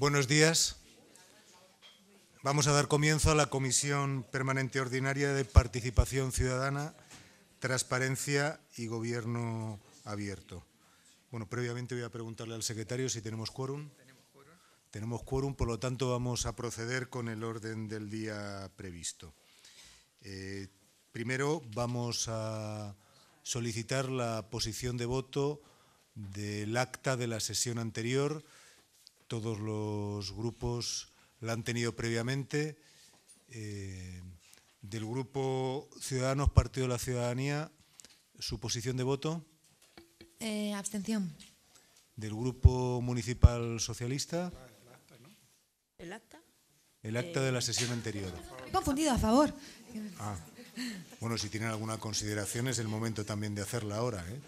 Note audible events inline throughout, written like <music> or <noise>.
Buenos días. Vamos a dar comienzo a la Comisión Permanente Ordinaria de Participación Ciudadana, Transparencia y Gobierno Abierto. Bueno, previamente voy a preguntarle al secretario si tenemos quórum. Tenemos quórum, por lo tanto vamos a proceder con el orden del día previsto. Eh, primero vamos a solicitar la posición de voto del acta de la sesión anterior todos los grupos la han tenido previamente. Eh, del grupo Ciudadanos, Partido de la Ciudadanía, ¿su posición de voto? Eh, abstención. ¿Del grupo municipal socialista? Ah, ¿El acta? El acta de la sesión anterior. confundido, a favor. Ah, bueno, si tienen alguna consideración es el momento también de hacerla ahora. ¿eh?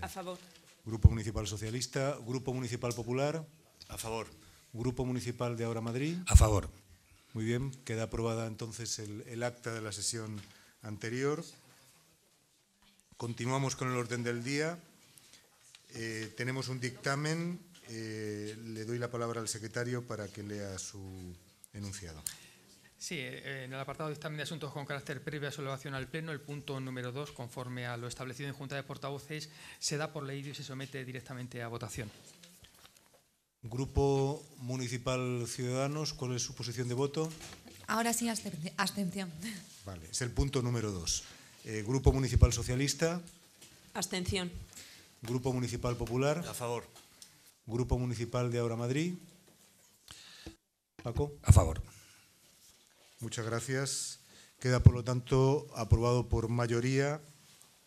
A favor. Grupo Municipal Socialista, Grupo Municipal Popular. A favor. Grupo Municipal de Ahora Madrid. A favor. Muy bien, queda aprobada entonces el, acta de la sesión anterior. Continuamos con el orden del día. Eh, tenemos un dictamen. Eh, le doy la palabra al secretario para que lea su enunciado. Sí, eh, en el apartado de dictamen de asuntos con carácter previo a su elevación al Pleno, el punto número 2, conforme a lo establecido en Junta de Portavoces, se da por leído y se somete directamente a votación. Grupo Municipal Ciudadanos, ¿cuál es su posición de voto? Ahora sí, abstención. Vale, es el punto número 2. Eh, Grupo Municipal Socialista. Abstención. Grupo Municipal Popular. A favor. Grupo Municipal de Ahora Madrid. Paco. A favor. Muchas gracias. Queda, por lo tanto, aprobado por mayoría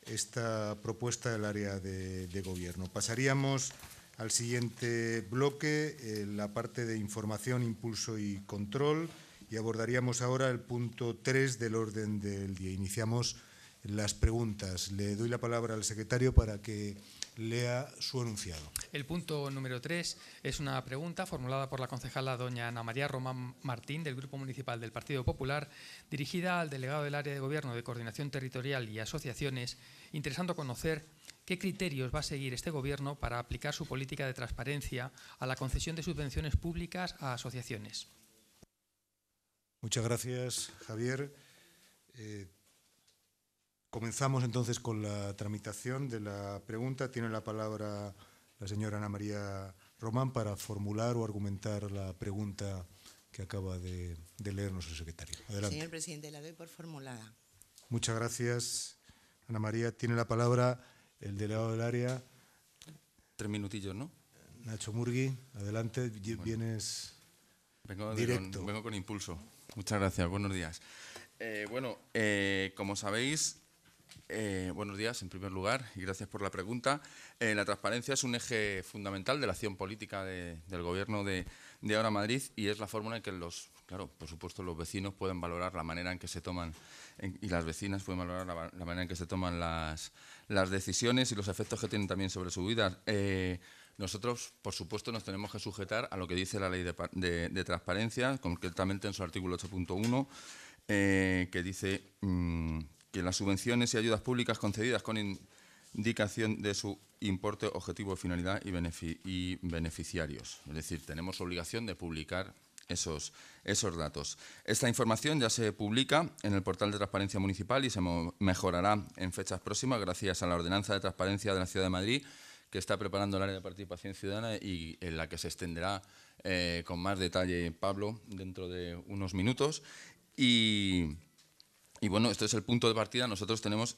esta propuesta del área de, gobierno. Pasaríamos al siguiente bloque, eh, la parte de información, impulso y control, y abordaríamos ahora el punto 3 del orden del día. Iniciamos las preguntas. Le doy la palabra al secretario para que lea su enunciado. El punto número tres es una pregunta formulada por la concejala doña Ana María Román Martín del Grupo Municipal del Partido Popular, dirigida al delegado del Área de Gobierno de Coordinación Territorial y Asociaciones, interesando conocer qué criterios va a seguir este Gobierno para aplicar su política de transparencia a la concesión de subvenciones públicas a asociaciones. Muchas gracias, Javier. Eh, Comenzamos entonces con la tramitación de la pregunta. Tiene la palabra la señora Ana María Román para formular o argumentar la pregunta que acaba de, de leernos el secretario. Adelante. Señor presidente, la doy por formulada. Muchas gracias. Ana María, tiene la palabra el delegado del área. Tres minutillos, ¿no? Nacho Murgui, adelante, vienes directo. Con, vengo con impulso. Muchas gracias, buenos días. Eh, bueno, eh, como sabéis, eh, buenos días en primer lugar y gracias por la pregunta. Eh, la transparencia es un eje fundamental de la acción política del Gobierno de, Ahora Madrid y es la fórmula en que los, claro, por supuesto los vecinos pueden valorar la manera en que se toman y las vecinas pueden valorar la, manera en que se toman las, decisiones y los efectos que tienen también sobre su vida. Eh, nosotros, por supuesto, nos tenemos que sujetar a lo que dice la ley de, de, transparencia, concretamente en su artículo 8.1, que dice mm, que las subvenciones y ayudas públicas concedidas con indicación de su importe, objetivo, finalidad y, beneficiarios. Es decir, tenemos obligación de publicar esos, esos datos. Esta información ya se publica en el portal de transparencia municipal y se mejorará en fechas próximas gracias a la ordenanza de transparencia de la Ciudad de Madrid que está preparando el área de participación ciudadana y en la que se extenderá eh, con más detalle Pablo dentro de unos minutos. Y y bueno, esto es el punto de partida. Nosotros tenemos,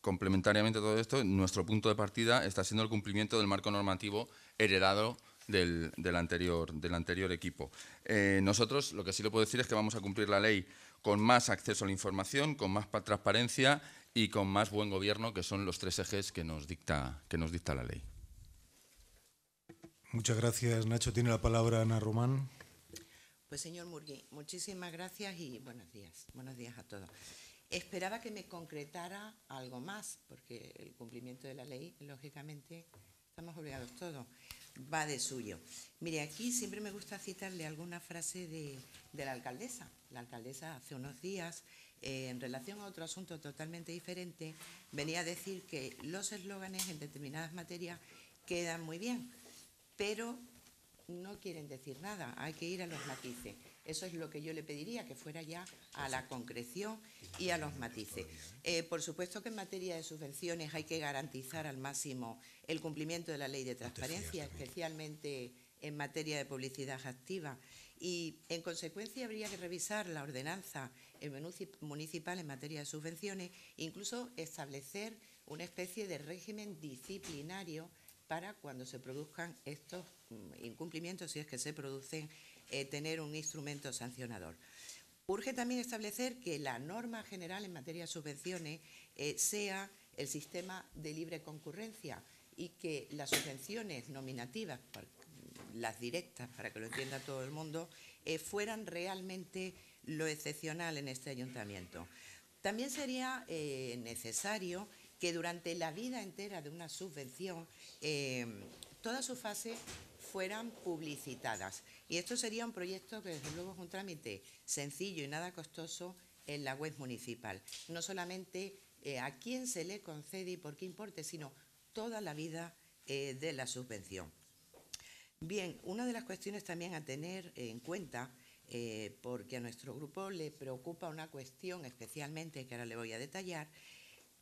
complementariamente a todo esto, nuestro punto de partida está siendo el cumplimiento del marco normativo heredado del, anterior, equipo. Eh, nosotros lo que sí le puedo decir es que vamos a cumplir la ley con más acceso a la información, con más transparencia y con más buen gobierno, que son los tres ejes que nos dicta, que nos dicta la ley. Muchas gracias, Nacho. Tiene la palabra Ana Román. Pues, señor Murgui, muchísimas gracias y buenos días. Buenos días a todos. Esperaba que me concretara algo más, porque el cumplimiento de la ley, lógicamente, estamos obligados todos, va de suyo. Mire, aquí siempre me gusta citarle alguna frase de, la alcaldesa. La alcaldesa hace unos días, eh, en relación a otro asunto totalmente diferente, venía a decir que los eslóganes en determinadas materias quedan muy bien, pero no quieren decir nada, hay que ir a los matices. Eso es lo que yo le pediría, que fuera ya a la concreción y a los matices. ¿eh? Eh, por supuesto que en materia de subvenciones hay que garantizar al máximo el cumplimiento de la ley de transparencia, especialmente en materia de publicidad activa. Y, en consecuencia, habría que revisar la ordenanza municipal en materia de subvenciones, incluso establecer una especie de régimen disciplinario para cuando se produzcan estos mm, incumplimientos, si es que se producen, eh, tener un instrumento sancionador. Urge también establecer que la norma general en materia de subvenciones eh, sea el sistema de libre concurrencia y que las subvenciones nominativas, mm, las directas, para que lo entienda todo el mundo, eh, fueran realmente lo excepcional en este ayuntamiento. También sería necesario que durante la vida entera de una subvención em, todas sus fases fueran publicitadas. Y esto sería un proyecto que desde luego es un trámite sencillo y nada costoso en la web municipal. No solamente eh, a quién se le concede y por qué importe, sino toda la vida eh, de la subvención. Bien, una de las cuestiones también a tener en cuenta, eh, porque a nuestro grupo le preocupa una cuestión especialmente que ahora le voy a detallar,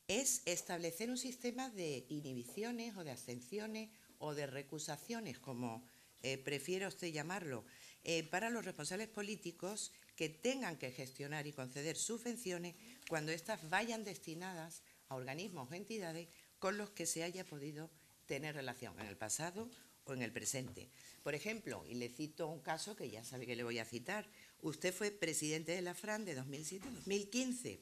es establecer un sistema de inhibiciones o de abstenciones o de recusaciones, como eh, prefiere usted llamarlo, eh, para los responsables políticos que tengan que gestionar y conceder subvenciones cuando éstas vayan destinadas a organismos o entidades con los que se haya podido tener relación en el pasado o en el presente. Por ejemplo, y le cito un caso que ya sabe que le voy a citar, usted fue presidente de la FRAN de 2007-2015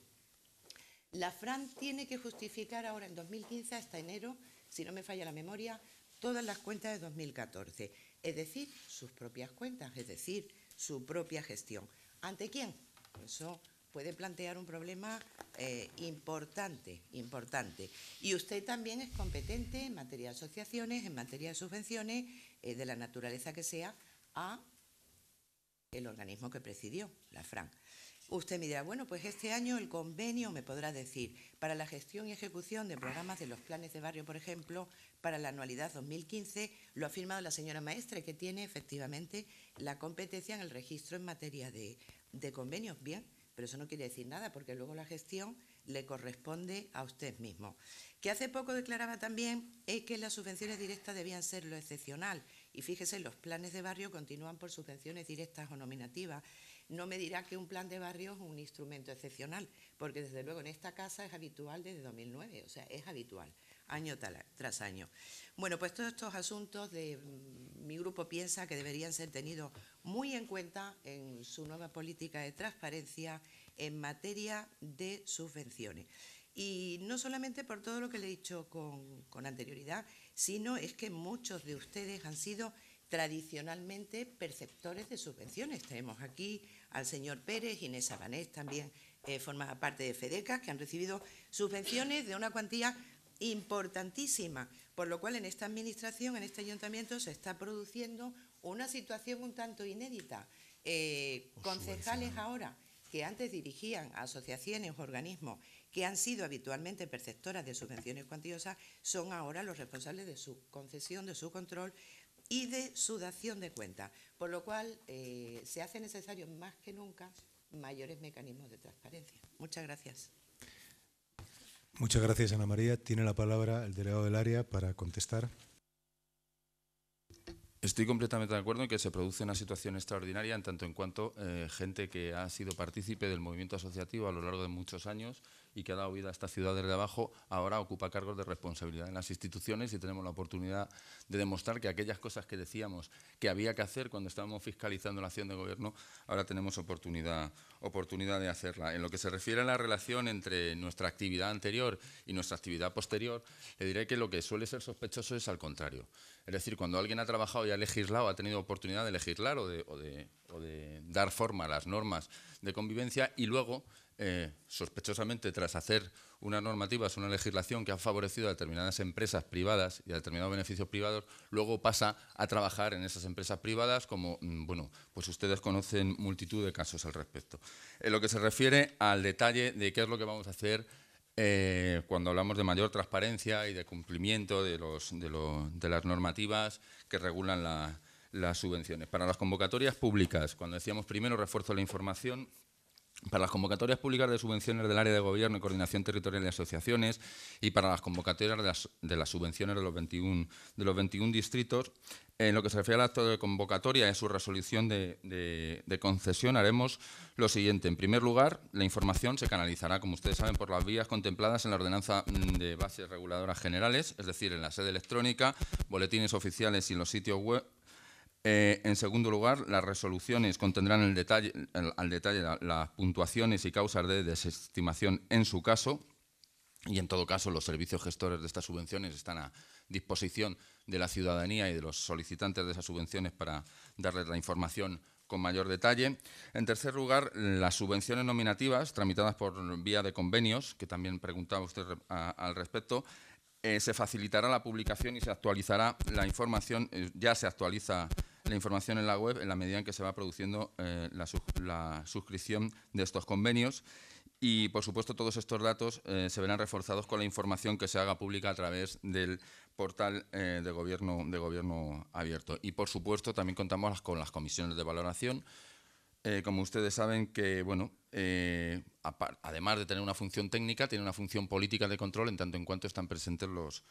la Fran tiene que justificar ahora en 2015 hasta enero, si no me falla la memoria, todas las cuentas de 2014, es decir, sus propias cuentas, es decir, su propia gestión. ¿Ante quién? Eso puede plantear un problema eh, importante, importante. Y usted también es competente en materia de asociaciones, en materia de subvenciones, eh, de la naturaleza que sea, a el organismo que presidió, la FRAN. Usted me dirá, bueno, pues este año el convenio me podrá decir, para la gestión y ejecución de programas de los planes de barrio, por ejemplo, para la anualidad 2015, lo ha firmado la señora maestra, que tiene efectivamente la competencia en el registro en materia de, convenios. Bien, pero eso no quiere decir nada, porque luego la gestión le corresponde a usted mismo. Que hace poco declaraba también que las subvenciones directas debían ser lo excepcional. Y fíjese, los planes de barrio continúan por subvenciones directas o nominativas. No me dirá que un plan de barrio es un instrumento excepcional, porque desde luego en esta casa es habitual desde 2009, o sea, es habitual, año tras año. Bueno, pues todos estos asuntos de, mm, mi grupo piensa que deberían ser tenidos muy en cuenta en su nueva política de transparencia en materia de subvenciones. Y no solamente por todo lo que le he dicho con, con, anterioridad, sino es que muchos de ustedes han sido tradicionalmente perceptores de subvenciones. Tenemos aquí al señor Pérez, Inés Abanés también eh, forma parte de FEDECAS, que han recibido subvenciones de una cuantía importantísima, por lo cual en esta administración, en este ayuntamiento, se está produciendo una situación un tanto inédita. Eh, concejales ahora que antes dirigían asociaciones o organismos que han sido habitualmente perceptoras de subvenciones cuantiosas, son ahora los responsables de su concesión, de su control, y de sudación de cuenta, por lo cual eh, se hace necesario más que nunca mayores mecanismos de transparencia. Muchas gracias. Muchas gracias, Ana María. Tiene la palabra el delegado del área para contestar. Estoy completamente de acuerdo en que se produce una situación extraordinaria en tanto en cuanto eh, gente que ha sido partícipe del movimiento asociativo a lo largo de muchos años y que ha dado vida a esta ciudad desde abajo, ahora ocupa cargos de responsabilidad en las instituciones y tenemos la oportunidad de demostrar que aquellas cosas que decíamos que había que hacer cuando estábamos fiscalizando la acción de gobierno, ahora tenemos oportunidad, oportunidad de hacerla. En lo que se refiere a la relación entre nuestra actividad anterior y nuestra actividad posterior, le diré que lo que suele ser sospechoso es al contrario. Es decir, cuando alguien ha trabajado y ha legislado, ha tenido oportunidad de legislar o de dar forma a las normas de convivencia y luego eh, sospechosamente tras hacer una normativa, una legislación que ha favorecido a determinadas empresas privadas y a determinados beneficios privados, luego pasa a trabajar en esas empresas privadas como, mm, bueno, pues ustedes conocen multitud de casos al respecto. En lo que se refiere al detalle de qué es lo que vamos a hacer eh, cuando hablamos de mayor transparencia y de cumplimiento de, de, las normativas que regulan las subvenciones. Para las convocatorias públicas, cuando decíamos primero refuerzo de la información, para las convocatorias públicas de subvenciones del área de gobierno y coordinación territorial de asociaciones y para las convocatorias de las, subvenciones de los, 21, de los 21 distritos, en lo que se refiere al acto de convocatoria y su resolución de, de concesión, haremos lo siguiente. En primer lugar, la información se canalizará, como ustedes saben, por las vías contempladas en la ordenanza mm, de bases reguladoras generales, es decir, en la sede electrónica, boletines oficiales y en los sitios web eh, en segundo lugar, las resoluciones contendrán al detalle las puntuaciones y causas de desestimación en su caso. Y en todo caso, los servicios gestores de estas subvenciones están a disposición de la ciudadanía y de los solicitantes de esas subvenciones para darles la información con mayor detalle. En tercer lugar, las subvenciones nominativas tramitadas por vía de convenios, que también preguntaba usted al respecto, eh, se facilitará la publicación y se actualizará la información, eh, ya se actualiza la información en la web en la medida en que se va produciendo eh, la, suscripción de estos convenios. Y, por supuesto, todos estos datos eh, se verán reforzados con la información que se haga pública a través del portal eh, de, gobierno, de gobierno abierto. Y, por supuesto, también contamos con las comisiones de valoración, eh, como ustedes saben, que, bueno, eh, además de tener una función técnica, tiene una función política de control en tanto en cuanto están presentes los,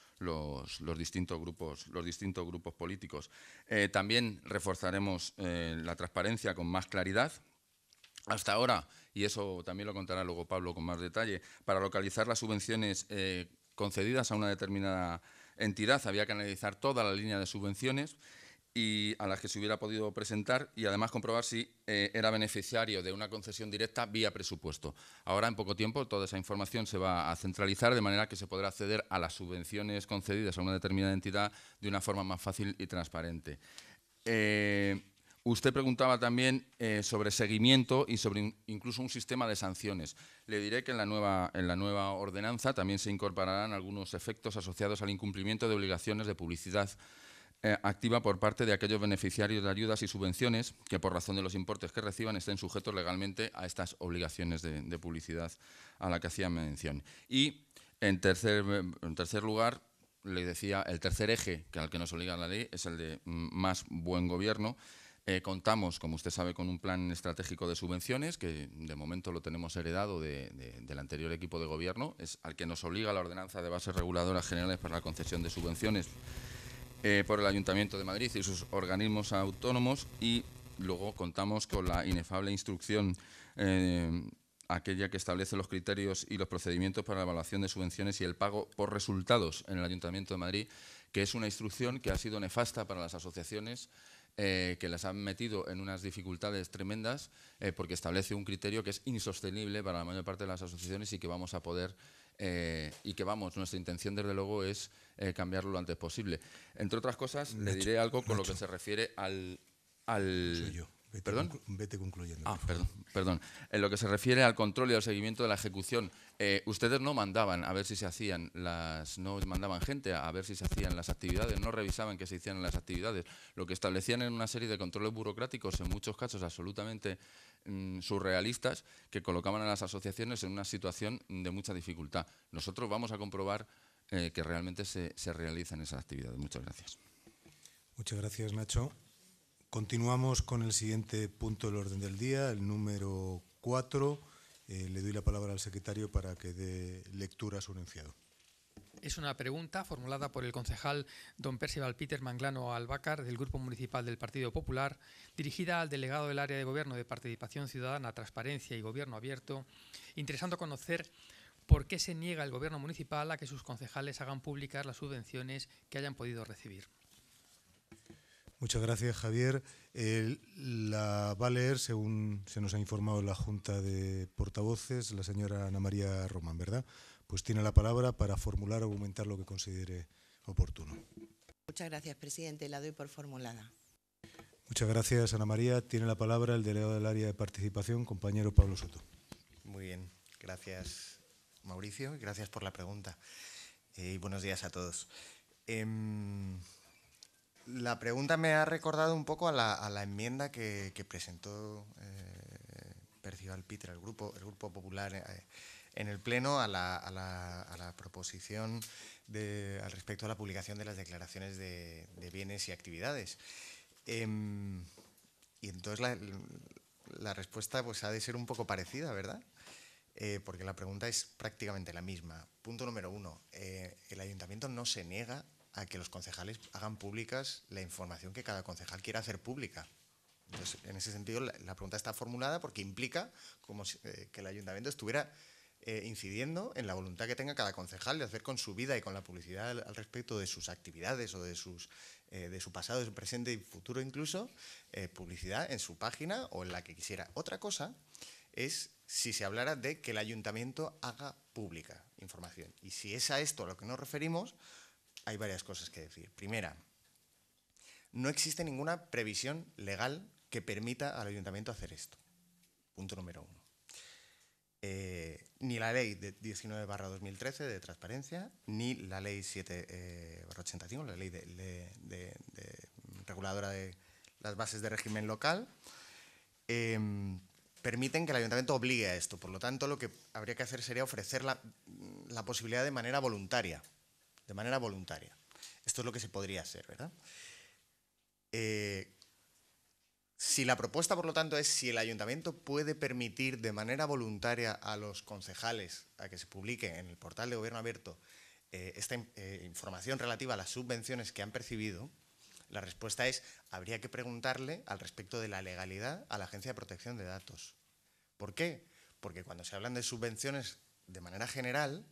distintos, grupos, los distintos grupos políticos. Eh, también reforzaremos la transparencia con más claridad. Hasta ahora, y eso también lo contará luego Pablo con más detalle, para localizar las subvenciones concedidas a una determinada entidad había que analizar toda la línea de subvenciones y a las que se hubiera podido presentar y además comprobar si eh, era beneficiario de una concesión directa vía presupuesto. Ahora, en poco tiempo, toda esa información se va a centralizar de manera que se podrá acceder a las subvenciones concedidas a una determinada entidad de una forma más fácil y transparente. Eh, usted preguntaba también eh, sobre seguimiento y sobre incluso un sistema de sanciones. Le diré que en la, nueva, en la nueva ordenanza también se incorporarán algunos efectos asociados al incumplimiento de obligaciones de publicidad eh, activa por parte de aquellos beneficiarios de ayudas y subvenciones que por razón de los importes que reciban estén sujetos legalmente a estas obligaciones de, publicidad a la que hacía mención. Y en tercer, lugar, le decía, el tercer eje que al que nos obliga la ley es el de mm, más buen gobierno. Eh, contamos, como usted sabe, con un plan estratégico de subvenciones, que de momento lo tenemos heredado del anterior equipo de gobierno, es al que nos obliga la ordenanza de bases reguladoras generales para la concesión de subvenciones eh, por el Ayuntamiento de Madrid y sus organismos autónomos y luego contamos con la inefable instrucción eh, aquella que establece los criterios y los procedimientos para la evaluación de subvenciones y el pago por resultados en el Ayuntamiento de Madrid, que es una instrucción que ha sido nefasta para las asociaciones, eh, que las han metido en unas dificultades tremendas, porque establece un criterio que es insostenible para la mayor parte de las asociaciones y que vamos a poder eh, y que vamos, nuestra intención desde luego es eh, cambiarlo lo antes posible. Entre otras cosas, le diré algo con lo que se refiere al, ¿Perdón? vete concluyendo. Ah, perdón, perdón. En lo que se refiere al control y al seguimiento de la ejecución, eh, ustedes no mandaban a ver si se hacían las. No mandaban gente a ver si se hacían las actividades, no revisaban que se hicieran las actividades. Lo que establecían era una serie de controles burocráticos, en muchos casos absolutamente mm, surrealistas, que colocaban a las asociaciones en una situación de mucha dificultad. Nosotros vamos a comprobar eh, que realmente se, se realizan esas actividades. Muchas gracias. Muchas gracias, Nacho. Continuamos con el siguiente punto del orden del día, el número 4. Eh, le doy la palabra al secretario para que dé lectura a su enunciado. Es una pregunta formulada por el concejal don Percival Peter Manglano Albacar del Grupo Municipal del Partido Popular, dirigida al delegado del área de Gobierno de Participación Ciudadana, Transparencia y Gobierno Abierto, interesando conocer por qué se niega el Gobierno Municipal a que sus concejales hagan públicas las subvenciones que hayan podido recibir. Muchas gracias, Javier. Eh, la va a leer, según se nos ha informado en la Junta de Portavoces, la señora Ana María Román, ¿verdad? Pues tiene la palabra para formular o comentar lo que considere oportuno. Muchas gracias, presidente. La doy por formulada. Muchas gracias, Ana María. Tiene la palabra el delegado del área de participación, compañero Pablo Soto. Muy bien. Gracias, Mauricio, gracias por la pregunta. Eh, y buenos días a todos. Em, la pregunta me ha recordado un poco a la, enmienda que, presentó eh, Percival Peter, el grupo, Popular, eh, en el Pleno a la, proposición al respecto a la publicación de las declaraciones de, bienes y actividades. Em, y entonces la, respuesta pues, ha de ser un poco parecida, ¿verdad? Eh, porque la pregunta es prácticamente la misma. Punto número uno, eh, el ayuntamiento no se niega a que los concejales hagan públicas la información que cada concejal quiera hacer pública. en ese sentido, la, pregunta está formulada porque implica como eh, que el ayuntamiento estuviera eh, incidiendo en la voluntad que tenga cada concejal de hacer con su vida y con la publicidad al, respecto de sus actividades o de, sus, eh, de su pasado, de su presente y futuro incluso, publicidad en su página o en la que quisiera. Otra cosa es si se hablara de que el ayuntamiento haga pública información. Y si es a esto a lo que nos referimos, hay varias cosas que decir. Primera, no existe ninguna previsión legal que permita al ayuntamiento hacer esto. Punto número uno. Eh, ni la ley de 19 2013 de transparencia, ni la ley 7 85, eh, la ley de, reguladora de las bases de régimen local, em, permiten que el ayuntamiento obligue a esto. Por lo tanto, lo que habría que hacer sería ofrecer la posibilidad de manera voluntaria de manera voluntaria. Esto es lo que se podría hacer, ¿verdad? Eh, si la propuesta, por lo tanto, es si el ayuntamiento puede permitir de manera voluntaria a los concejales a que se publique en el portal de gobierno abierto eh, esta eh, información relativa a las subvenciones que han percibido, la respuesta es, habría que preguntarle al respecto de la legalidad a la Agencia de Protección de Datos. ¿Por qué? Porque cuando se hablan de subvenciones de manera general,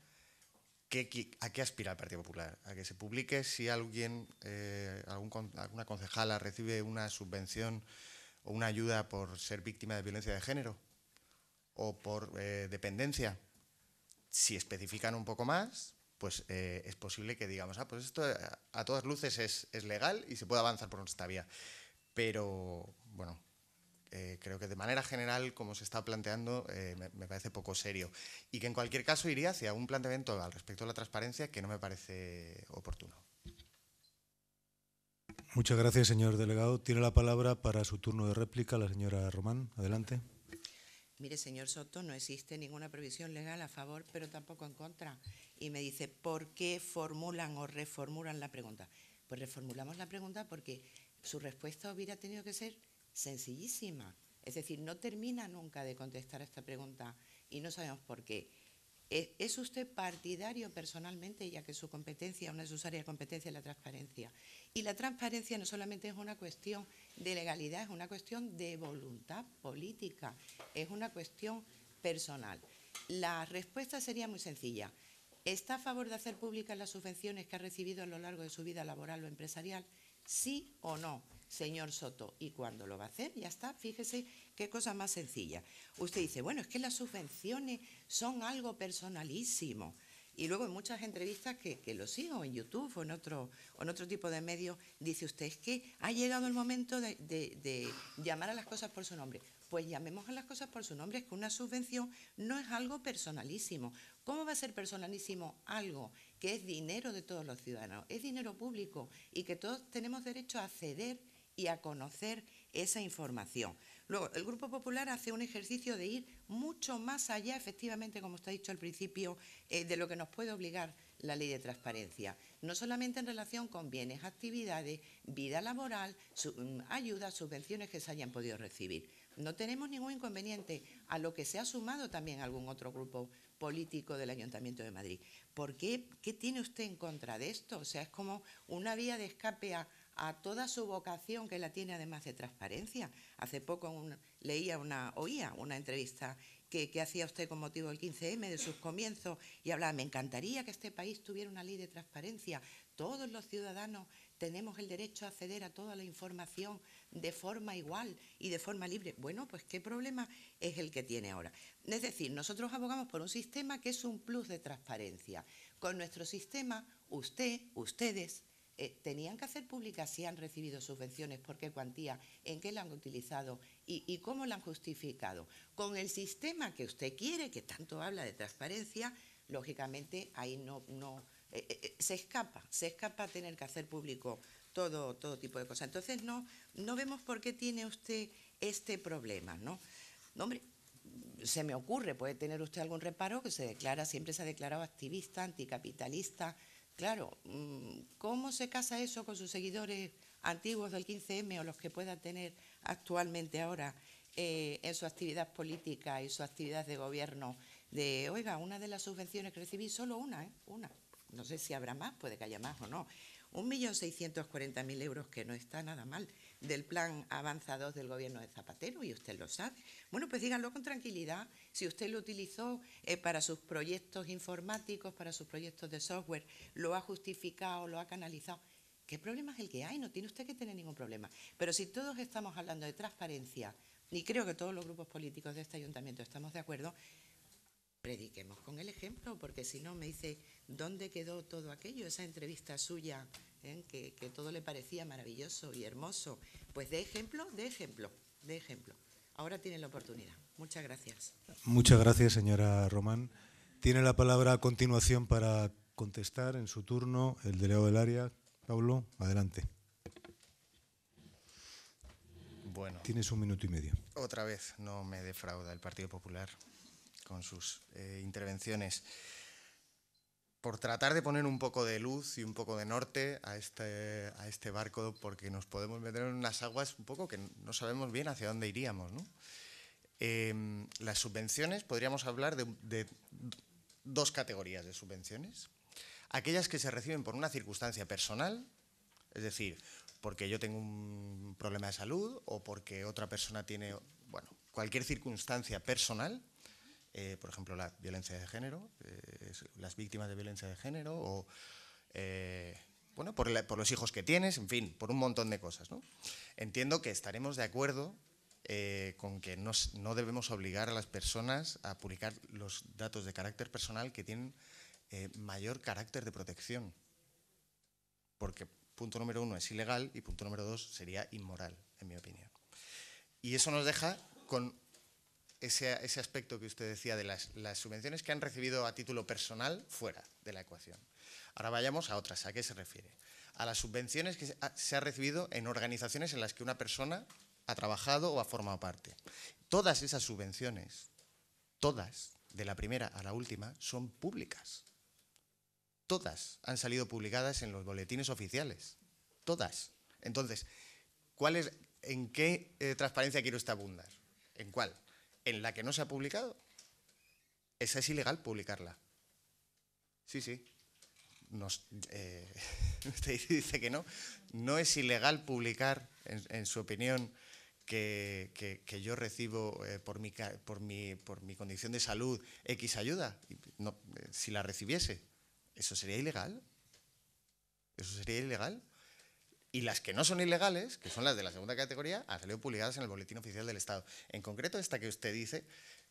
¿A qué aspira el Partido Popular? ¿A que se publique si alguien, eh, alguna concejala recibe una subvención o una ayuda por ser víctima de violencia de género o por eh, dependencia? Si especifican un poco más, pues eh, es posible que digamos, ah, pues esto a, todas luces es, es, legal y se puede avanzar por esta vía. Pero, bueno, eh, creo que de manera general, como se está planteando, eh, me, me, parece poco serio. Y que en cualquier caso iría hacia un planteamiento al respecto de la transparencia que no me parece oportuno. Muchas gracias, señor delegado. Tiene la palabra para su turno de réplica la señora Román. Adelante. Mire, señor Soto, no existe ninguna previsión legal a favor, pero tampoco en contra. Y me dice, ¿por qué formulan o reformulan la pregunta? Pues reformulamos la pregunta porque su respuesta hubiera tenido que ser sencillísima. Es decir, no termina nunca de contestar esta pregunta y no sabemos por qué. ¿Es usted partidario personalmente, ya que su competencia, una de sus áreas de competencia es la transparencia? Y la transparencia no solamente es una cuestión de legalidad, es una cuestión de voluntad política, es una cuestión personal. La respuesta sería muy sencilla. ¿Está a favor de hacer públicas las subvenciones que ha recibido a lo largo de su vida laboral o empresarial? Sí o no señor Soto, y cuando lo va a hacer, ya está, fíjese qué cosa más sencilla. Usted dice, bueno, es que las subvenciones son algo personalísimo. Y luego en muchas entrevistas que, lo sigo en YouTube o en otro, en otro tipo de medios, dice usted, es que ha llegado el momento de llamar a las cosas por su nombre. Pues llamemos a las cosas por su nombre, es que una subvención no es algo personalísimo. ¿Cómo va a ser personalísimo algo que es dinero de todos los ciudadanos? Es dinero público y que todos tenemos derecho a acceder y a conocer esa información. Luego, el Grupo Popular hace un ejercicio de ir mucho más allá, efectivamente, como está dicho al principio, eh, de lo que nos puede obligar la ley de transparencia, no solamente en relación con bienes, actividades, vida laboral, mm, ayudas, subvenciones que se hayan podido recibir. No tenemos ningún inconveniente a lo que se ha sumado también algún otro grupo político del Ayuntamiento de Madrid. ¿Por qué? ¿Qué tiene usted en contra de esto? O sea, es como una vía de escape a a toda su vocación que la tiene además de transparencia. Hace poco leía una, oía una entrevista que, que hacía usted con motivo del 15M de sus comienzos y hablaba, me encantaría que este país tuviera una ley de transparencia. Todos los ciudadanos tenemos el derecho a acceder a toda la información de forma igual y de forma libre. Bueno, pues qué problema es el que tiene ahora. Es decir, nosotros abogamos por un sistema que es un plus de transparencia. Con nuestro sistema, usted, ustedes, eh, tenían que hacer pública si han recibido subvenciones, por qué cuantía, en qué la han utilizado y, cómo la han justificado. Con el sistema que usted quiere, que tanto habla de transparencia, lógicamente ahí no, eh, eh, se escapa, se escapa tener que hacer público todo, todo tipo de cosas. Entonces no, no vemos por qué tiene usted este problema, ¿no? Hombre, se me ocurre, puede tener usted algún reparo que se declara, siempre se ha declarado activista, anticapitalista, Claro, mm, ¿cómo se casa eso con sus seguidores antiguos del 15M o los que puedan tener actualmente ahora eh, en su actividad política y su actividad de gobierno? De, oiga, una de las subvenciones que recibí, solo una, ¿eh? Una. No sé si habrá más, puede que haya más o no, 1.640.000 euros, que no está nada mal, del plan Avanza del gobierno de Zapatero, y usted lo sabe. Bueno, pues díganlo con tranquilidad. Si usted lo utilizó eh, para sus proyectos informáticos, para sus proyectos de software, lo ha justificado, lo ha canalizado. ¿Qué problema es el que hay? No tiene usted que tener ningún problema. Pero si todos estamos hablando de transparencia, y creo que todos los grupos políticos de este ayuntamiento estamos de acuerdo, prediquemos con el ejemplo, porque si no me dice, ¿dónde quedó todo aquello? Esa entrevista suya, ¿eh? que, todo le parecía maravilloso y hermoso. Pues de ejemplo, de ejemplo, de ejemplo. Ahora tiene la oportunidad. Muchas gracias. Muchas gracias, señora Román. Tiene la palabra a continuación para contestar en su turno el delegado del área. Pablo, adelante. Bueno. Tienes un minuto y medio. Otra vez, no me defrauda el Partido Popular con sus eh, intervenciones, por tratar de poner un poco de luz y un poco de norte a este, a este barco, porque nos podemos meter en unas aguas un poco que no sabemos bien hacia dónde iríamos. Eh, las subvenciones, podríamos hablar de, de dos categorías de subvenciones. Aquellas que se reciben por una circunstancia personal, es decir, porque yo tengo un problema de salud o porque otra persona tiene, bueno, cualquier circunstancia personal eh, por ejemplo, la violencia de género, eh, las víctimas de violencia de género, o eh, bueno, por, los hijos que tienes, en fin, por un montón de cosas. Entiendo que estaremos de acuerdo con que no, no, debemos obligar a las personas a publicar los datos de carácter personal que tienen mayor carácter de protección. Porque punto número uno es ilegal y punto número dos sería inmoral, en mi opinión. Y eso nos deja con ese, aspecto que usted decía de las, subvenciones que han recibido a título personal fuera de la ecuación. Ahora vayamos a otras. ¿A qué se refiere? A las subvenciones que se ha recibido en organizaciones en las que una persona ha trabajado o ha formado parte. Todas esas subvenciones, todas, de la primera a la última, son públicas. Todas han salido publicadas en los boletines oficiales. Todas. Entonces, ¿cuál es, ¿en qué eh, transparencia quiere usted abundar? ¿En cuál? en la que no se ha publicado, esa es ilegal publicarla. Sí, sí. Nos, eh, usted <laughs> dice que no. No es ilegal publicar, en, su opinión, que, yo recibo eh, por, mi, por, por, mi, condición de salud X ayuda. Eh, si la recibiese, ¿eso sería ilegal? ¿Eso sería ilegal? Y las que no son ilegales, que son las de la segunda categoría, han salido publicadas en el Boletín Oficial del Estado. En concreto, esta que usted dice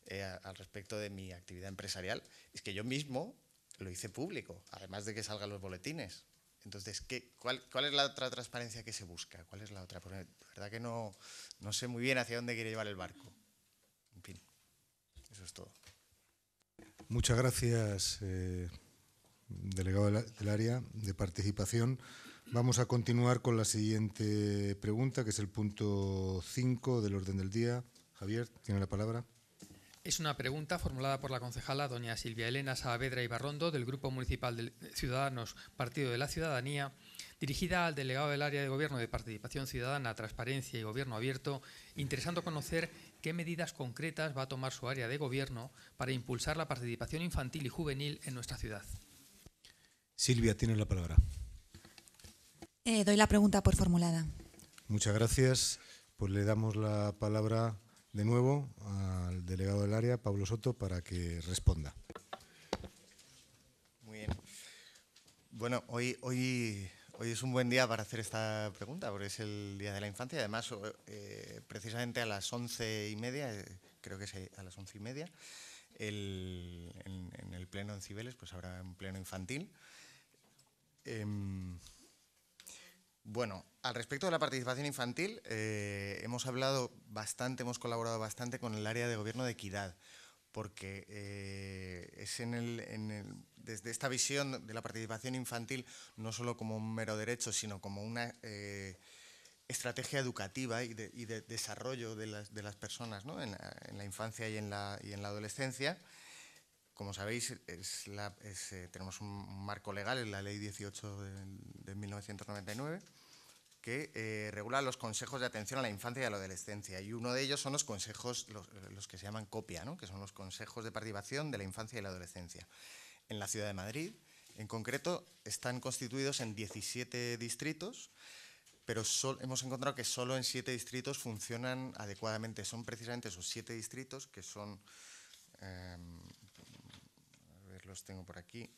eh, al respecto de mi actividad empresarial, es que yo mismo lo hice público, además de que salgan los boletines. Entonces, ¿qué, cuál, es la otra transparencia que se busca? ¿Cuál es la otra? verdad que no, sé muy bien hacia dónde quiere llevar el barco. En fin, eso es todo. Muchas gracias, eh, delegado del área de participación. Vamos a continuar con la siguiente pregunta, que es el punto 5 del orden del día. Javier, tiene la palabra. Es una pregunta formulada por la concejala doña Silvia Elena Saavedra Ibarrondo del Grupo Municipal de Ciudadanos Partido de la Ciudadanía, dirigida al delegado del área de Gobierno de Participación Ciudadana, Transparencia y Gobierno Abierto, interesando conocer qué medidas concretas va a tomar su área de gobierno para impulsar la participación infantil y juvenil en nuestra ciudad. Silvia, tiene la palabra. Eh, doy la pregunta por formulada. Muchas gracias. Pues le damos la palabra de nuevo al delegado del área, Pablo Soto, para que responda. Muy bien. Bueno, hoy, hoy, hoy es un buen día para hacer esta pregunta, porque es el Día de la Infancia. Además, eh, precisamente a las once y media, eh, creo que es a las once y media, en, el pleno en Cibeles, pues habrá un pleno infantil. Em, bueno, al respecto de la participación infantil, eh, hemos hablado bastante, hemos colaborado bastante con el área de gobierno de equidad, porque eh, es en el, desde esta visión de la participación infantil, no solo como un mero derecho, sino como una eh, estrategia educativa y de, desarrollo de las, personas en, la, infancia y en la, adolescencia. Como sabéis, tenemos un marco legal en la Ley 18 de 1999 que eh, regula los consejos de atención a la infancia y a la adolescencia. Y uno de ellos son los consejos, los, que se llaman copia, que son los consejos de participación de la infancia y la adolescencia. En la ciudad de Madrid, en concreto, están constituidos en 17 distritos, pero hemos encontrado que solo en 7 distritos funcionan adecuadamente. Son precisamente esos 7 distritos que son... Em, a ver, los tengo por aquí.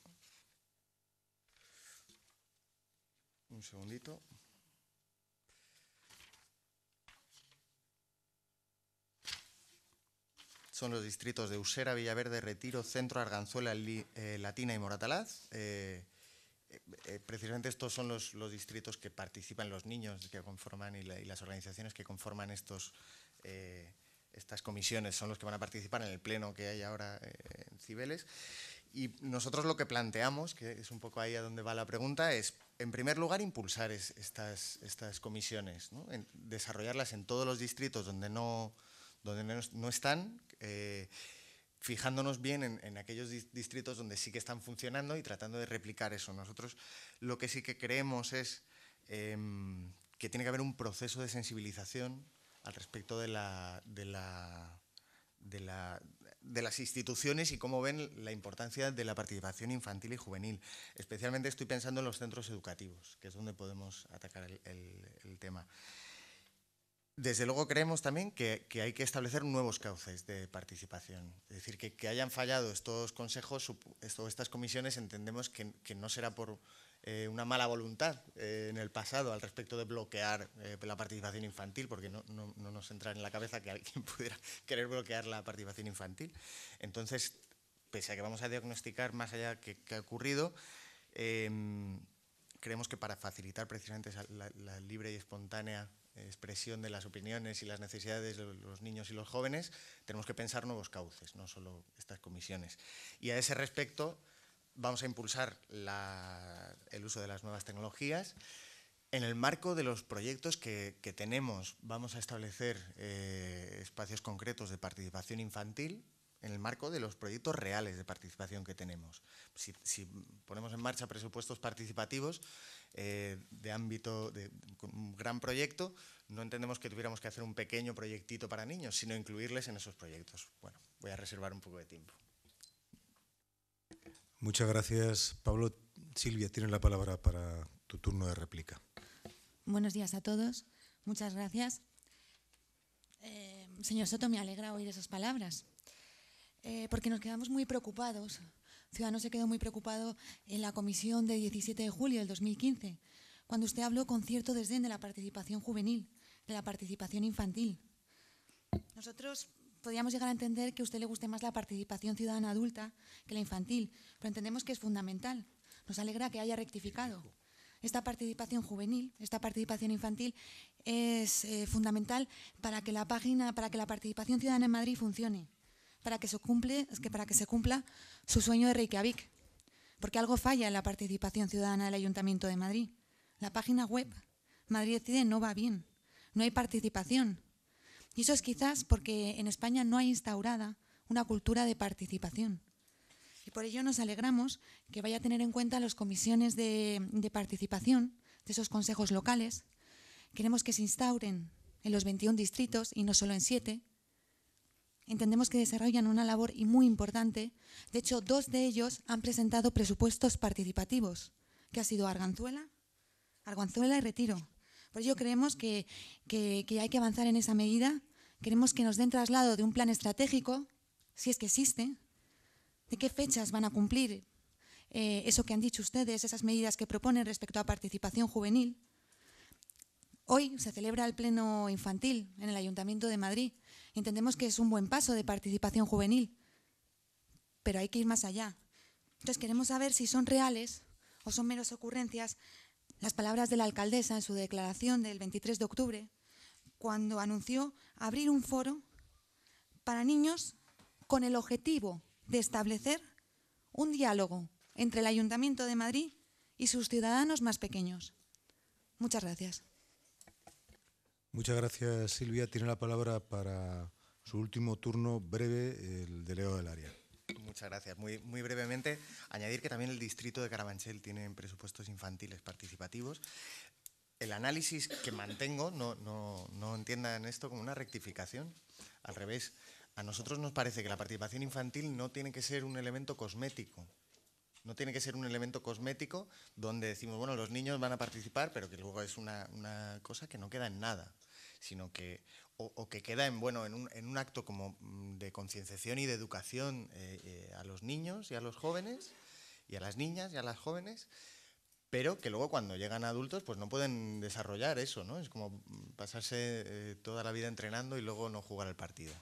Un segundito. son los distritos de Usera, Villaverde, Retiro, Centro, Arganzuela, eh, Latina y Moratalaz. Eh, eh, precisamente estos son los, los, distritos que participan los niños que conforman y, las organizaciones que conforman estos, estas comisiones, son los que van a participar en el pleno que hay ahora en Cibeles. Y nosotros lo que planteamos, que es un poco ahí a donde va la pregunta, es, en primer lugar, impulsar estas, estas comisiones, desarrollarlas en todos los distritos donde no, donde no, no están, eh, fijándonos bien en, aquellos distritos donde sí que están funcionando y tratando de replicar eso. Nosotros lo que sí que creemos es em, que tiene que haber un proceso de sensibilización al respecto de las instituciones y cómo ven la importancia de la participación infantil y juvenil. Especialmente estoy pensando en los centros educativos, que es donde podemos atacar el tema. Desde luego creemos también que, hay que establecer nuevos cauces de participación. Es decir, que, que hayan fallado estos consejos o estas comisiones entendemos que, no será por eh, una mala voluntad eh, en el pasado al respecto de bloquear eh, la participación infantil, porque no, nos entra en la cabeza que alguien <laughs> pudiera querer bloquear la participación infantil. Entonces, pese a que vamos a diagnosticar más allá que, ha ocurrido, creemos que para facilitar precisamente la libre y espontánea eh, expresión de las opiniones y las necesidades de los niños y los jóvenes, tenemos que pensar nuevos cauces, no solo estas comisiones. Y a ese respecto vamos a impulsar el uso de las nuevas tecnologías. En el marco de los proyectos que, tenemos, vamos a establecer eh, espacios concretos de participación infantil en el marco de los proyectos reales de participación que tenemos. si ponemos en marcha presupuestos participativos, eh, de ámbito, de, un gran proyecto, no entendemos que tuviéramos que hacer un pequeño proyectito para niños, sino incluirles en esos proyectos. Bueno, voy a reservar un poco de tiempo. Muchas gracias, Pablo. Silvia, tiene la palabra para tu turno de réplica. Buenos días a todos. Muchas gracias. Eh, señor Soto, me alegra oír esas palabras, eh, porque nos quedamos muy preocupados Ciudadanos se quedó muy preocupado en la comisión de 17 de julio del 2015, cuando usted habló con cierto desdén de la participación juvenil, de la participación infantil. Nosotros podríamos llegar a entender que a usted le guste más la participación ciudadana adulta que la infantil, pero entendemos que es fundamental. Nos alegra que haya rectificado. Esta participación juvenil, esta participación infantil es eh, fundamental para que la página, para que la participación ciudadana en Madrid funcione para que se, para que se cumpla su sueño de Reykjavik, porque algo falla en la participación ciudadana del Ayuntamiento de Madrid. La página web Madrid Decide no va bien, no hay participación. Y eso es quizás porque en España no hay instaurada una cultura de participación. Y por ello nos alegramos que vaya a tener en cuenta las comisiones de, de participación de esos consejos locales. Queremos que se instauren en los 21 distritos y no solo en 7, entendemos que desarrollan una labor y muy importante. De hecho, dos de ellos han presentado presupuestos participativos, que ha sido Arganzuela, Arganzuela y Retiro. Por ello creemos que, hay que avanzar en esa medida. Queremos que nos den traslado de un plan estratégico, si es que existe, de qué fechas van a cumplir eh, eso que han dicho ustedes, esas medidas que proponen respecto a participación juvenil. Hoy se celebra el Pleno Infantil en el Ayuntamiento de Madrid Entendemos que es un buen paso de participación juvenil, pero hay que ir más allá. Entonces queremos saber si son reales o son meros ocurrencias las palabras de la alcaldesa en su declaración del 23 de octubre, cuando anunció abrir un foro para niños con el objetivo de establecer un diálogo entre el Ayuntamiento de Madrid y sus ciudadanos más pequeños. Muchas gracias. Muchas gracias, Silvia. Tiene la palabra para su último turno breve, el de Leo del Área. Muchas gracias. Muy, muy brevemente, añadir que también el distrito de Carabanchel tiene presupuestos infantiles participativos. El análisis que mantengo, no, no, no entiendan esto como una rectificación, al revés, a nosotros nos parece que la participación infantil no tiene que ser un elemento cosmético. No tiene que ser un elemento cosmético donde decimos, bueno, los niños van a participar, pero que luego es una cosa que no queda en nada sino que, o, que queda en, bueno, un, acto como mm, de concienciación y de educación eh, eh, a los niños y a los jóvenes, y a las niñas y a las jóvenes, pero que luego cuando llegan adultos pues no pueden desarrollar eso, Es como mm, pasarse eh, toda la vida entrenando y luego no jugar el partido.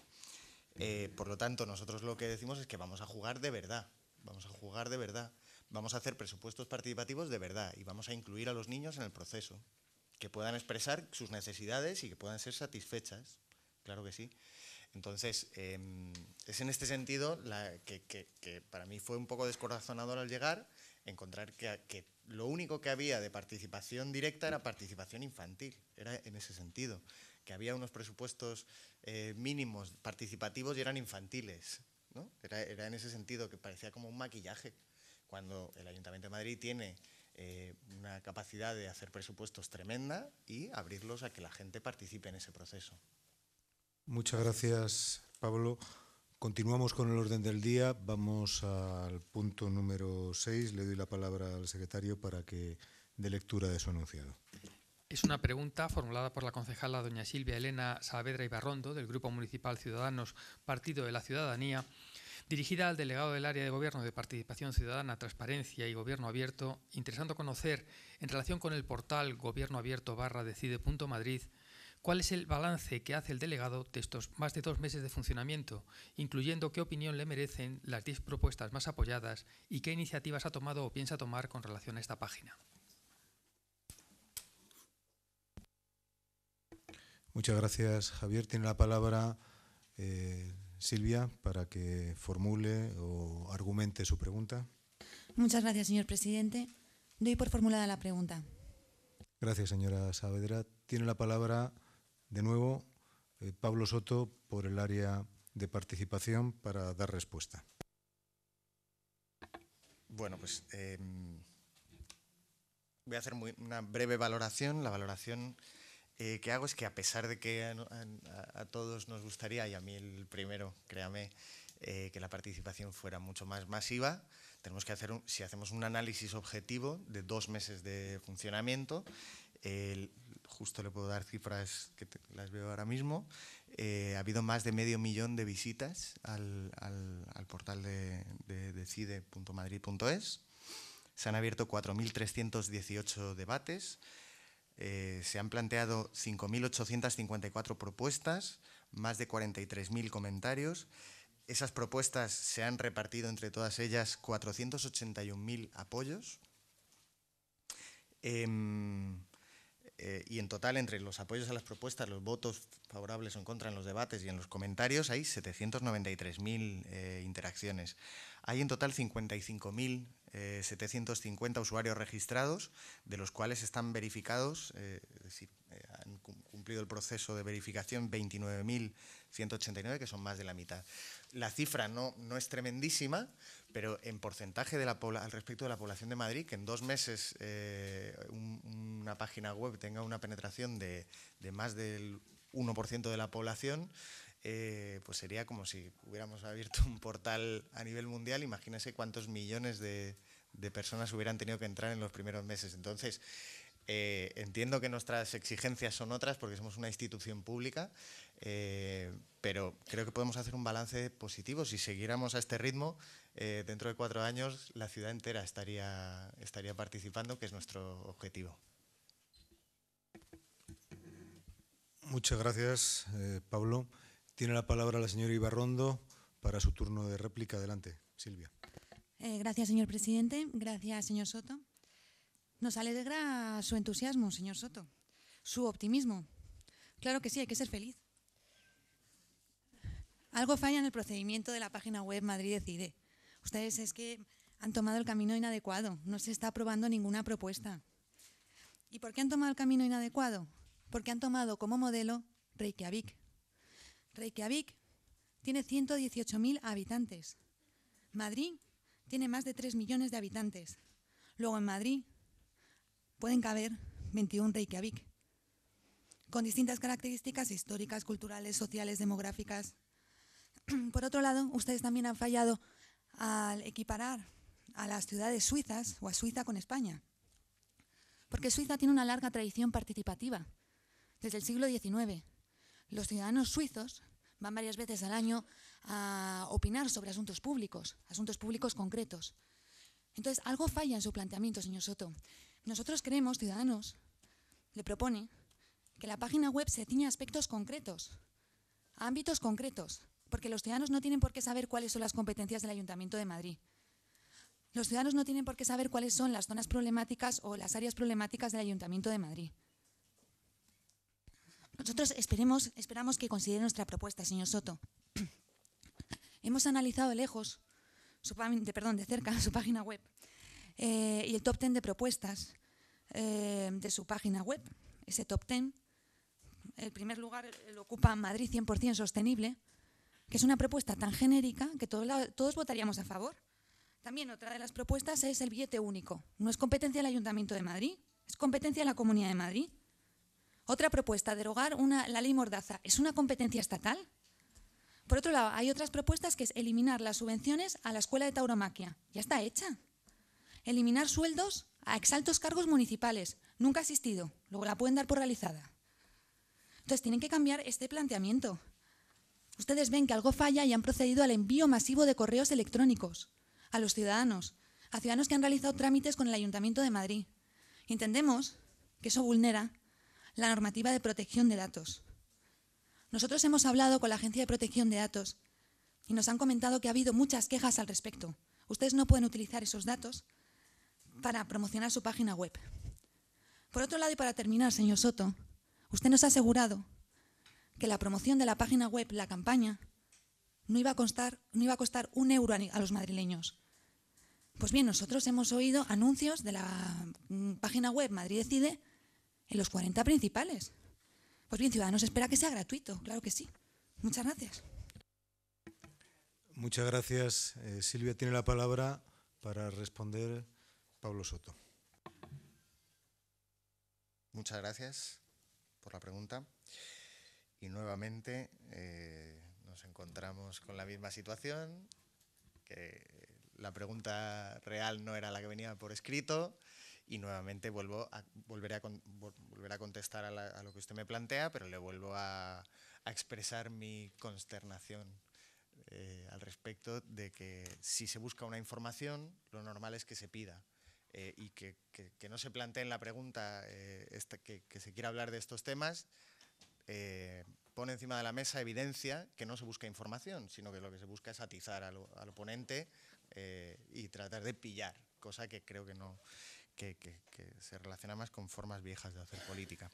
por lo tanto, nosotros lo que decimos es que vamos a jugar de verdad, vamos a jugar de verdad, vamos a hacer presupuestos participativos de verdad y vamos a incluir a los niños en el proceso que puedan expresar sus necesidades y que puedan ser satisfechas, claro que sí. Entonces, em, es en este sentido la, que, para mí fue un poco descorazonador al llegar, encontrar que, lo único que había de participación directa era participación infantil, era en ese sentido, que había unos presupuestos eh, mínimos participativos y eran infantiles, ¿no? era en ese sentido que parecía como un maquillaje, cuando el Ayuntamiento de Madrid tiene eh, una capacidad de hacer presupuestos tremenda y abrirlos a que la gente participe en ese proceso. Muchas gracias, Pablo. Continuamos con el orden del día. Vamos al punto número 6. Le doy la palabra al secretario para que dé lectura de su anunciado. Es una pregunta formulada por la concejala doña Silvia Elena Saavedra Ibarrondo, del Grupo Municipal Ciudadanos, Partido de la Ciudadanía, dirigida al delegado del área de gobierno de participación ciudadana, transparencia y gobierno abierto, interesando conocer, en relación con el portal gobierno abierto barra decide.madrid, cuál es el balance que hace el delegado de estos más de dos meses de funcionamiento, incluyendo qué opinión le merecen las 10 propuestas más apoyadas y qué iniciativas ha tomado o piensa tomar con relación a esta página. Muchas gracias, Javier. Tiene la palabra. Eh, Silvia para que formule o argumente su pregunta. Muchas gracias, señor presidente. Doy por formulada la pregunta. Gracias, señora Saavedra. Tiene la palabra de nuevo eh, Pablo Soto por el área de participación para dar respuesta. Bueno, pues em, voy a hacer una breve valoración. La valoración eh, que hago es que a pesar de que a, todos nos gustaría, y a mí el primero, créame, eh, que la participación fuera mucho más masiva, tenemos que hacer, un, si hacemos un análisis objetivo de dos meses de funcionamiento, justo le puedo dar cifras que las veo ahora mismo, eh, ha habido más de medio millón de visitas al, portal de, decide.madrid.es, se han abierto 4.318 debates, eh, se han planteado 5.854 propuestas, más de 43.000 comentarios. Esas propuestas se han repartido entre todas ellas 481.000 apoyos. Em, eh, y en total, entre los apoyos a las propuestas, los votos favorables o en contra en los debates y en los comentarios, hay 793.000 eh, interacciones. Hay en total 55.000 750 eh, usuarios registrados, de los cuales están verificados, eh, eh, han cumplido el proceso de verificación 29.189, que son más de la mitad. La cifra no, es tremendísima, pero en porcentaje de la al respecto de la población de Madrid, que en dos meses una página web tenga una penetración de más del 1% de la población, eh, pues sería como si hubiéramos abierto un portal a nivel mundial. Imagínense cuántos millones de, personas hubieran tenido que entrar en los primeros meses. Entonces, eh, entiendo que nuestras exigencias son otras porque somos una institución pública, eh, pero creo que podemos hacer un balance positivo. Si seguiéramos a este ritmo, dentro de cuatro años la ciudad entera estaría, estaría participando, que es nuestro objetivo. Muchas gracias, Pablo. Tiene la palabra la señora Ibarrondo para su turno de réplica. Adelante, Silvia. Eh, gracias, señor presidente. Gracias, señor Soto. Nos alegra su entusiasmo, señor Soto, su optimismo. Claro que sí, hay que ser feliz. Algo falla en el procedimiento de la página web Madrid Decide. Ustedes es que han tomado el camino inadecuado. No se está aprobando ninguna propuesta. ¿Y por qué han tomado el camino inadecuado? Porque han tomado como modelo Reykjavik, Reykjavik tiene 118.000 habitantes. Madrid tiene más de 3 millones de habitantes. Luego en Madrid pueden caber 21 Reykjavik, con distintas características históricas, culturales, sociales, demográficas. <clears throat> Por otro lado, ustedes también han fallado al equiparar a las ciudades suizas o a Suiza con España, porque Suiza tiene una larga tradición participativa, desde el siglo XIX. Los ciudadanos suizos van varias veces al año a opinar sobre asuntos públicos, asuntos públicos concretos. Entonces, algo falla en su planteamiento, señor Soto. Nosotros creemos, Ciudadanos, le propone que la página web se tiñe a aspectos concretos, a ámbitos concretos, porque los ciudadanos no tienen por qué saber cuáles son las competencias del Ayuntamiento de Madrid. Los ciudadanos no tienen por qué saber cuáles son las zonas problemáticas o las áreas problemáticas del Ayuntamiento de Madrid. Nosotros esperemos, esperamos que considere nuestra propuesta, señor Soto. <clears throat> Hemos analizado de lejos, de, perdón, de cerca, <laughs> su página web eh, y el top ten de propuestas eh, de su página web. Ese top ten. el primer lugar lo ocupa Madrid 100% sostenible, que es una propuesta tan genérica que todos votaríamos a favor. También otra de las propuestas es el billete único. No es competencia del Ayuntamiento de Madrid, es competencia de la Comunidad de Madrid. Otra propuesta, derogar la ley Mordaza. ¿Es una competencia estatal? Por otro lado, hay otras propuestas que es eliminar las subvenciones a la escuela de tauromaquia. Ya está hecha. Eliminar sueldos a exaltos cargos municipales. Nunca asistido. Luego la pueden dar por realizada. Entonces tienen que cambiar este planteamiento. Ustedes ven que algo falla y han procedido al envío masivo de correos electrónicos a los ciudadanos, a ciudadanos que han realizado trámites con el Ayuntamiento de Madrid. Entendemos que eso vulnera la normativa de protección de datos. Nosotros hemos hablado con la Agencia de Protección de Datos y nos han comentado que ha habido muchas quejas al respecto. Ustedes no pueden utilizar esos datos para promocionar su página web. Por otro lado, y para terminar, señor Soto, usted nos ha asegurado que la promoción de la página web, la campaña, no iba a costar, no iba a costar un euro a los madrileños. Pues bien, nosotros hemos oído anuncios de la mm, página web Madrid Decide en los 40 principales. Pues bien, Ciudadanos espera que sea gratuito, claro que sí. Muchas gracias. Muchas gracias. Eh, Silvia tiene la palabra para responder Pablo Soto. Muchas gracias por la pregunta. Y nuevamente eh, nos encontramos con la misma situación, que la pregunta real no era la que venía por escrito, y nuevamente vuelvo a, volveré, a, a contestar a, lo que usted me plantea, pero le vuelvo a, expresar mi consternación eh, al respecto de que si se busca una información, lo normal es que se pida. Eh, y que, que, no se plantee en la pregunta eh, que, se quiera hablar de estos temas, pone encima de la mesa evidencia que no se busca información, sino que lo que se busca es atizar al, al oponente y tratar de pillar, cosa que creo que no, que, se relaciona más con formas viejas de hacer política.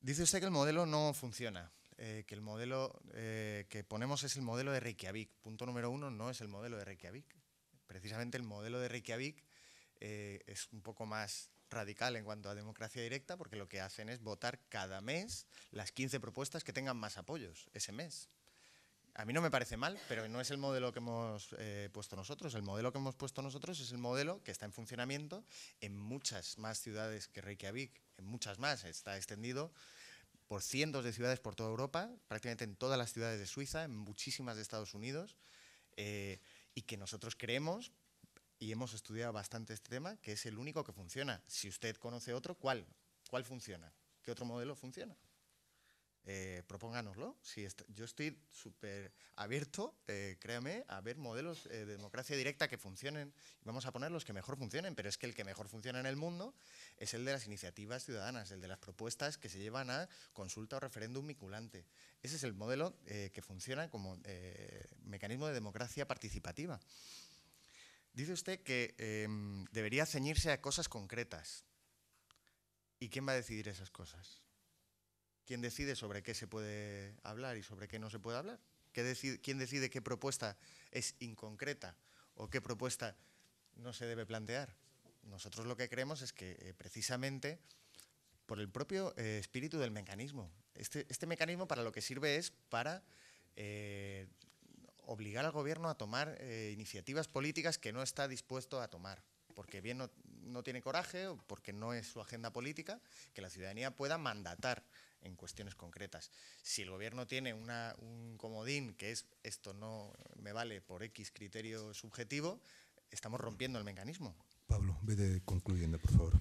Dice usted que el modelo no funciona, eh, que el modelo eh, que ponemos es el modelo de Reykjavik. Punto número uno, no es el modelo de Reykjavik. Precisamente el modelo de Reykjavik eh, es un poco más radical en cuanto a democracia directa porque lo que hacen es votar cada mes las 15 propuestas que tengan más apoyos ese mes. A mí no me parece mal, pero no es el modelo que hemos eh, puesto nosotros. El modelo que hemos puesto nosotros es el modelo que está en funcionamiento en muchas más ciudades que Reykjavik, en muchas más, está extendido por cientos de ciudades por toda Europa, prácticamente en todas las ciudades de Suiza, en muchísimas de Estados Unidos, eh, y que nosotros creemos y hemos estudiado bastante este tema, que es el único que funciona. Si usted conoce otro, ¿cuál? ¿Cuál funciona? ¿Qué otro modelo funciona? Eh, propónganoslo. Si yo estoy súper abierto, eh, créame, a ver modelos eh, de democracia directa que funcionen. Vamos a poner los que mejor funcionen, pero es que el que mejor funciona en el mundo es el de las iniciativas ciudadanas, el de las propuestas que se llevan a consulta o referéndum vinculante. Ese es el modelo que funciona como mecanismo de democracia participativa. Dice usted que em, debería ceñirse a cosas concretas. ¿Y quién va a decidir esas cosas? ¿Quién decide sobre qué se puede hablar y sobre qué no se puede hablar? ¿Quién decide qué propuesta es inconcreta o qué propuesta no se debe plantear? Nosotros lo que creemos es que eh, precisamente por el propio eh, espíritu del mecanismo. Este, este, mecanismo para lo que sirve es para eh, obligar al gobierno a tomar iniciativas políticas que no está dispuesto a tomar, porque bien no tiene coraje o porque no es su agenda política, que la ciudadanía pueda mandatar en cuestiones concretas. Si el gobierno tiene un comodín que es esto no me vale por X criterio subjetivo, estamos rompiendo el mecanismo. Pablo, de concluyendo, por favor.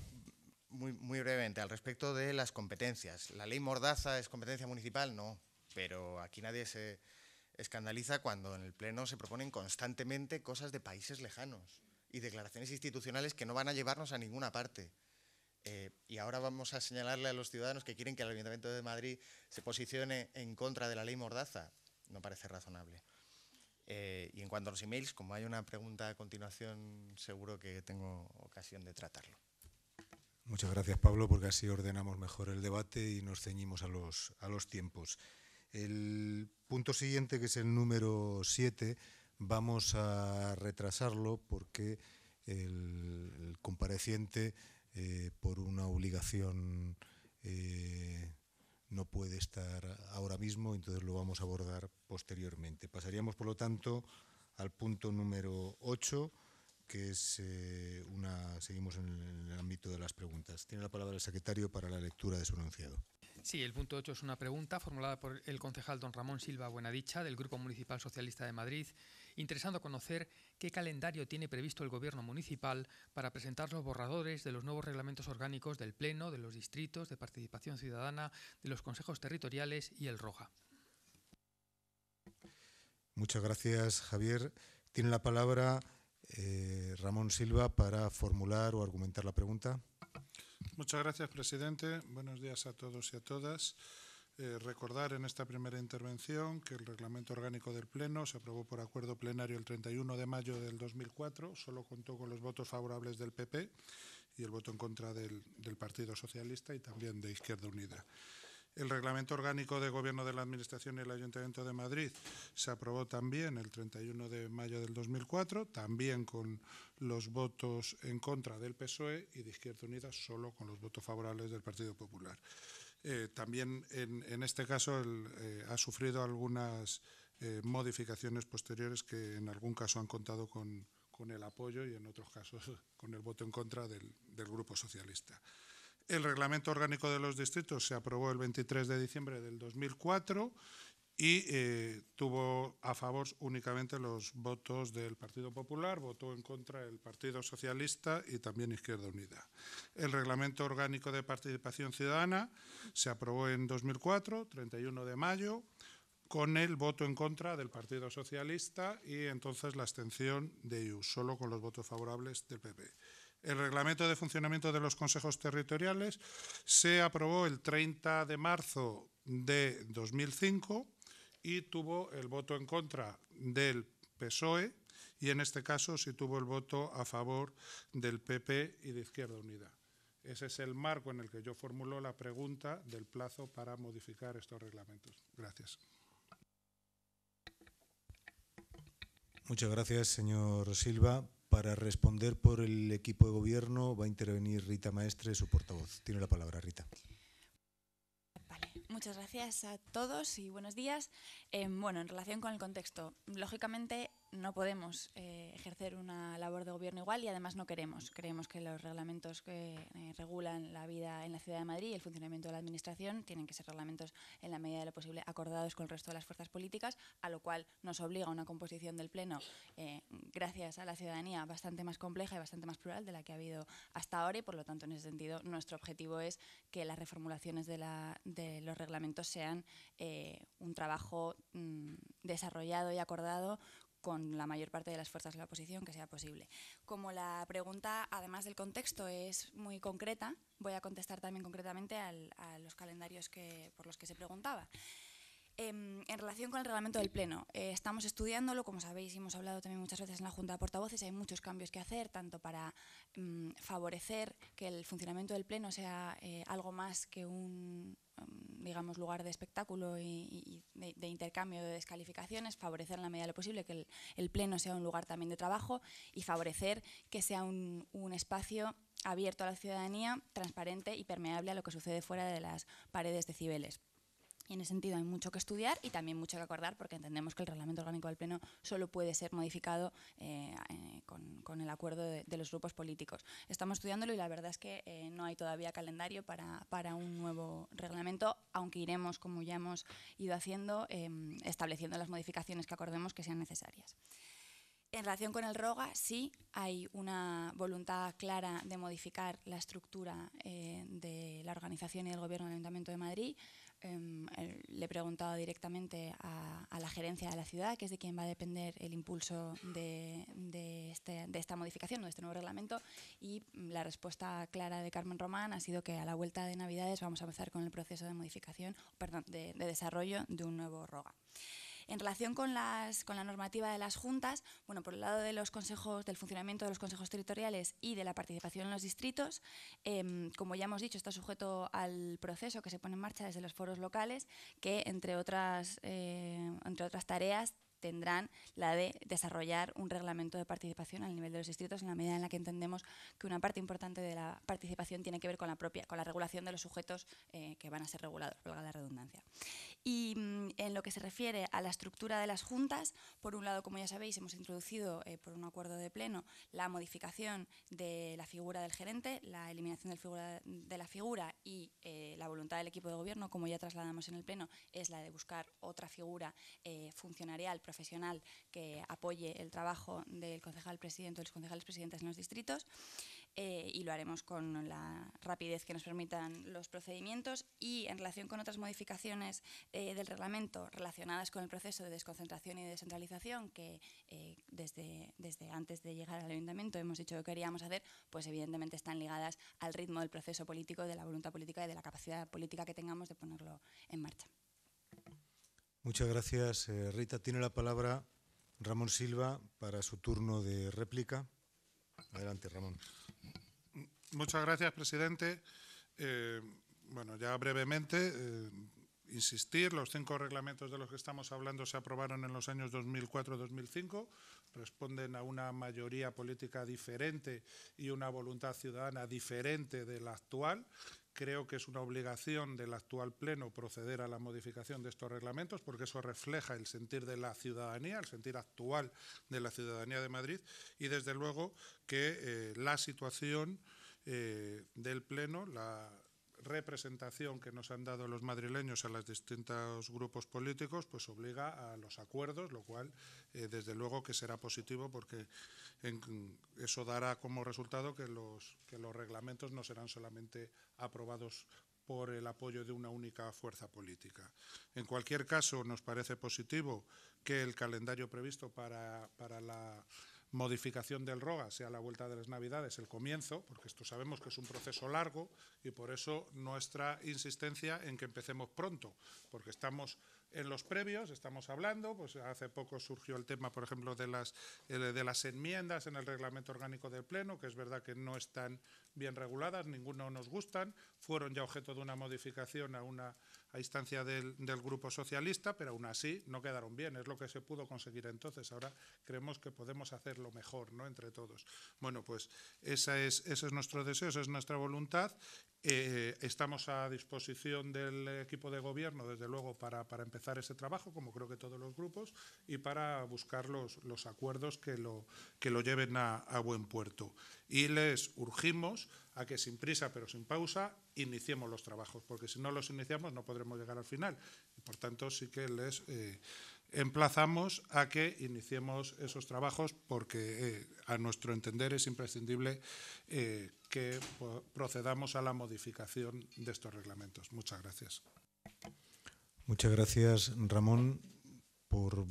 Muy, muy brevemente, al respecto de las competencias. ¿La ley Mordaza es competencia municipal? No, pero aquí nadie se escandaliza cuando en el Pleno se proponen constantemente cosas de países lejanos y declaraciones institucionales que no van a llevarnos a ninguna parte. Eh, y ahora vamos a señalarle a los ciudadanos que quieren que el Ayuntamiento de Madrid se posicione en contra de la ley Mordaza. No parece razonable. Eh, y en cuanto a los emails, como hay una pregunta a continuación, seguro que tengo ocasión de tratarlo. Muchas gracias, Pablo, porque así ordenamos mejor el debate y nos ceñimos a los, a los tiempos. El punto siguiente, que es el número 7, vamos a retrasarlo porque el, el compareciente eh, por una obligación eh, no puede estar ahora mismo, entonces lo vamos a abordar posteriormente. Pasaríamos, por lo tanto, al punto número 8, que es eh, una... Seguimos en el ámbito de las preguntas. Tiene la palabra el secretario para la lectura de su enunciado. Sí, el punto 8 es una pregunta formulada por el concejal don Ramón Silva Buenadicha del Grupo Municipal Socialista de Madrid interesando conocer qué calendario tiene previsto el Gobierno municipal para presentar los borradores de los nuevos reglamentos orgánicos del Pleno, de los distritos, de participación ciudadana, de los consejos territoriales y el Roja. Muchas gracias, Javier. Tiene la palabra eh, Ramón Silva para formular o argumentar la pregunta. Muchas gracias, presidente. Buenos días a todos y a todas. Eh, recordar en esta primera intervención que el reglamento orgánico del Pleno se aprobó por acuerdo plenario el 31 de mayo del 2004, solo contó con los votos favorables del PP y el voto en contra del, del Partido Socialista y también de Izquierda Unida. El reglamento orgánico de gobierno de la Administración y el Ayuntamiento de Madrid se aprobó también el 31 de mayo del 2004, también con los votos en contra del PSOE y de Izquierda Unida, solo con los votos favorables del Partido Popular. Eh, también en, este caso eh, ha sufrido algunas eh, modificaciones posteriores que en algún caso han contado con, el apoyo y en otros casos <laughs> con el voto en contra del, del Grupo Socialista. El reglamento orgánico de los distritos se aprobó el 23 de diciembre del 2004 y eh, tuvo a favor únicamente los votos del Partido Popular, votó en contra el Partido Socialista y también Izquierda Unida. El Reglamento Orgánico de Participación Ciudadana se aprobó en 2004, 31 de mayo, con el voto en contra del Partido Socialista y entonces la abstención de IU, e solo con los votos favorables del PP. El reglamento de funcionamiento de los consejos territoriales se aprobó el 30 de marzo de 2005 y tuvo el voto en contra del PSOE y en este caso sí tuvo el voto a favor del PP y de Izquierda Unida. Ese es el marco en el que yo formulo la pregunta del plazo para modificar estos reglamentos. Gracias. Muchas gracias, señor Silva. Para responder por el equipo de gobierno va a intervenir Rita Maestre, su portavoz. Tiene la palabra, Rita. Muchas gracias a todos y buenos días. Em, bueno, en relación con el contexto, lógicamente no podemos eh, ejercer una labor de gobierno igual y además no queremos. Creemos que los reglamentos que eh, regulan la vida en la Ciudad de Madrid y el funcionamiento de la Administración tienen que ser reglamentos en la medida de lo posible acordados con el resto de las fuerzas políticas, a lo cual nos obliga una composición del Pleno, eh, gracias a la ciudadanía, bastante más compleja y bastante más plural de la que ha habido hasta ahora y por lo tanto en ese sentido nuestro objetivo es que las reformulaciones de, la, de los reglamentos sean un trabajo mm, desarrollado y acordado con la mayor parte de las fuerzas de la oposición que sea posible. Como la pregunta, además del contexto, es muy concreta, voy a contestar también concretamente a los calendarios que, por los que se preguntaba. Em, en relación con el reglamento del Pleno, eh, estamos estudiándolo, como sabéis, hemos hablado también muchas veces en la Junta de Portavoces, hay muchos cambios que hacer, tanto para mm, favorecer que el funcionamiento del Pleno sea eh, algo más que un em, digamos, lugar de espectáculo y, de, intercambio de descalificaciones, favorecer en la medida de lo posible que el, Pleno sea un lugar también de trabajo y favorecer que sea un, un espacio abierto a la ciudadanía, transparente y permeable a lo que sucede fuera de las paredes de Cibeles y En ese sentido hay mucho que estudiar y también mucho que acordar porque entendemos que el reglamento orgánico del Pleno solo puede ser modificado eh, eh, con, el acuerdo de, los grupos políticos. Estamos estudiándolo y la verdad es que eh, no hay todavía calendario para, un nuevo reglamento, aunque iremos, como ya hemos ido haciendo, em, estableciendo las modificaciones que acordemos que sean necesarias. En relación con el ROGA, sí hay una voluntad clara de modificar la estructura de la organización y del Gobierno del Ayuntamiento de Madrid. Em, le he preguntado directamente a, la gerencia de la ciudad, que es de quien va a depender el impulso este, de, esta modificación de este nuevo reglamento, y la respuesta clara de Carmen Román ha sido que a la vuelta de Navidades vamos a empezar con el proceso de modificación, perdón, de desarrollo de un nuevo ROGA. En relación con, las, con la normativa de las juntas, bueno, por el lado de los consejos, del funcionamiento de los consejos territoriales y de la participación en los distritos, em, como ya hemos dicho, está sujeto al proceso que se pone en marcha desde los foros locales, que entre otras, eh, tareas tendrán la de desarrollar un reglamento de participación a nivel de los distritos en la medida en la que entendemos que una parte importante de la participación tiene que ver con la propia, con la regulación de los sujetos eh, que van a ser regulados, valga la redundancia. Y mm, en lo que se refiere a la estructura de las juntas, por un lado, como ya sabéis, hemos introducido eh, por un acuerdo de pleno la modificación de la figura del gerente, la eliminación de la figura y eh, la voluntad del equipo de gobierno, como ya trasladamos en el pleno, es la de buscar otra figura eh, funcionarial, profesional, que apoye el trabajo del concejal presidente o de los concejales presidentes en los distritos. Eh, y lo haremos con la rapidez que nos permitan los procedimientos. Y en relación con otras modificaciones eh, del reglamento relacionadas con el proceso de desconcentración y descentralización que eh, desde, desde antes de llegar al ayuntamiento hemos dicho que queríamos hacer, pues evidentemente están ligadas al ritmo del proceso político, de la voluntad política y de la capacidad política que tengamos de ponerlo en marcha. Muchas gracias, Rita. Tiene la palabra Ramón Silva para su turno de réplica. Adelante, Ramón. Muchas gracias, presidente. Eh, bueno, ya brevemente, eh, insistir, los cinco reglamentos de los que estamos hablando se aprobaron en los años 2004-2005, responden a una mayoría política diferente y una voluntad ciudadana diferente de la actual. Creo que es una obligación del actual Pleno proceder a la modificación de estos reglamentos porque eso refleja el sentir de la ciudadanía, el sentir actual de la ciudadanía de Madrid y desde luego que eh, la situación eh, del Pleno, la representación que nos han dado los madrileños a los distintos grupos políticos, pues obliga a los acuerdos, lo cual eh, desde luego que será positivo porque eso dará como resultado que los, los reglamentos no serán solamente aprobados por el apoyo de una única fuerza política. En cualquier caso, nos parece positivo que el calendario previsto para, para la modificación del ROGA sea la vuelta de las Navidades el comienzo, porque esto sabemos que es un proceso largo y por eso nuestra insistencia en que empecemos pronto, porque estamos en los previos, estamos hablando, pues hace poco surgió el tema, por ejemplo, de las, eh, de las enmiendas en el reglamento orgánico del Pleno, que es verdad que no están bien reguladas, ninguno nos gustan, fueron ya objeto de una modificación a una a instancia del, Grupo Socialista, pero aún así no quedaron bien, es lo que se pudo conseguir entonces. Ahora creemos que podemos hacerlo mejor, ¿no?, entre todos. Bueno, pues esa es, ese es nuestro deseo, esa es nuestra voluntad eh, estamos a disposición del equipo de gobierno, desde luego, para, para, empezar ese trabajo, como creo que todos los grupos, y para buscar los, los acuerdos que lo, que lo lleven a, buen puerto. Y les urgimos a que sin prisa pero sin pausa iniciemos los trabajos, porque si no los iniciamos no podremos llegar al final. por tanto, sí que les... Eh, emplazamos a que iniciemos esos trabajos porque eh, a nuestro entender es imprescindible eh, que procedamos a la modificación de estos reglamentos. Muchas gracias. Muchas gracias, Ramón. Por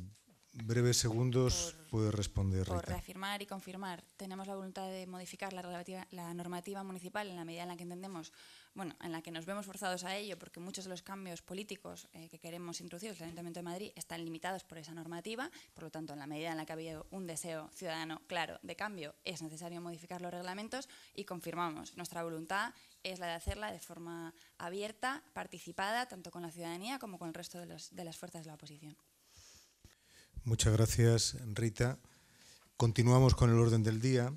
breves segundos puede responder. Por reafirmar y confirmar, tenemos la voluntad de modificar la, la normativa municipal en la medida en la que entendemos bueno, en la que nos vemos forzados a ello porque muchos de los cambios políticos eh, que queremos introducir en el Ayuntamiento de Madrid están limitados por esa normativa, por lo tanto, en la medida en la que ha habido un deseo ciudadano claro de cambio, es necesario modificar los reglamentos y confirmamos, nuestra voluntad es la de hacerla de forma abierta, participada, tanto con la ciudadanía como con el resto de, de las fuerzas de la oposición. Muchas gracias, Rita. Continuamos con el orden del día.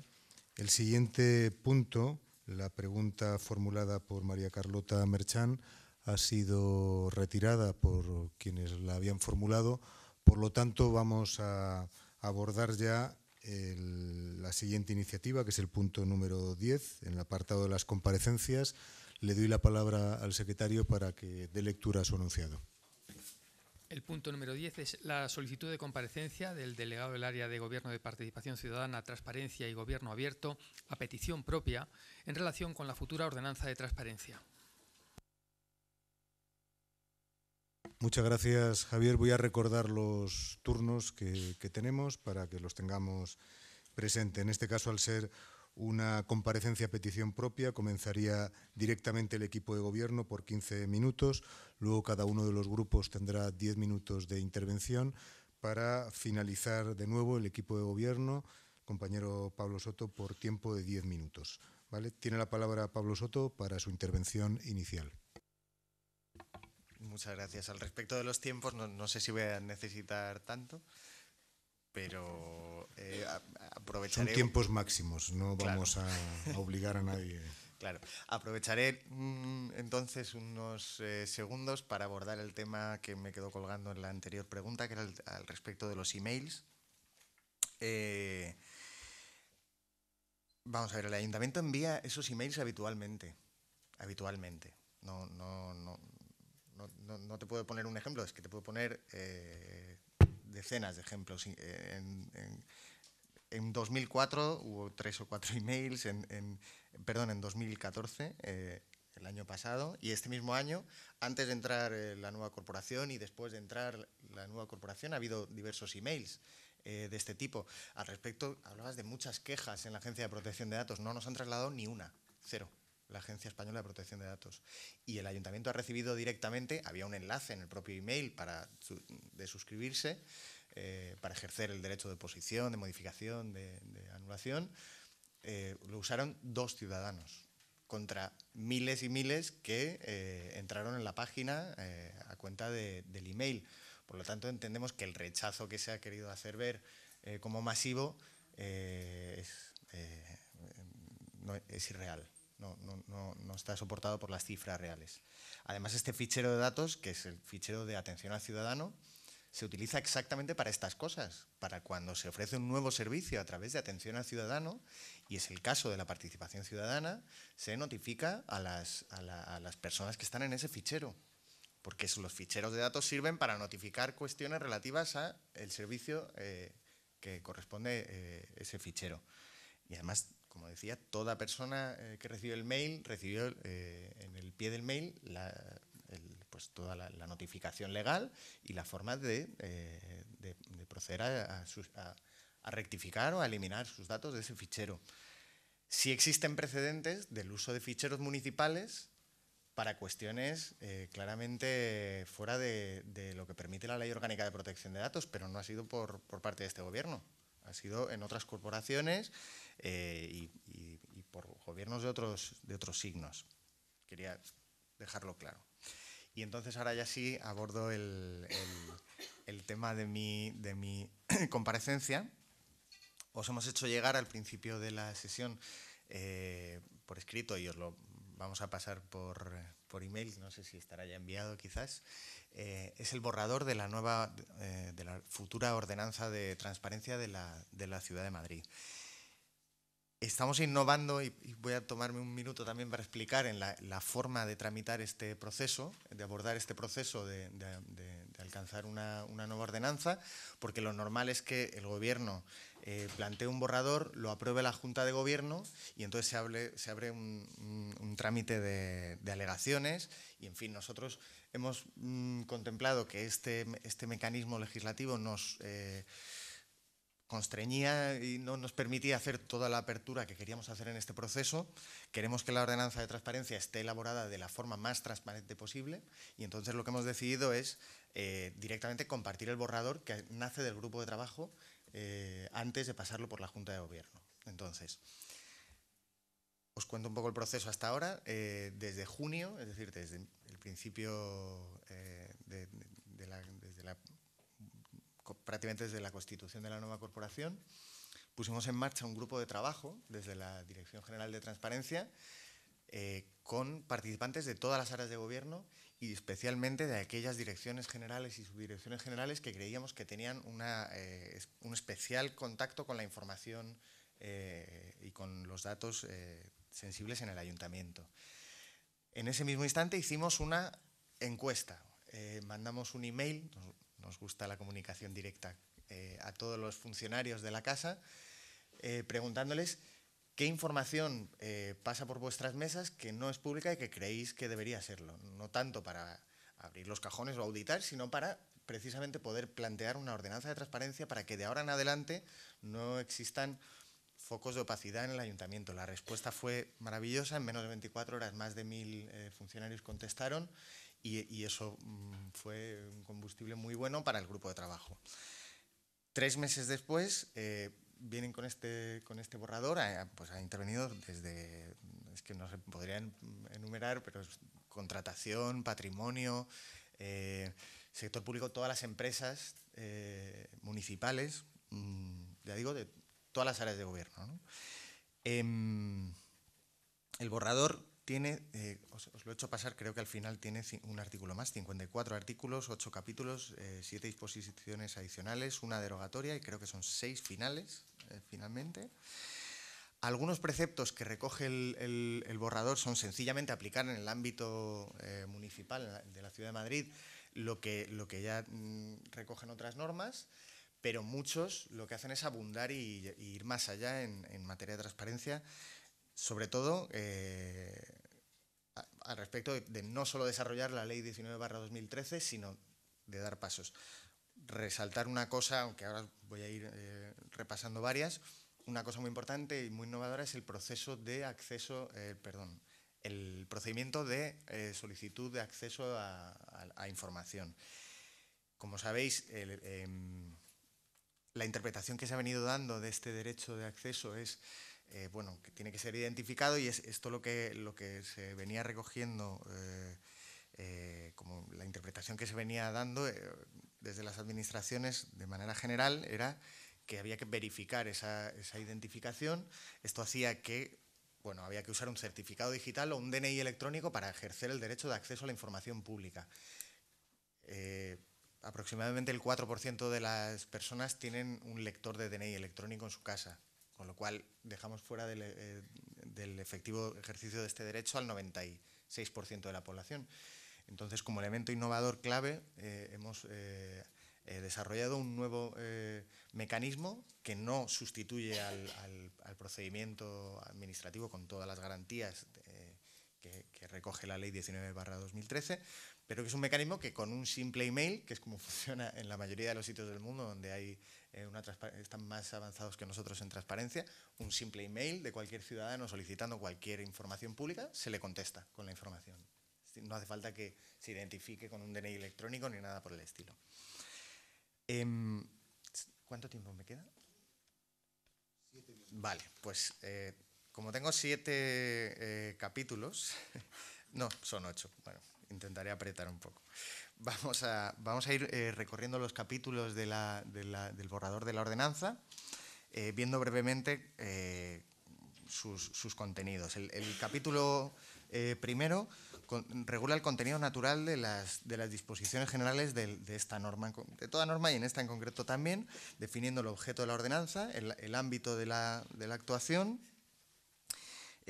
El siguiente punto la pregunta formulada por María Carlota Merchán ha sido retirada por quienes la habían formulado, por lo tanto vamos a abordar ya la siguiente iniciativa, que es el punto número 10, en el apartado de las comparecencias. Le doy la palabra al secretario para que dé lectura a su anunciado. El punto número 10 es la solicitud de comparecencia del delegado del área de Gobierno de Participación Ciudadana, Transparencia y Gobierno Abierto a petición propia en relación con la futura ordenanza de transparencia. Muchas gracias, Javier. Voy a recordar los turnos que, tenemos para que los tengamos presentes. En este caso, al ser una comparecencia a petición propia, comenzaría directamente el equipo de gobierno por 15 minutos, luego cada uno de los grupos tendrá 10 minutos de intervención para finalizar de nuevo el equipo de gobierno, compañero Pablo Soto, por tiempo de 10 minutos. ¿vale? Tiene la palabra Pablo Soto para su intervención inicial. Muchas gracias. Al respecto de los tiempos, no, no sé si voy a necesitar tanto pero eh, aprovecharé... Son tiempos máximos, no vamos a, obligar a nadie. <laughs> Claro, aprovecharé mm, entonces unos eh, segundos para abordar el tema que me quedó colgando en la anterior pregunta, que era al respecto de los emails. Eh, vamos a ver, el ayuntamiento envía esos emails habitualmente, habitualmente. No, no, no, no, no te puedo poner un ejemplo, es que te puedo poner decenas de ejemplos. Eh, en, 2004 hubo tres o cuatro <laughs> emails, en, perdón, en 2014, eh, el año pasado, y este mismo año, antes de entrar eh, la nueva corporación y después de entrar la nueva corporación, ha habido diversos emails de este tipo. Al respecto, hablabas de muchas quejas en la Agencia de Protección de Datos, no nos han trasladado ni una, cero la Agencia Española de Protección de Datos. Y el ayuntamiento ha recibido directamente, había un enlace en el propio email para de suscribirse, eh, para ejercer el derecho de oposición, de modificación, de, anulación, eh, lo usaron dos ciudadanos contra miles y miles que eh, entraron en la página a cuenta del email. Por lo tanto, entendemos que el rechazo que se ha querido hacer ver como masivo es irreal no, no, está soportado por las cifras reales. Además, este fichero de datos, que es el fichero de atención al ciudadano, se utiliza exactamente para estas cosas, para cuando se ofrece un nuevo servicio a través de atención al ciudadano, y es el caso de la participación ciudadana, se notifica a las, personas que están en ese fichero, porque los ficheros de datos sirven para notificar cuestiones relativas al servicio eh, que corresponde eh, ese fichero. Y además como decía, toda persona eh, que recibió el mail recibió eh, en el pie del mail pues, toda la, notificación legal y la forma de, eh, proceder a, rectificar o a eliminar sus datos de ese fichero. Si sí existen precedentes del uso de ficheros municipales para cuestiones claramente fuera de, lo que permite la Ley Orgánica de Protección de Datos, pero no ha sido por, por parte de este Gobierno ha sido en otras corporaciones eh, y, por gobiernos de otros, de otros signos. Quería dejarlo claro. Y entonces ahora ya sí abordo el, el, tema de mi, de mi <clears throat> comparecencia. Os hemos hecho llegar al principio de la sesión eh, por escrito y os lo vamos a pasar por, por email, no sé si estará ya enviado quizás, eh, es el borrador de la nueva, de la futura ordenanza de transparencia de la, de la Ciudad de Madrid. Estamos innovando, y, voy a tomarme un minuto también para explicar en la, forma de tramitar este proceso, de abordar este proceso de, alcanzar una, nueva ordenanza, porque lo normal es que el Gobierno eh, plantee un borrador, lo apruebe la Junta de Gobierno y entonces se, abre un, trámite de alegaciones y, en fin, nosotros hemos mm, contemplado que este, este, mecanismo legislativo nos, eh, constreñía y no nos permitía hacer toda la apertura que queríamos hacer en este proceso. Queremos que la ordenanza de transparencia esté elaborada de la forma más transparente posible y entonces lo que hemos decidido es eh, directamente compartir el borrador que nace del grupo de trabajo eh, antes de pasarlo por la Junta de Gobierno. Entonces, os cuento un poco el proceso hasta ahora. Eh, desde junio, es decir, desde el principio de prácticamente desde la constitución de la nueva corporación, pusimos en marcha un grupo de trabajo desde la Dirección General de Transparencia eh, con participantes de todas las áreas de gobierno y especialmente de aquellas direcciones generales y subdirecciones generales que creíamos que tenían eh, un especial contacto con la información eh, y con los datos sensibles en el ayuntamiento. En ese mismo instante hicimos una encuesta, mandamos un email, nos gusta la comunicación directa eh, a todos los funcionarios de la casa, eh, preguntándoles qué información eh, pasa por vuestras mesas que no es pública y que creéis que debería serlo. No tanto para abrir los cajones o auditar, sino para precisamente poder plantear una ordenanza de transparencia para que de ahora en adelante no existan focos de opacidad en el ayuntamiento. La respuesta fue maravillosa, en menos de 24 horas más de mil funcionarios contestaron y, eso mm, fue un combustible muy bueno para el grupo de trabajo. Tres meses después eh, vienen con este, con este borrador, eh, pues ha intervenido desde, es que no se podrían enumerar, pero contratación, patrimonio, eh, sector público, todas las empresas municipales, mm, ya digo, de todas las áreas de gobierno. Em, el borrador eh, os, lo he hecho pasar, creo que al final tiene un artículo más, 54 artículos, 8 capítulos, eh, 7 disposiciones adicionales, una derogatoria y creo que son 6 finales, eh, finalmente. Algunos preceptos que recoge el, borrador son sencillamente aplicar en el ámbito eh, municipal de la Ciudad de Madrid lo que, lo que ya mm, recogen otras normas pero muchos lo que hacen es abundar y, ir más allá en, materia de transparencia, sobre todo al respecto de, no solo desarrollar la ley 19-2013, sino de dar pasos. Resaltar una cosa, aunque ahora voy a ir eh, repasando varias, una cosa muy importante y muy innovadora es el proceso de acceso, eh, perdón, el procedimiento de eh, solicitud de acceso a, información. Como sabéis, em, la interpretación que se ha venido dando de este derecho de acceso es eh, bueno, que tiene que ser identificado y esto lo que, lo que se venía recogiendo, eh, eh, como la interpretación que se venía dando desde las administraciones de manera general era que había que verificar esa, identificación. Esto hacía que bueno, había que usar un certificado digital o un DNI electrónico para ejercer el derecho de acceso a la información pública. aproximadamente el 4% de las personas tienen un lector de DNI electrónico en su casa. Con lo cual dejamos fuera eh, del, efectivo ejercicio de este derecho al 96% de la población. Entonces, como elemento innovador clave, eh, hemos eh, desarrollado un nuevo mecanismo que no sustituye al, procedimiento administrativo con todas las garantías que, que, recoge la ley 19-2013, pero que es un mecanismo que con un simple email, que es como <laughs> funciona en la mayoría de los sitios del mundo donde hay eh, están más avanzados que nosotros en transparencia, un simple email de cualquier ciudadano solicitando cualquier información pública, se le contesta con la información. No hace falta que se identifique con un DNI electrónico ni nada por el estilo. Em, ¿Cuánto tiempo me queda? Vale, pues eh, como tengo siete eh, capítulos, <laughs> no, son ocho, bueno, intentaré apretar un poco vamos a, vamos a ir eh, recorriendo los capítulos del borrador de la ordenanza, eh, viendo brevemente eh, sus, contenidos. El, capítulo primero regula el contenido natural de las, disposiciones generales de, esta norma, de toda norma y en esta en concreto también, definiendo el objeto de la ordenanza, el, ámbito de la actuación,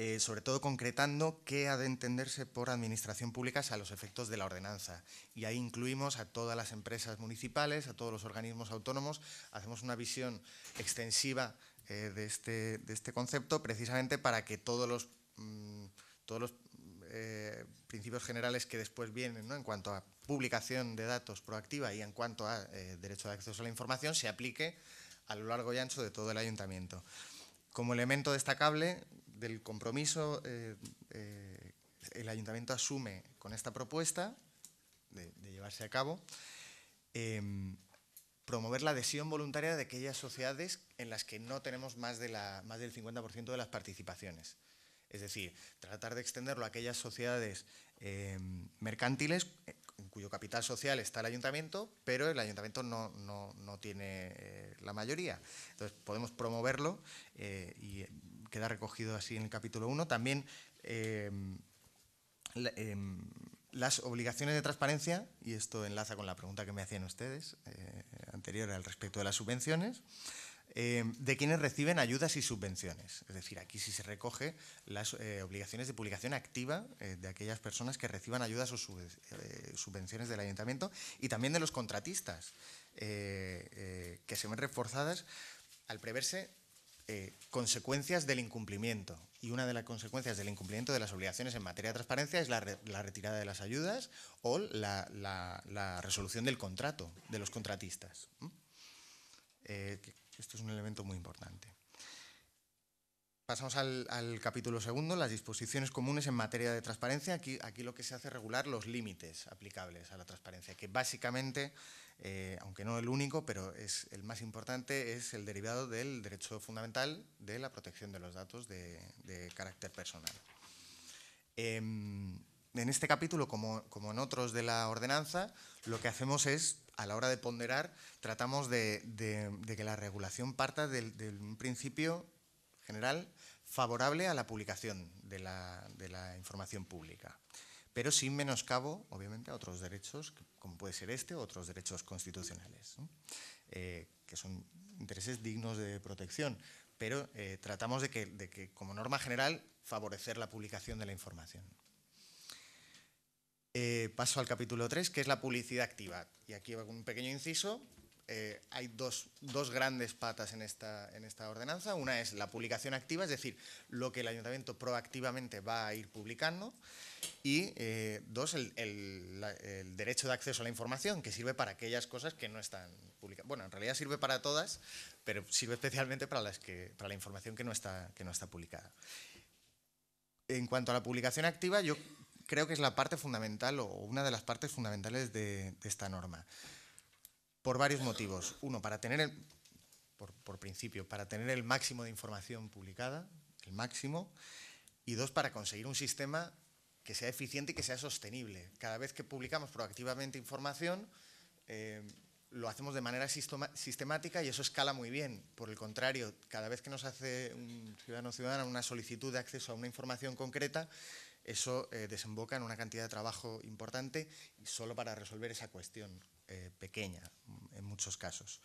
eh, sobre todo concretando qué ha de entenderse por administración pública a los efectos de la ordenanza. Y ahí incluimos a todas las empresas municipales, a todos los organismos autónomos, hacemos una visión extensiva eh, de, este, de, este, concepto precisamente para que todos los, mm, todos eh, principios generales que después vienen en cuanto a publicación de datos proactiva y en cuanto a derecho de acceso a la información se aplique a lo largo y ancho de todo el ayuntamiento. Como elemento destacable, del compromiso eh, eh, el ayuntamiento asume con esta propuesta de, llevarse a cabo em, promover la adhesión voluntaria de aquellas sociedades en las que no tenemos más, de la, más del 50% de las participaciones. Es decir, tratar de extenderlo a aquellas sociedades em, mercantiles en cuyo capital social está el ayuntamiento, pero el ayuntamiento no, tiene eh, la mayoría. Entonces, podemos promoverlo y queda recogido así en el capítulo 1. También eh, eh, las obligaciones de transparencia, y esto enlaza con la pregunta que me hacían ustedes eh, anterior al respecto de las subvenciones, de quienes reciben ayudas y subvenciones. Es decir, aquí sí se recoge las obligaciones de publicación activa de aquellas personas que reciban ayudas o subvenciones del ayuntamiento y también de los contratistas, que se ven reforzadas al preverse eh, consecuencias del incumplimiento. Y una de las consecuencias del incumplimiento de las obligaciones en materia de transparencia es la, retirada de las ayudas o la, resolución del contrato de los contratistas. Eh, esto es un elemento muy importante. Pasamos al, capítulo segundo, las disposiciones comunes en materia de transparencia. Aquí, aquí lo que se hace es regular los límites aplicables a la transparencia, que básicamente eh, aunque no el único, pero es el más importante, es el derivado del derecho fundamental de la protección de los datos de, carácter personal. Em, en este capítulo, como, como, en otros de la ordenanza, lo que hacemos es, a la hora de ponderar, tratamos de, que la regulación parta de un principio general favorable a la publicación de la información pública pero sin menoscabo, obviamente, a otros derechos, como puede ser este, otros derechos constitucionales, eh, que son intereses dignos de protección, pero eh, tratamos de que, como norma general, favorecer la publicación de la información. Eh, paso al capítulo 3, que es la publicidad activa. Y aquí hago un pequeño inciso, eh, hay dos, grandes patas en esta, en esta ordenanza. Una es la publicación activa, es decir, lo que el ayuntamiento proactivamente va a ir publicando. Y eh, dos, el, derecho de acceso a la información, que sirve para aquellas cosas que no están publicadas. Bueno, en realidad sirve para todas, pero sirve <laughs> especialmente para, las que, para la información que no, está, que no está publicada. En cuanto a la publicación activa, yo creo que es la parte fundamental o una de las partes fundamentales de esta norma por varios motivos. Uno, para tener, el, por, principio, para tener el máximo de información publicada, el máximo, y dos, para conseguir un sistema que sea eficiente y que sea sostenible. Cada vez que publicamos proactivamente información, eh, lo hacemos de manera sistemática y eso escala muy bien. Por el contrario, cada vez que nos hace un ciudadano o ciudadana una solicitud de acceso a una información concreta, eso eh, desemboca en una cantidad de trabajo importante solo para resolver esa cuestión. Eh, pequeña en muchos casos.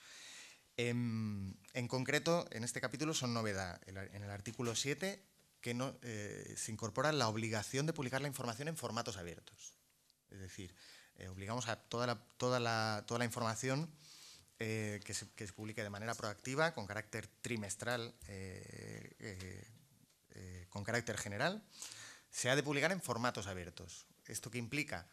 Em, en, concreto, en este capítulo son novedad. En el artículo 7 que no, eh, se incorpora la obligación de publicar la información en formatos abiertos. Es decir, eh, obligamos a toda la, toda toda la información que, se, que, se, publique de manera proactiva, con carácter trimestral, con carácter general, se ha de publicar en formatos abiertos. ¿Esto qué implica?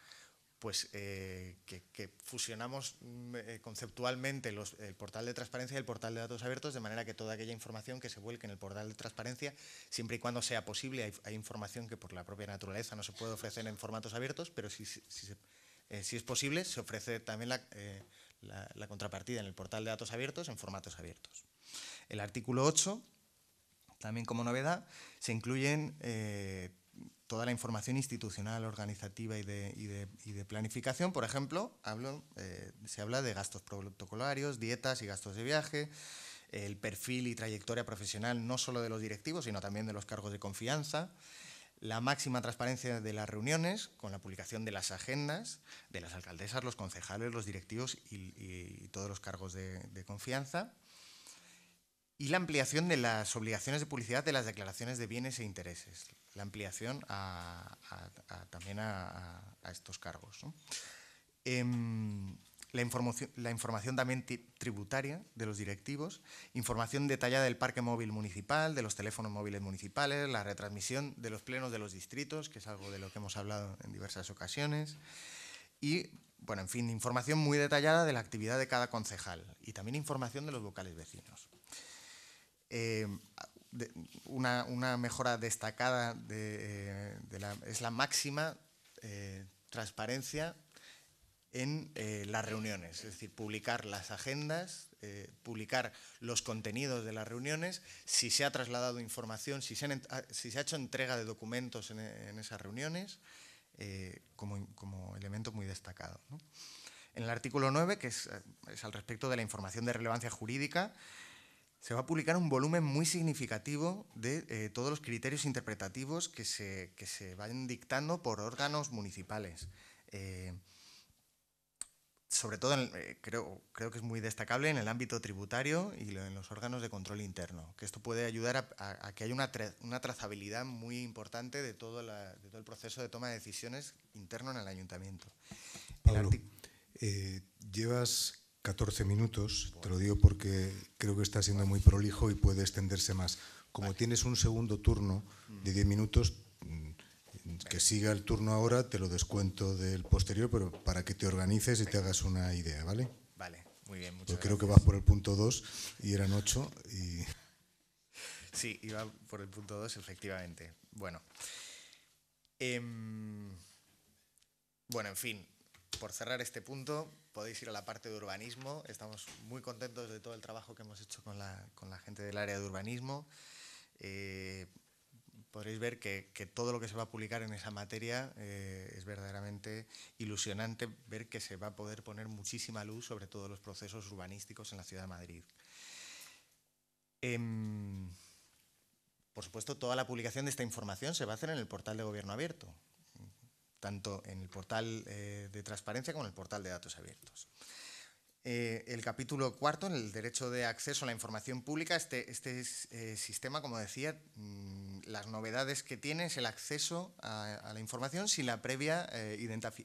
pues eh, que, fusionamos mm, eh, conceptualmente el portal de transparencia y el portal de datos abiertos de manera que toda aquella información que se vuelque en el portal de transparencia, siempre y cuando sea posible, hay, información que por la propia naturaleza no se puede ofrecer en formatos abiertos, pero si, si, eh, es posible se ofrece también la, contrapartida en el portal de datos abiertos en formatos abiertos. El artículo 8 también como novedad, se incluyen toda la información institucional, organizativa y de, planificación. Por ejemplo, eh, se habla de gastos protocolarios, dietas y gastos de viaje, el perfil y trayectoria profesional no solo de los directivos, sino también de los cargos de confianza, la máxima transparencia de las reuniones con la publicación de las agendas de las alcaldesas, los concejales, los directivos y, todos los cargos de, confianza. Y la ampliación de las obligaciones de publicidad de las declaraciones de bienes e intereses la ampliación también a, estos cargos. Em, la, información, la, información, también tributaria de los directivos, información detallada del parque móvil municipal, de los teléfonos móviles municipales, la retransmisión de los plenos de los distritos, que es algo de lo que hemos hablado en diversas ocasiones, y, bueno, en fin, información muy detallada de la actividad de cada concejal y también información de los vocales vecinos. Em, una, mejora destacada eh, es la máxima eh, transparencia en eh, las reuniones, es decir, publicar las agendas, publicar los contenidos de las reuniones, si se ha trasladado información, si se, ah, ha hecho entrega de documentos en, esas reuniones, como, elemento muy destacado. En el artículo 9, que es al respecto de la información de relevancia jurídica, se va a publicar un volumen muy significativo de eh, todos los criterios interpretativos que se, que se, van dictando por órganos municipales. Eh, sobre todo, eh, creo, creo que es muy destacable en el ámbito tributario y en los órganos de control interno, que esto puede ayudar a, que haya una, una, trazabilidad muy importante de todo, el proceso de toma de decisiones interno en el ayuntamiento. Pablo, llevas 14 minutos, te lo digo porque creo que está siendo muy prolijo y puede extenderse más. Como tienes un segundo turno de 10 minutos, mm, que siga el turno ahora, te lo descuento del posterior, pero para que te organices y te hagas una idea, ¿vale? Vale, muy bien, muchas Yo creo que vas por el punto 2 y eran 8 y... <laughs> Sí, iba por el punto 2, efectivamente. Bueno. Em, bueno, en fin, por cerrar este punto, podéis ir a la parte de urbanismo. Estamos muy contentos de todo el trabajo que hemos hecho con la, gente del área de urbanismo. Eh, podréis ver que, todo lo que se va a publicar en esa materia eh, es verdaderamente ilusionante ver que se va a poder poner muchísima luz sobre todos los procesos urbanísticos en la ciudad de Madrid. Em, por supuesto, toda la publicación de esta información se va a hacer en el portal de Gobierno Abierto, tanto en el portal eh, de transparencia como en el portal de datos abiertos. Eh, el capítulo cuarto, en el derecho de acceso a la información pública, este, este eh, sistema, como decía, mm, las novedades que tiene es el acceso a, la información sin la previa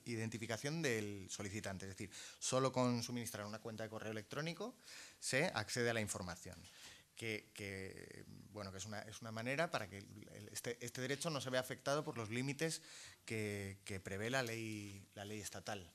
identificación del solicitante. Es decir, solo con suministrar una cuenta de correo electrónico se accede a la información. Que, bueno, que es una, manera para que este, este derecho no se vea afectado por los límites que, prevé la ley, la ley estatal.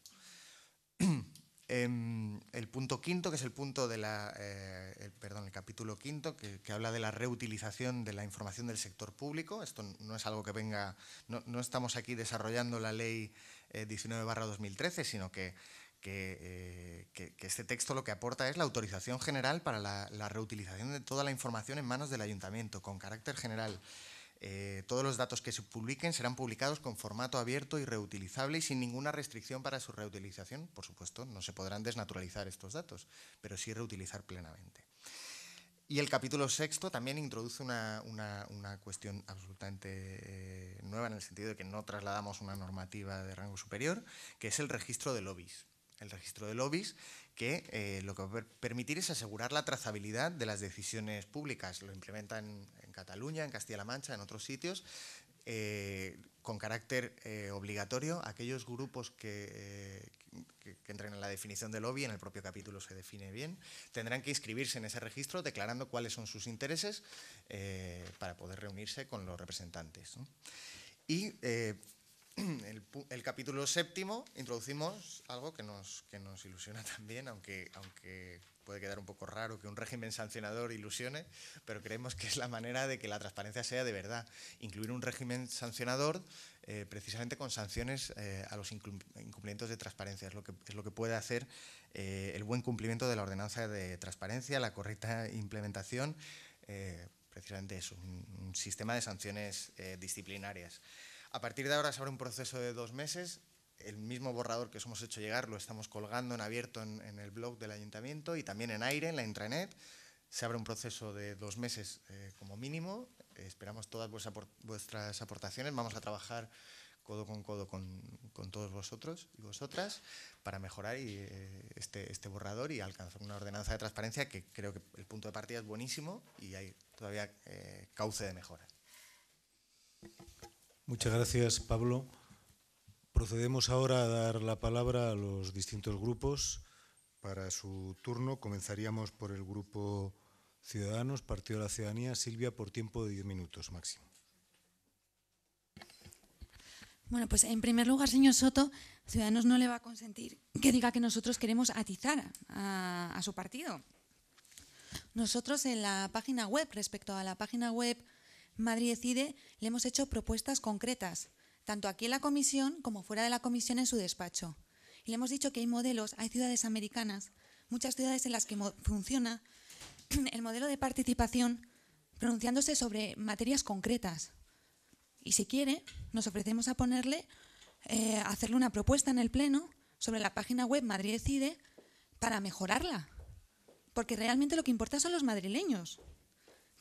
<clears throat> Em, el punto quinto, que es el punto de la, eh, perdón, el capítulo quinto, que, habla de la reutilización de la información del sector público. Esto no es algo que venga, no, no estamos aquí desarrollando la ley 19-2013, eh, sino eh, que que, este texto lo que aporta es la autorización general para la, la, reutilización de toda la información en manos del ayuntamiento, con carácter general. Eh, todos los datos que se publiquen serán publicados con formato abierto y reutilizable y sin ninguna restricción para su reutilización. Por supuesto, no se podrán desnaturalizar estos datos, pero sí reutilizar plenamente. Y el capítulo sexto también introduce una, cuestión absolutamente eh, nueva en el sentido de que no trasladamos una normativa de rango superior, que es el registro de lobbies. El registro de lobbies que eh, lo que va a permitir es asegurar la trazabilidad de las decisiones públicas. Lo implementan en Cataluña, en Castilla-La Mancha, en otros sitios, eh, con carácter eh, obligatorio aquellos grupos eh, que, entren en la definición de lobby, en el propio capítulo se define bien, tendrán que inscribirse en ese registro declarando cuáles son sus intereses para poder reunirse con los representantes. Y <clears throat> el, el, capítulo séptimo introducimos algo que nos, ilusiona <laughs> también, aunque puede quedar un poco raro que un régimen sancionador ilusione, pero creemos que es la manera de que la transparencia sea de verdad. Incluir un régimen sancionador eh, precisamente con sanciones eh, a los incumplimientos de transparencia. Es lo que, es lo que puede hacer eh, el buen cumplimiento de la ordenanza de transparencia, la correcta implementación, precisamente es un, un, sistema de sanciones disciplinarias. A partir de ahora se abre un proceso de dos meses el mismo borrador que os hemos hecho llegar lo estamos colgando en abierto en, el blog del ayuntamiento y también en aire, en la intranet. Se abre un proceso de dos meses eh, como mínimo. esperamos todas vuestras aportaciones. Vamos a trabajar codo con codo con, todos vosotros y vosotras para mejorar eh, este, este, borrador y alcanzar una ordenanza de transparencia que creo que el punto de partida es buenísimo y hay todavía eh, cauce de mejora. Muchas gracias, Pablo. Procedemos ahora a dar la palabra a los distintos grupos. Para su turno comenzaríamos por el grupo Ciudadanos, Partido de la Ciudadanía. Silvia, por tiempo de diez minutos máximo. Bueno, pues en primer lugar, señor Soto, Ciudadanos no le va a consentir que diga que nosotros queremos atizar a, a su partido. Nosotros en la página web, respecto a la página web Madrid Decide, le hemos hecho propuestas concretas tanto aquí en la comisión como fuera de la comisión en su despacho. Y le hemos dicho que hay modelos, hay ciudades americanas, muchas ciudades en las que funciona <clears throat> el modelo de participación pronunciándose sobre materias concretas. Y si quiere, nos ofrecemos a ponerle, eh, hacerle una propuesta en el Pleno sobre la página web Madrid Decide para mejorarla. Porque realmente lo que importa son los madrileños.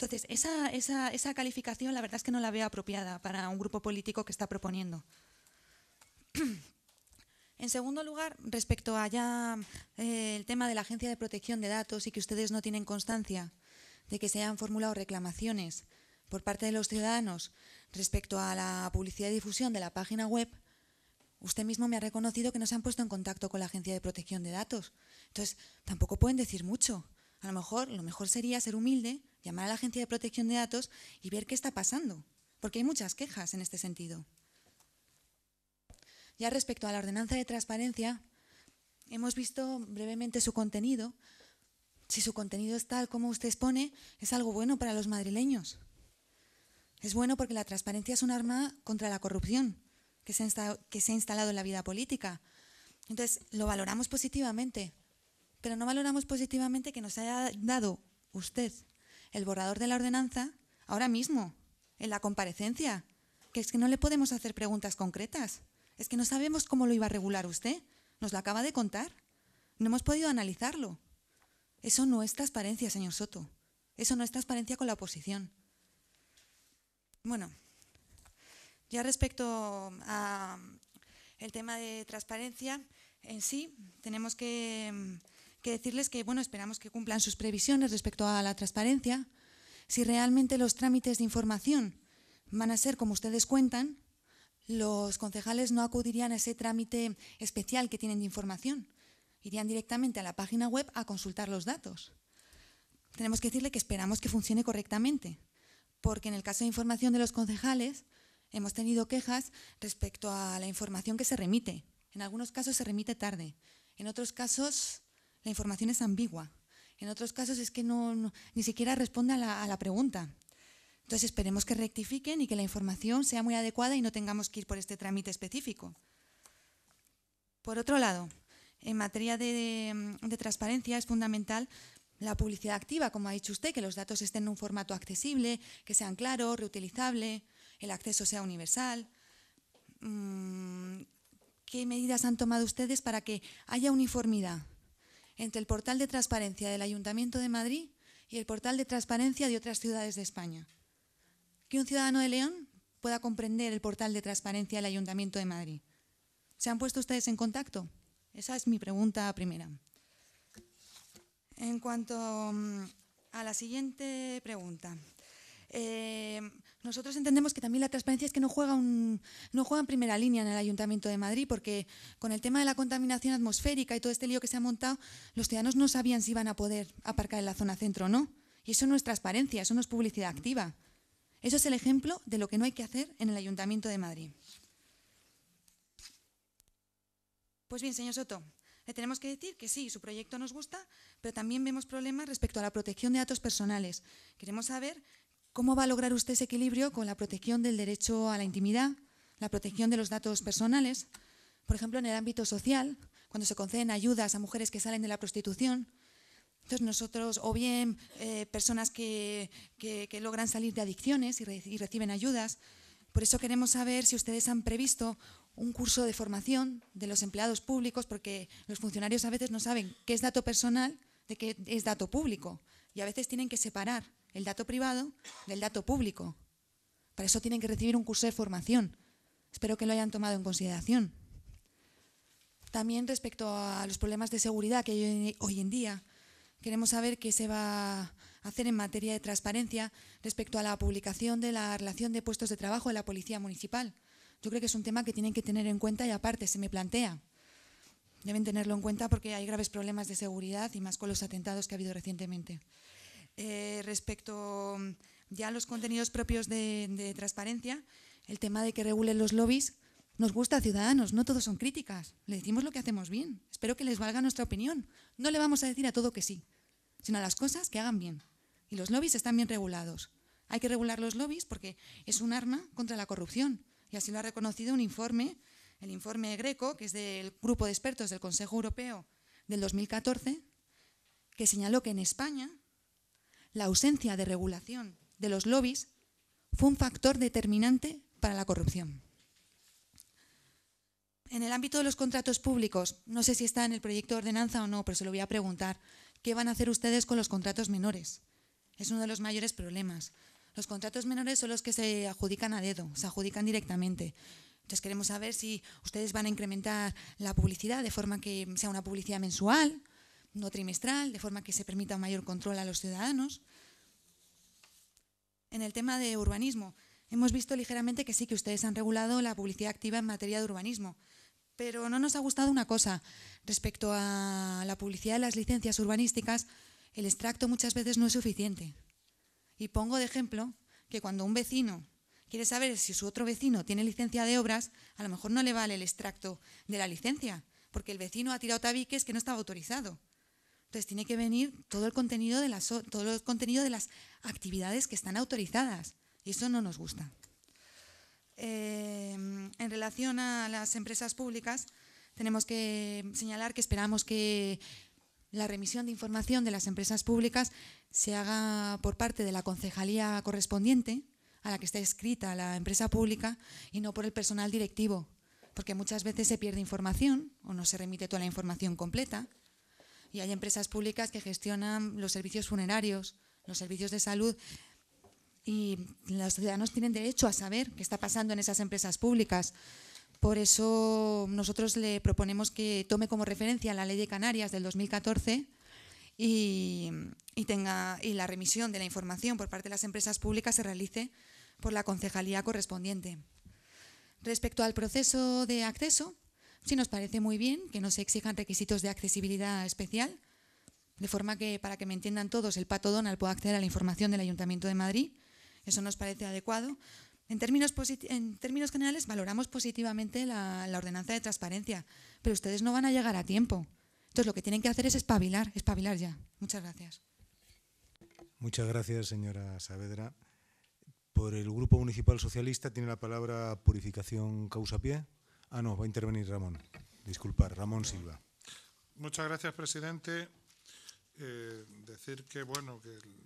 Entonces, esa, calificación la verdad es que no la veo apropiada para un grupo político que está proponiendo. <clears throat> En segundo lugar, respecto a ya eh, el tema de la Agencia de Protección de Datos y que ustedes no tienen constancia de que se hayan formulado reclamaciones por parte de los ciudadanos respecto a la publicidad y difusión de la página web, usted mismo me ha reconocido que no se han puesto en contacto con la Agencia de Protección de Datos. Entonces, tampoco pueden decir mucho a lo mejor lo mejor sería ser humilde, llamar a la Agencia de Protección de Datos y ver qué está pasando, porque hay muchas quejas en este sentido. Ya respecto a la ordenanza de transparencia, hemos visto brevemente su contenido. Si su contenido es tal como usted expone, es algo bueno para los madrileños. Es bueno porque la transparencia es un arma contra la corrupción que se ha, que se ha instalado en la vida política. Entonces, lo valoramos positivamente, pero no valoramos positivamente que nos haya dado usted el borrador de la ordenanza ahora mismo, en la comparecencia, que es que no le podemos hacer preguntas concretas, es que no sabemos cómo lo iba a regular usted, nos lo acaba de contar, no hemos podido analizarlo. Eso no es transparencia, señor Soto, eso no es transparencia con la oposición. Bueno, ya respecto al mm, tema de transparencia, en sí tenemos que mm, que decirles que bueno, esperamos que cumplan sus previsiones respecto a la transparencia. Si realmente los trámites de información van a ser como ustedes cuentan, los concejales no acudirían a ese trámite especial que tienen de información. Irían directamente a la página web a consultar los datos. Tenemos que decirle que esperamos que funcione correctamente, porque en el caso de información de los concejales hemos tenido quejas respecto a la información que se remite. En algunos casos se remite tarde, en otros casos la información es ambigua. En otros casos es que ni siquiera responde a la, pregunta. Entonces esperemos que rectifiquen y que la información sea muy adecuada y no tengamos que ir por este trámite específico. Por otro lado, en materia de, de, transparencia es fundamental la publicidad activa, como ha dicho usted, que los datos estén en un formato accesible, que sean claros, reutilizable, el acceso sea universal. Mm, ¿Qué medidas han tomado ustedes para que haya uniformidad entre el portal de transparencia del Ayuntamiento de Madrid y el portal de transparencia de otras ciudades de España. Que un ciudadano de León pueda comprender el portal de transparencia del Ayuntamiento de Madrid. ¿Se han puesto ustedes en contacto? Esa es mi pregunta primera. En cuanto mm, a la siguiente pregunta, eh, nosotros entendemos que también la transparencia es que no juega, un, no juega en primera línea en el Ayuntamiento de Madrid, porque con el tema de la contaminación atmosférica y todo este lío que se ha montado, los ciudadanos no sabían si iban a poder aparcar en la zona centro o no. Y eso no es transparencia, eso no es publicidad activa. Eso es el ejemplo de lo que no hay que hacer en el Ayuntamiento de Madrid. Pues bien, señor Soto, le tenemos que decir que sí, su proyecto nos gusta, pero también vemos problemas respecto a la protección de datos personales. Queremos saber ¿Cómo va a lograr usted ese equilibrio con la protección del derecho a la intimidad, la protección de los datos personales? Por ejemplo, en el ámbito social, cuando se conceden ayudas a mujeres que salen de la prostitución, entonces nosotros, o bien eh, personas que, logran salir de adicciones y, y, reciben ayudas, por eso queremos saber si ustedes han previsto un curso de formación de los empleados públicos, porque los funcionarios a veces no saben qué es dato personal de qué es dato público y a veces tienen que separar el dato privado del dato público. Para eso tienen que recibir un curso de formación. Espero que lo hayan tomado en consideración. También respecto a los problemas de seguridad que hoy en día, queremos saber qué se va a hacer en materia de transparencia respecto a la publicación de la relación de puestos de trabajo de la Policía Municipal. Yo creo que es un tema que tienen que tener en cuenta y aparte se me plantea. Deben tenerlo en cuenta porque hay graves problemas de seguridad y más con los atentados que ha habido recientemente. Eh, respecto mm, ya a los contenidos propios de, transparencia, el tema de que regulen los lobbies, nos gusta a Ciudadanos, no todos son críticas. Le decimos lo que hacemos bien. Espero que les valga nuestra opinión. No le vamos a decir a todo que sí, sino a las cosas que hagan bien. Y los lobbies están bien regulados. Hay que regular los lobbies porque es un arma contra la corrupción. Y así lo ha reconocido un informe, el informe Greco, que es del grupo de expertos del Consejo Europeo del 2014, que señaló que en España la ausencia de regulación de los lobbies fue un factor determinante para la corrupción. En el ámbito de los contratos públicos, no sé si está en el proyecto de ordenanza o no, pero se lo voy a preguntar. ¿Qué van a hacer ustedes con los contratos menores? Es uno de los mayores problemas. Los contratos menores son los que se adjudican a dedo, se adjudican directamente. Entonces queremos saber si ustedes van a incrementar la publicidad de forma que sea una publicidad mensual, no trimestral, de forma que se permita mayor control a los ciudadanos. En el tema de urbanismo, hemos visto ligeramente que sí que ustedes han regulado la publicidad activa en materia de urbanismo, pero no nos ha gustado una cosa respecto a la publicidad de las licencias urbanísticas, el extracto muchas veces no es suficiente. Y pongo de ejemplo que cuando un vecino quiere saber si su otro vecino tiene licencia de obras, a lo mejor no le vale el extracto de la licencia, porque el vecino ha tirado tabiques que no estaba autorizado. Entonces tiene que venir todo el contenido de las, todo contenido de las actividades que están autorizadas y eso no nos gusta. Eh, en relación a las empresas públicas, tenemos que señalar que esperamos que la remisión de información de las empresas públicas se haga por parte de la concejalía correspondiente a la que está escrita la empresa pública y no por el personal directivo, porque muchas veces se pierde información o no se remite toda la información completa y hay empresas públicas que gestionan los servicios funerarios, los servicios de salud, y los ciudadanos tienen derecho a saber qué está pasando en esas empresas públicas. Por eso nosotros le proponemos que tome como referencia la ley de Canarias del 2014 y, tenga, la remisión de la información por parte de las empresas públicas se realice por la concejalía correspondiente. Respecto al proceso de acceso, Sí nos parece muy bien que no se exijan requisitos de accesibilidad especial, de forma que, para que me entiendan todos, el Pato donal pueda acceder a la información del Ayuntamiento de Madrid. Eso nos parece adecuado. En términos, en términos generales, valoramos positivamente la, ordenanza de transparencia, pero ustedes no van a llegar a tiempo. Entonces, lo que tienen que hacer es espabilar, espabilar ya. Muchas gracias. Muchas gracias, señora Saavedra. Por el Grupo Municipal Socialista tiene la palabra Purificación causa pie. Ah, no, va a intervenir Ramón. Disculpar, Ramón Silva. Muchas gracias, presidente. Eh, decir que, bueno, que el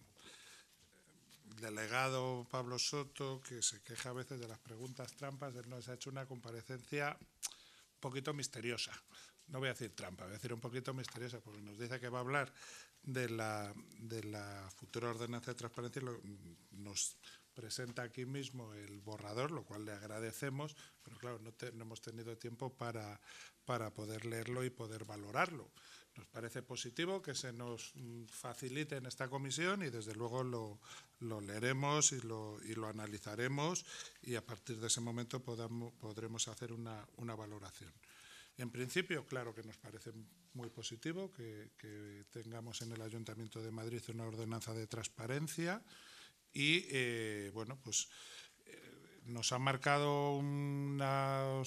delegado Pablo Soto, que se queja a veces de las preguntas trampas, él nos ha hecho una comparecencia un poquito misteriosa. No voy a decir trampa, voy a decir un poquito misteriosa, porque nos dice que va a hablar de la, de la futura ordenanza de transparencia y nos presenta aquí mismo el borrador, lo cual le agradecemos, pero claro, no, hemos tenido tiempo para, para poder leerlo y poder valorarlo. Nos parece positivo que se nos mm, facilite en esta comisión y desde luego lo, leeremos y lo, analizaremos y a partir de ese momento podamos, podremos hacer una, valoración. En principio, claro que nos parece muy positivo que tengamos en el Ayuntamiento de Madrid una ordenanza de transparencia, y eh, bueno, pues eh, nos ha marcado una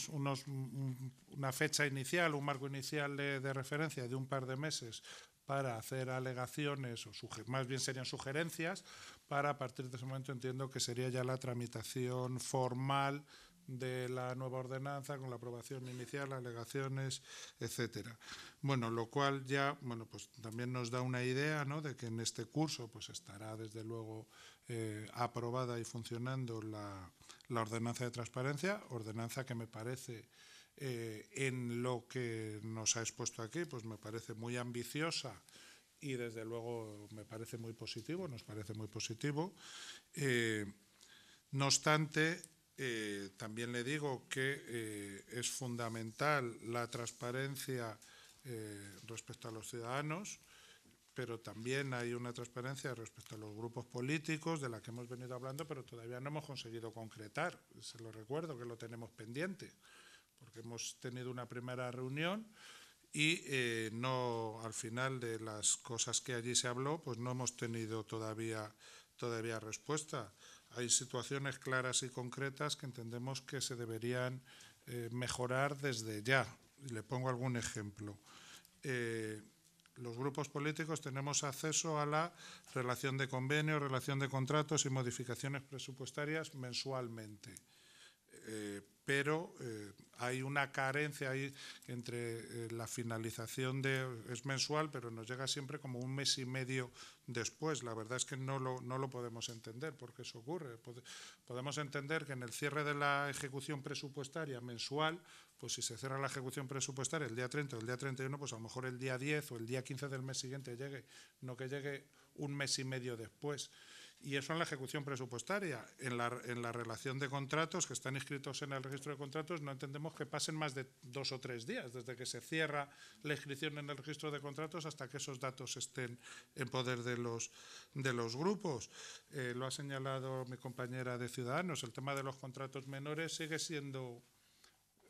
fecha inicial, un marco inicial de, referencia de un par de meses para hacer alegaciones, o más bien serían sugerencias, para a partir de ese momento entiendo que sería ya la tramitación formal de la nueva ordenanza con la aprobación inicial, alegaciones, etcétera. Bueno, lo cual ya, bueno, pues también nos da una idea, De que en este curso, pues estará desde luego eh, aprobada y funcionando la, ordenanza de transparencia, ordenanza que me parece, eh, en lo que nos ha expuesto aquí, pues me parece muy ambiciosa y desde luego me parece muy positivo, nos parece muy positivo. Eh, no obstante, también le digo que es fundamental la transparencia respecto a los ciudadanos pero también hay una transparencia respecto a los grupos políticos de la que hemos venido hablando, pero todavía no hemos conseguido concretar. Se lo recuerdo que lo tenemos pendiente, porque hemos tenido una primera reunión y eh, no al final de las cosas que allí se habló, pues no hemos tenido todavía todavía respuesta. Hay situaciones claras y concretas que entendemos que se deberían eh, mejorar desde ya. le pongo algún ejemplo. Eh, los grupos políticos tenemos acceso a la relación de convenios, relación de contratos y modificaciones presupuestarias mensualmente. Eh, pero eh, hay una carencia ahí entre eh, la finalización de, es mensual, pero nos llega siempre como un mes y medio después. La verdad es que no lo, podemos entender porque eso ocurre. podemos entender que en el cierre de la ejecución presupuestaria mensual, pues si se cierra la ejecución presupuestaria el día 30 o el día 31, pues a lo mejor el día 10 o el día 15 del mes siguiente llegue, no que llegue un mes y medio después y eso en la ejecución presupuestaria. En la, en la, relación de contratos que están inscritos en el registro de contratos no entendemos que pasen más de dos o tres días desde que se cierra la inscripción en el registro de contratos hasta que esos datos estén en poder de los, de los grupos. Eh, lo ha señalado mi compañera de Ciudadanos, el tema de los contratos menores sigue siendo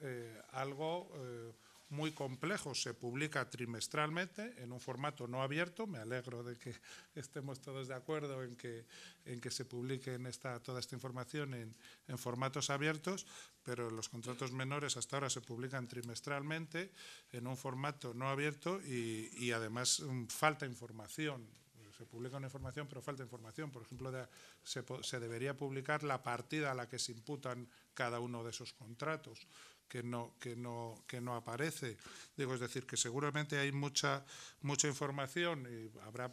eh, algo... Eh, muy complejo, se publica trimestralmente en un formato no abierto. Me alegro de que <laughs> estemos todos de acuerdo en que, en que se publique esta, toda esta información en, formatos abiertos, pero los contratos menores hasta ahora se publican trimestralmente en un formato no abierto y, además mm, falta información se publica una información, pero falta información. Por ejemplo, se, se, debería publicar la partida a la que se imputan cada uno de esos contratos que no, que no, que no aparece. Digo, es decir, que seguramente hay mucha, mucha información y habrá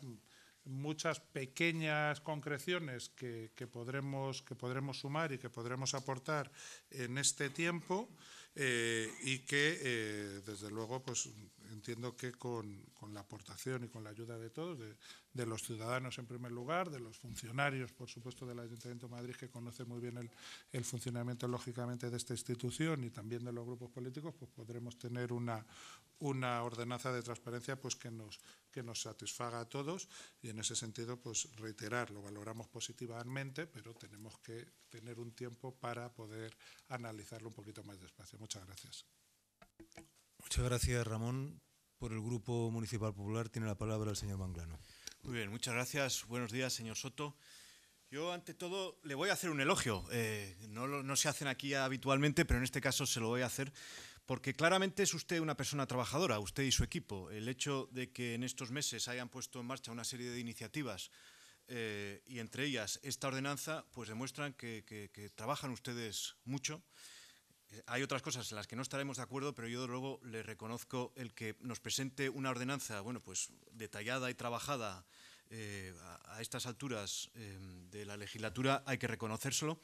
muchas pequeñas concreciones que, podremos, que podremos sumar y que podremos aportar en este tiempo eh, y que, eh, desde luego, pues entiendo que con, la aportación y con la ayuda de todos, de, los ciudadanos en primer lugar, de los funcionarios, por supuesto, del Ayuntamiento de Madrid, que conoce muy bien el, el funcionamiento, lógicamente, de esta institución y también de los grupos políticos, pues podremos tener una, una ordenanza de transparencia pues que nos, que nos satisfaga a todos y en ese sentido pues reiterar, lo valoramos positivamente, pero tenemos que tener un tiempo para poder analizarlo un poquito más despacio. Muchas gracias. Muchas gracias, Ramón por el Grupo Municipal Popular, tiene la palabra el señor Manglano. Muy bien, muchas gracias. Buenos días, señor Soto. Yo, ante todo, le voy a hacer un elogio. Eh, no, no se hacen aquí habitualmente, pero en este caso se lo voy a hacer porque claramente es usted una persona trabajadora, usted y su equipo. El hecho de que en estos meses hayan puesto en marcha una serie de iniciativas eh, y entre ellas esta ordenanza, pues demuestran que, que trabajan ustedes mucho hay otras cosas en las que no estaremos de acuerdo, pero yo luego le reconozco el que nos presente una ordenanza, bueno, pues detallada y trabajada eh, a, estas alturas em, de la legislatura, hay que reconocérselo.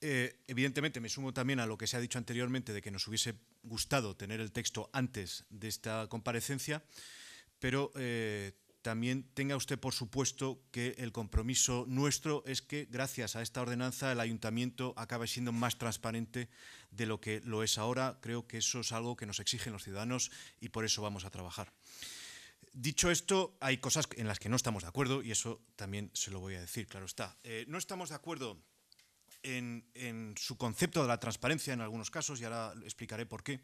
Eh, evidentemente me sumo también a lo que se ha dicho anteriormente de que nos hubiese gustado tener el texto antes de esta comparecencia, pero eh, también tenga usted por supuesto que el compromiso nuestro es que gracias a esta ordenanza el ayuntamiento acabe siendo más transparente de lo que lo es ahora. Creo que eso es algo que nos exigen los ciudadanos y por eso vamos a trabajar. Dicho esto, hay cosas en las que no estamos de acuerdo y eso también se lo voy a decir, claro está. Eh, no estamos de acuerdo en, en, su concepto de la transparencia en algunos casos y ahora explicaré por qué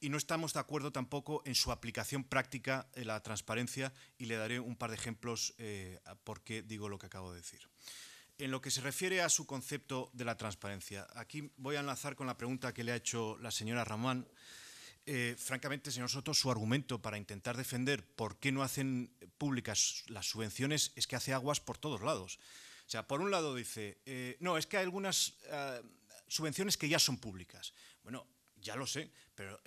y no estamos de acuerdo tampoco en su aplicación práctica de la transparencia y le daré un par de ejemplos eh, por qué digo lo que acabo de decir. En lo que se refiere a su concepto de la transparencia, aquí voy a enlazar con la pregunta que le ha hecho la señora Ramón. Eh, francamente, señor Soto, su argumento para intentar defender por qué no hacen públicas las subvenciones es que hace aguas por todos lados. O sea, por un lado dice, eh, no, es que hay algunas eh, subvenciones que ya son públicas. Bueno, ya lo sé, pero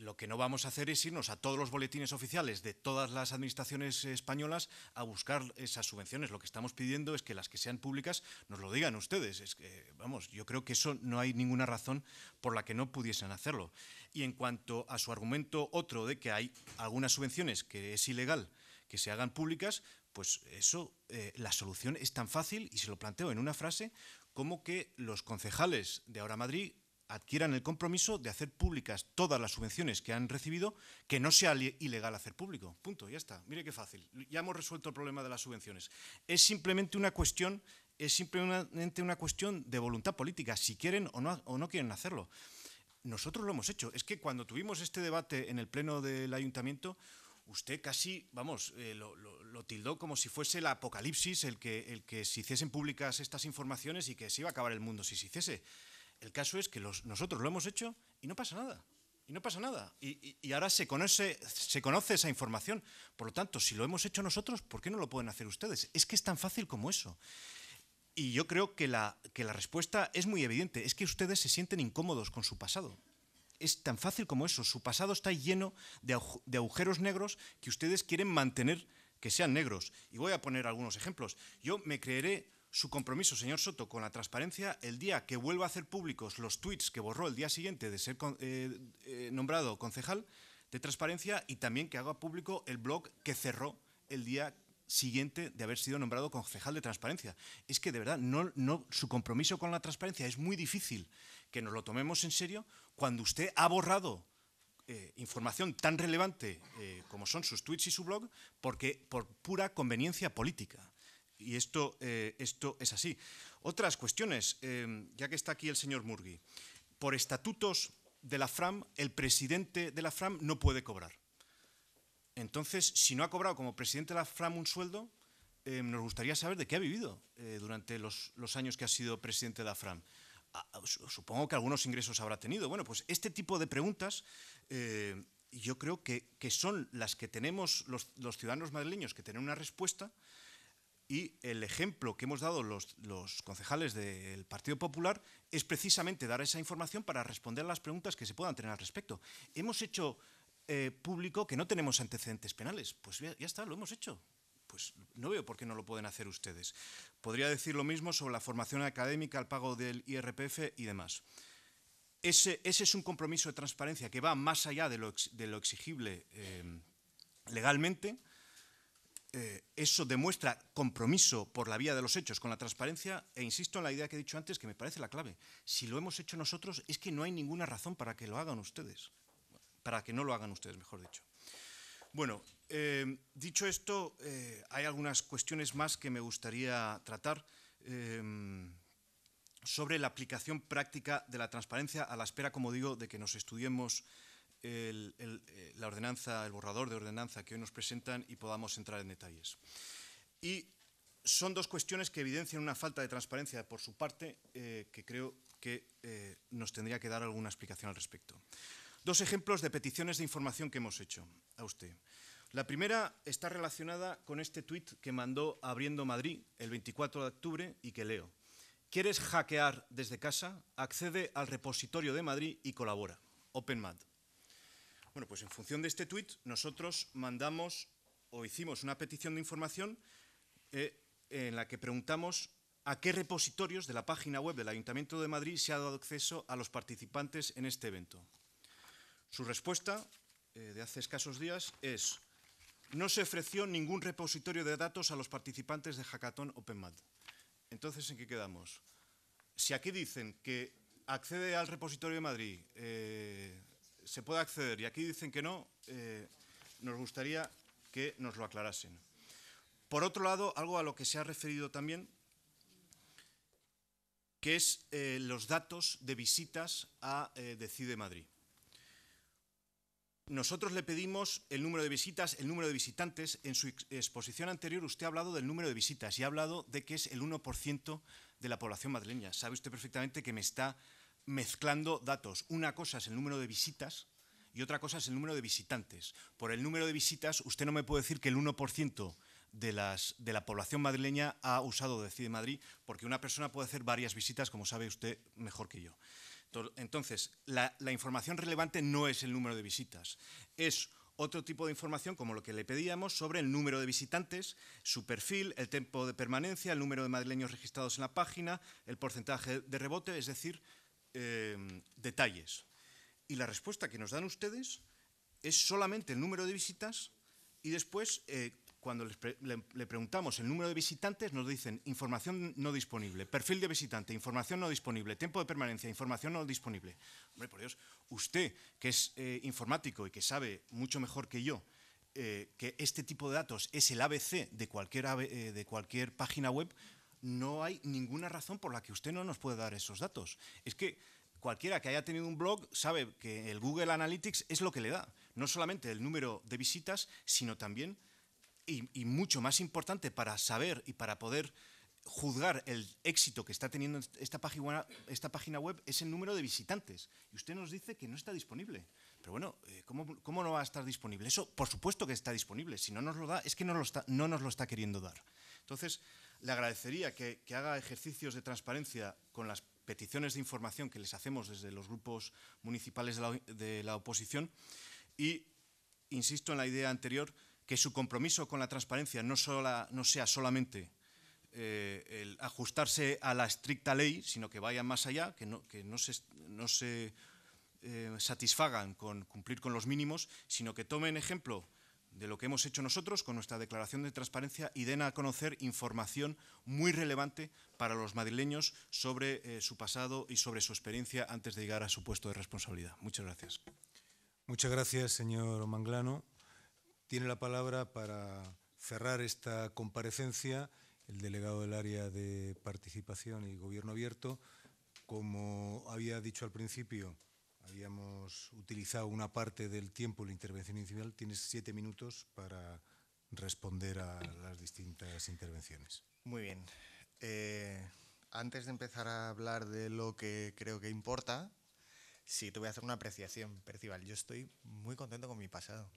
lo que no vamos a hacer es irnos a todos los boletines oficiales de todas las administraciones españolas a buscar esas subvenciones. Lo que estamos pidiendo es que las que sean públicas nos lo digan ustedes. Es que, vamos, yo creo que eso no hay ninguna razón por la que no pudiesen hacerlo. Y en cuanto a su argumento otro de que hay algunas subvenciones que es ilegal que se hagan públicas, pues eso, eh, la solución es tan fácil, y se lo planteo en una frase, como que los concejales de Ahora Madrid adquieran el compromiso de hacer públicas todas las subvenciones que han recibido, que no sea ilegal hacer público. Punto, ya está. Mire qué fácil. Ya hemos resuelto el problema de las subvenciones. Es simplemente una cuestión, es simplemente una cuestión de voluntad política, si quieren o no, o no quieren hacerlo. Nosotros lo hemos hecho. Es que cuando tuvimos este debate en el Pleno del Ayuntamiento, usted casi, vamos, eh, lo, tildó como si fuese el apocalipsis el que, el que se hiciesen públicas estas informaciones y que se iba a acabar el mundo si se hiciese. El caso es que nosotros lo hemos hecho y no pasa nada. Y no pasa nada. Y, ahora se conoce, esa información. Por lo tanto, si lo hemos hecho nosotros, ¿por qué no lo pueden hacer ustedes? Es que es tan fácil como eso. Y yo creo que la, respuesta es muy evidente. Es que ustedes se sienten incómodos con su pasado. Es tan fácil como eso. Su pasado está lleno de, de agujeros negros que ustedes quieren mantener que sean negros. Y voy a poner algunos ejemplos. Yo me creeré su compromiso, señor Soto, con la transparencia el día que vuelva a hacer públicos los tweets que borró el día siguiente de ser eh, eh, nombrado concejal de transparencia y también que haga público el blog que cerró el día siguiente de haber sido nombrado concejal de transparencia. Es que de verdad no, su compromiso con la transparencia es muy difícil que nos lo tomemos en serio cuando usted ha borrado eh, información tan relevante como son sus tweets y su blog porque por pura conveniencia política. Y esto, eh, esto es así. Otras cuestiones, em, ya que está aquí el señor Murgui. Por estatutos de la FRAM, el presidente de la FRAM no puede cobrar. Entonces, si no ha cobrado como presidente de la FRAM un sueldo, em, nos gustaría saber de qué ha vivido eh, durante los, años que ha sido presidente de la FRAM. Ah, ah, supongo que algunos ingresos habrá tenido. Bueno, pues este tipo de preguntas eh, yo creo que, son las que tenemos los, los ciudadanos madrileños que tienen una respuesta y el ejemplo que hemos dado los, concejales del Partido Popular es precisamente dar esa información para responder a las preguntas que se puedan tener al respecto. Hemos hecho eh, público que no tenemos antecedentes penales. Pues ya, está, lo hemos hecho. Pues no veo por qué no lo pueden hacer ustedes. Podría decir lo mismo sobre la formación académica, el pago del IRPF y demás. Ese, es un compromiso de transparencia que va más allá de lo, exigible eh, legalmente eh, eso demuestra compromiso por la vía de los hechos con la transparencia e insisto en la idea que he dicho antes que me parece la clave. Si lo hemos hecho nosotros es que no hay ninguna razón para que lo hagan ustedes, para que no lo hagan ustedes, mejor dicho. Bueno, eh, dicho esto, eh, hay algunas cuestiones más que me gustaría tratar sobre la aplicación práctica de la transparencia a la espera, como digo, de que nos estudiemos el, eh, la ordenanza, el borrador de ordenanza que hoy nos presentan y podamos entrar en detalles. Y son dos cuestiones que evidencian una falta de transparencia por su parte eh, que creo que eh, nos tendría que dar alguna explicación al respecto. Dos ejemplos de peticiones de información que hemos hecho a usted. La primera está relacionada con este tuit que mandó Abriendo Madrid el 24 de octubre y que leo. ¿Quieres hackear desde casa? Accede al repositorio de Madrid y colabora. OpenMad. Bueno, pues en función de este tuit, nosotros mandamos o hicimos una petición de información eh, en la que preguntamos a qué repositorios de la página web del Ayuntamiento de Madrid se ha dado acceso a los participantes en este evento. Su respuesta eh, de hace escasos días es no se ofreció ningún repositorio de datos a los participantes de Hackathon OpenMAD. Entonces, ¿en qué quedamos? Si aquí dicen que accede al repositorio de Madrid eh, se puede acceder. Y aquí dicen que no, eh, nos gustaría que nos lo aclarasen. Por otro lado, algo a lo que se ha referido también, que es eh, los datos de visitas a eh, Decide Madrid. Nosotros le pedimos el número de visitas, el número de visitantes. En su exposición anterior usted ha hablado del número de visitas y ha hablado de que es el 1% de la población madrileña. Sabe usted perfectamente que me está mezclando datos. Una cosa es el número de visitas y otra cosa es el número de visitantes. Por el número de visitas, usted no me puede decir que el 1% de, las, de la población madrileña ha usado Decide Madrid, porque una persona puede hacer varias visitas, como sabe usted mejor que yo. Entonces, la, la información relevante no es el número de visitas, es otro tipo de información, como lo que le pedíamos, sobre el número de visitantes, su perfil, el tiempo de permanencia, el número de madrileños registrados en la página, el porcentaje de rebote, es decir, Em, detalles. Y la respuesta que nos dan ustedes es solamente el número de visitas y después, eh, cuando le, preguntamos el número de visitantes, nos dicen información no disponible, perfil de visitante, información no disponible, tiempo de permanencia, información no disponible. Hombre, por Dios, usted, que es eh, informático y que sabe mucho mejor que yo, eh, que este tipo de datos es el ABC de cualquier, de cualquier página web, no hay ninguna razón por la que usted no nos pueda dar esos datos. Es que cualquiera que haya tenido un blog sabe que el Google Analytics es lo que le da, no solamente el número de visitas, sino también, y, mucho más importante para saber y para poder juzgar el éxito que está teniendo esta página, esta página web es el número de visitantes. Y usted nos dice que no está disponible. Pero bueno, eh, ¿cómo, no va a estar disponible? Eso, por supuesto que está disponible. Si no nos lo da, es que no, lo está, no nos lo está queriendo dar. Entonces, le agradecería que, haga ejercicios de transparencia con las peticiones de información que les hacemos desde los grupos municipales de la, oposición y insisto en la idea anterior, que su compromiso con la transparencia no, sea solamente eh, el ajustarse a la estricta ley, sino que vayan más allá, que no, se, eh, satisfagan con cumplir con los mínimos, sino que tomen ejemplo de lo que hemos hecho nosotros con nuestra declaración de transparencia y den a conocer información muy relevante para los madrileños sobre eh, su pasado y sobre su experiencia antes de llegar a su puesto de responsabilidad. Muchas gracias. Muchas gracias, señor Manglano. Tiene la palabra para cerrar esta comparecencia el delegado del área de participación y gobierno abierto. Como había dicho al principio, habíamos utilizado una parte del tiempo en la intervención inicial, tienes siete minutos para responder a las distintas intervenciones. Muy bien. Eh, antes de empezar a hablar de lo que creo que importa, sí te voy a hacer una apreciación, Percival. Yo estoy muy contento con mi pasado.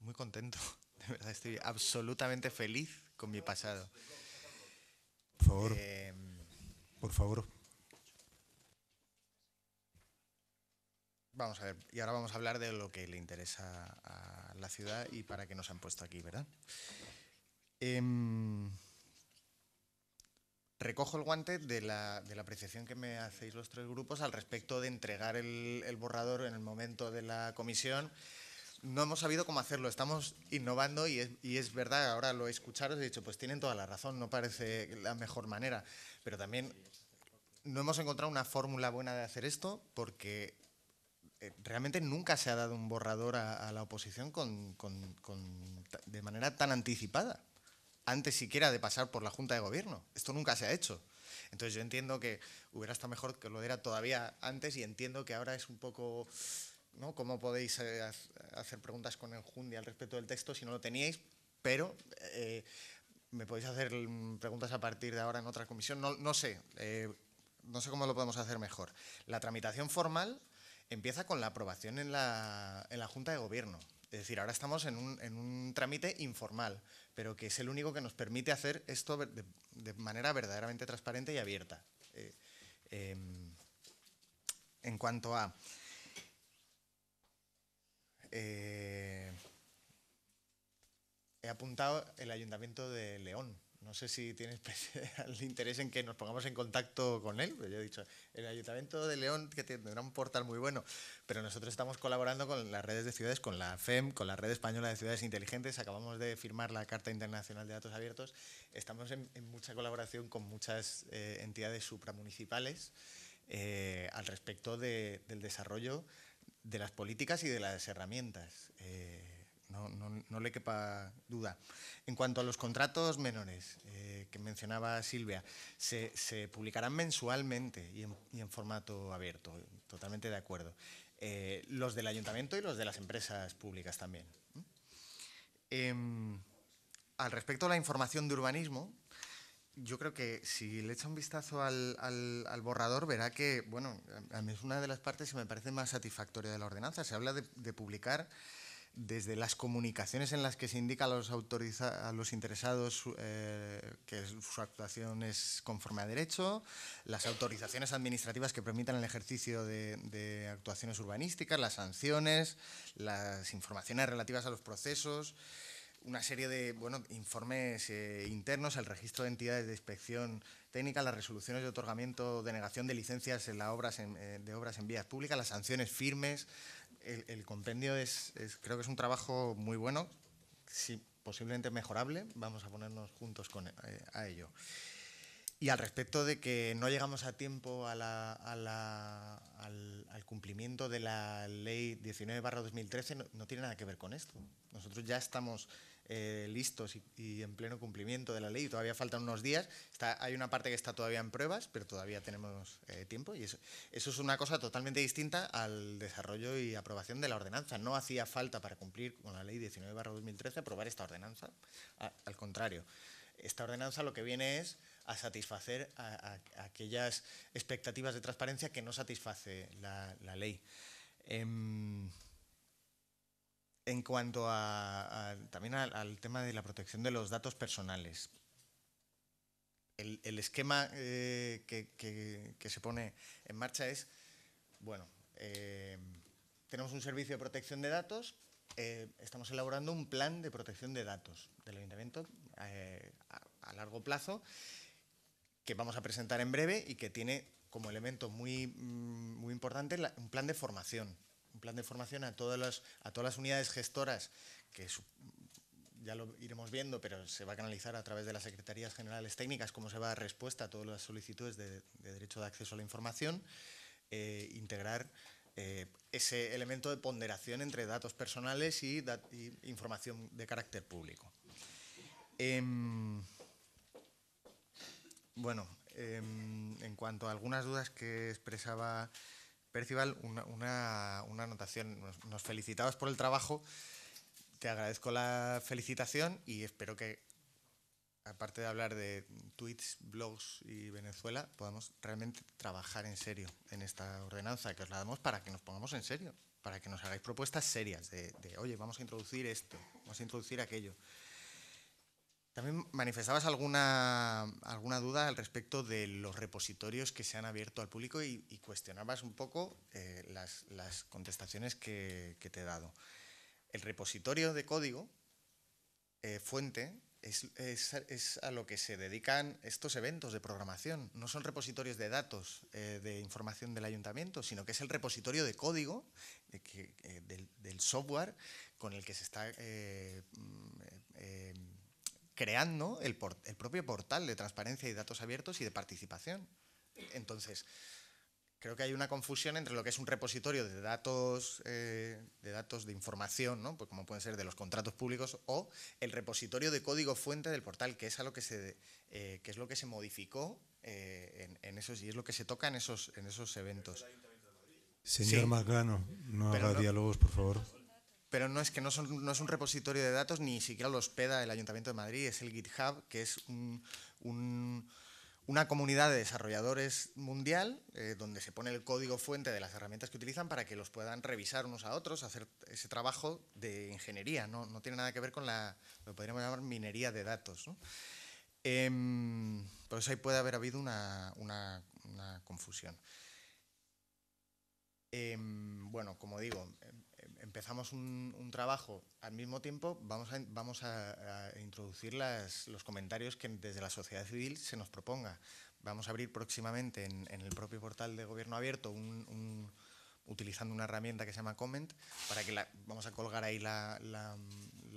Muy contento. <laughs> De verdad, estoy absolutamente feliz con mi pasado. Por favor. Eh, por favor, Vamos a ver, y ahora vamos a hablar de lo que le interesa a la ciudad y para qué nos han puesto aquí, ¿verdad? Em, recojo el guante de la, apreciación que me hacéis los tres grupos al respecto de entregar el, borrador en el momento de la comisión no hemos sabido cómo hacerlo, estamos innovando y es, verdad, ahora lo he escuchado, y he dicho, pues tienen toda la razón, no parece la mejor manera, pero también no hemos encontrado una fórmula buena de hacer esto porque eh, realmente nunca se ha dado un borrador a, la oposición con, con, con, de manera tan anticipada, antes siquiera de pasar por la Junta de Gobierno. Esto nunca se ha hecho. Entonces yo entiendo que hubiera estado mejor que lo diera todavía antes y entiendo que ahora es un poco... ¿no? ¿Cómo podéis eh, hacer preguntas con enjundia al respecto del texto si no lo teníais? Pero eh, me podéis hacer mm, preguntas a partir de ahora en otra comisión. No, no sé, no sé cómo lo podemos hacer mejor. La tramitación formal empieza con la aprobación en la, en la Junta de Gobierno. Es decir, ahora estamos en un, en un, trámite informal, pero que es el único que nos permite hacer esto de, manera verdaderamente transparente y abierta. Eh, em, en cuanto a... Eh, he apuntado el Ayuntamiento de León no sé si tiene especial <laughs> interés en que nos pongamos en contacto con él, pero yo he dicho, el Ayuntamiento de León, que tendrá un portal muy bueno, pero nosotros estamos colaborando con las redes de ciudades, con la FEM, con la Red Española de Ciudades Inteligentes, acabamos de firmar la Carta Internacional de Datos Abiertos, estamos en, mucha colaboración con muchas eh, entidades supramunicipales eh, al respecto del desarrollo de las políticas y de las herramientas. Eh, no, le quepa duda. En cuanto a los contratos menores eh, que mencionaba Silvia, se, publicarán mensualmente y en, formato abierto, totalmente de acuerdo. Eh, los del ayuntamiento y los de las empresas públicas también. Em, al respecto a la información de urbanismo, yo creo que si le echa un vistazo al, borrador, verá que, bueno, a mí es una de las partes que me parece más satisfactoria de la ordenanza. Se habla de publicar desde las comunicaciones en las que se indica a los, los interesados eh, que su actuación es conforme a derecho, las autorizaciones administrativas que permitan el ejercicio de, actuaciones urbanísticas, las sanciones, las informaciones relativas a los procesos, una serie de bueno, informes eh, internos, el registro de entidades de inspección técnica, las resoluciones de otorgamiento, de negación de licencias en la obras eh, de obras en vías públicas, las sanciones firmes, el, compendio es, creo que es un trabajo muy bueno, si, posiblemente mejorable, vamos a ponernos juntos con, eh, a ello. Y al respecto de que no llegamos a tiempo a al, cumplimiento de la ley 19-2013, no, no tiene nada que ver con esto. Nosotros ya estamos eh, listos y, en pleno cumplimiento de la ley. Todavía faltan unos días. hay una parte que está todavía en pruebas, pero todavía tenemos eh, tiempo. Y eso, es una cosa totalmente distinta al desarrollo y aprobación de la ordenanza. No hacía falta para cumplir con la ley 19-2013 aprobar esta ordenanza. al contrario, esta ordenanza lo que viene es a satisfacer a, aquellas expectativas de transparencia que no satisface la, ley. Em, en cuanto a, también al, tema de la protección de los datos personales, el, esquema eh, que, se pone en marcha es, bueno, eh, tenemos un servicio de protección de datos, eh, estamos elaborando un plan de protección de datos del ayuntamiento a, largo plazo que vamos a presentar en breve y que tiene como elemento muy, mm, muy importante un plan de formación plan de formación a todas las, a todas las unidades gestoras, que ya lo iremos viendo, pero se va a canalizar a través de las Secretarías Generales Técnicas cómo se va a dar respuesta a todas las solicitudes de, derecho de acceso a la información, eh, integrar eh, ese elemento de ponderación entre datos personales y, información de carácter público. Em, bueno, em, en cuanto a algunas dudas que expresaba Percival, una, anotación. Nos, nos, por el trabajo. Te agradezco la felicitación y espero que, aparte de hablar de tweets, blogs y Venezuela, podamos realmente trabajar en serio en esta ordenanza, que os la damos para que nos pongamos en serio, para que nos hagáis propuestas serias de oye, vamos a introducir esto, vamos a introducir aquello. También manifestabas alguna, alguna duda al respecto de los repositorios que se han abierto al público y, cuestionabas un poco eh, las, contestaciones que, te he dado. El repositorio de código, eh, fuente, es, a lo que se dedican estos eventos de programación. No son repositorios de datos, eh, de información del ayuntamiento, sino que es el repositorio de código del, software con el que se está mm, creando el, el propio portal de transparencia y datos abiertos y de participación. Entonces, creo que hay una confusión entre lo que es un repositorio de datos, eh, de datos de información, pues como pueden ser de los contratos públicos, o el repositorio de código fuente del portal, que es a lo que se, eh, que es lo que se modificó eh, en, esos y es lo que se toca en esos, en esos eventos. Señor Magano, no haga diálogos, por favor pero no es que no, es un repositorio de datos, ni siquiera lo hospeda el Ayuntamiento de Madrid, es el GitHub, que es una comunidad de desarrolladores mundial eh, donde se pone el código fuente de las herramientas que utilizan para que los puedan revisar unos a otros, hacer ese trabajo de ingeniería, no, tiene nada que ver con la, lo podríamos llamar minería de datos. Por eso em, pues ahí puede haber habido una, una, confusión. Em, bueno, como digo, empezamos un, trabajo, al mismo tiempo vamos a, vamos introducir las, los comentarios que desde la sociedad civil se nos proponga. Vamos a abrir próximamente en, el propio portal de Gobierno Abierto un, utilizando una herramienta que se llama Comment, para que la, vamos a colgar ahí la,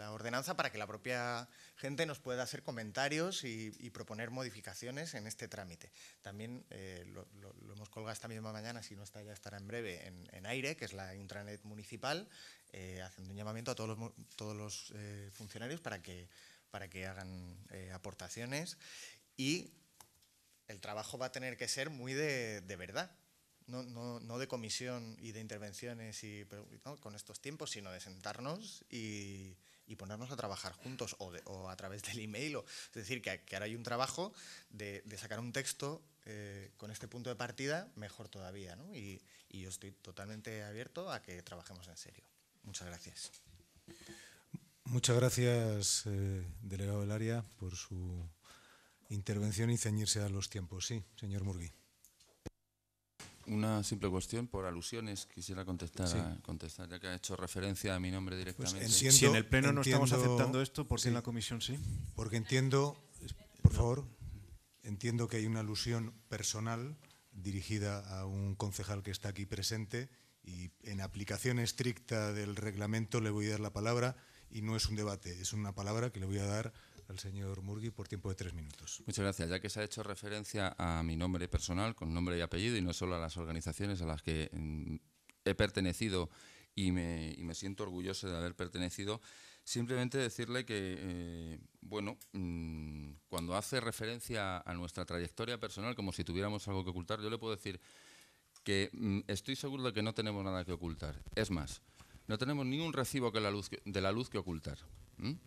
ordenanza para que la propia gente nos pueda hacer comentarios y, proponer modificaciones en este trámite. También eh, lo, hemos colgado esta misma mañana, si no está ya estará en breve, en, aire, que es la intranet municipal, eh, haciendo un llamamiento a todos los, todos los eh, funcionarios para que, para que hagan aportaciones y el trabajo va a tener que ser muy de, verdad, no, de comisión y de intervenciones y, con estos tiempos, sino de sentarnos y, y ponernos a trabajar juntos o, a través del email. O, es decir, que, ahora hay un trabajo de, sacar un texto eh, con este punto de partida mejor todavía. ¿no? Y, yo estoy totalmente abierto a que trabajemos en serio. Muchas gracias. Muchas gracias, eh, delegado del área, por su intervención y ceñirse a los tiempos. Sí, señor Murgui. Una simple cuestión por alusiones quisiera contestar, contestar ya que ha hecho referencia a mi nombre pues directamente. si en el Pleno no estamos aceptando esto, ¿por qué en la Comisión sí? Porque entiendo, por favor, entiendo que hay una alusión personal dirigida a un concejal que está aquí presente y en aplicación estricta del reglamento le voy a dar la palabra y no es un debate, es una palabra que le voy a dar al señor Murgui por tiempo de tres minutos. Muchas gracias. Ya que se ha hecho referencia a mi nombre personal, con nombre y apellido, y no solo a las organizaciones a las que mm, he pertenecido y me, siento orgulloso de haber pertenecido, simplemente decirle que, eh, bueno, mm, cuando hace referencia a nuestra trayectoria personal, como si tuviéramos algo que ocultar, yo le puedo decir que mm, estoy seguro de que no tenemos nada que ocultar. Es más, no tenemos ni un recibo de la luz que ocultar.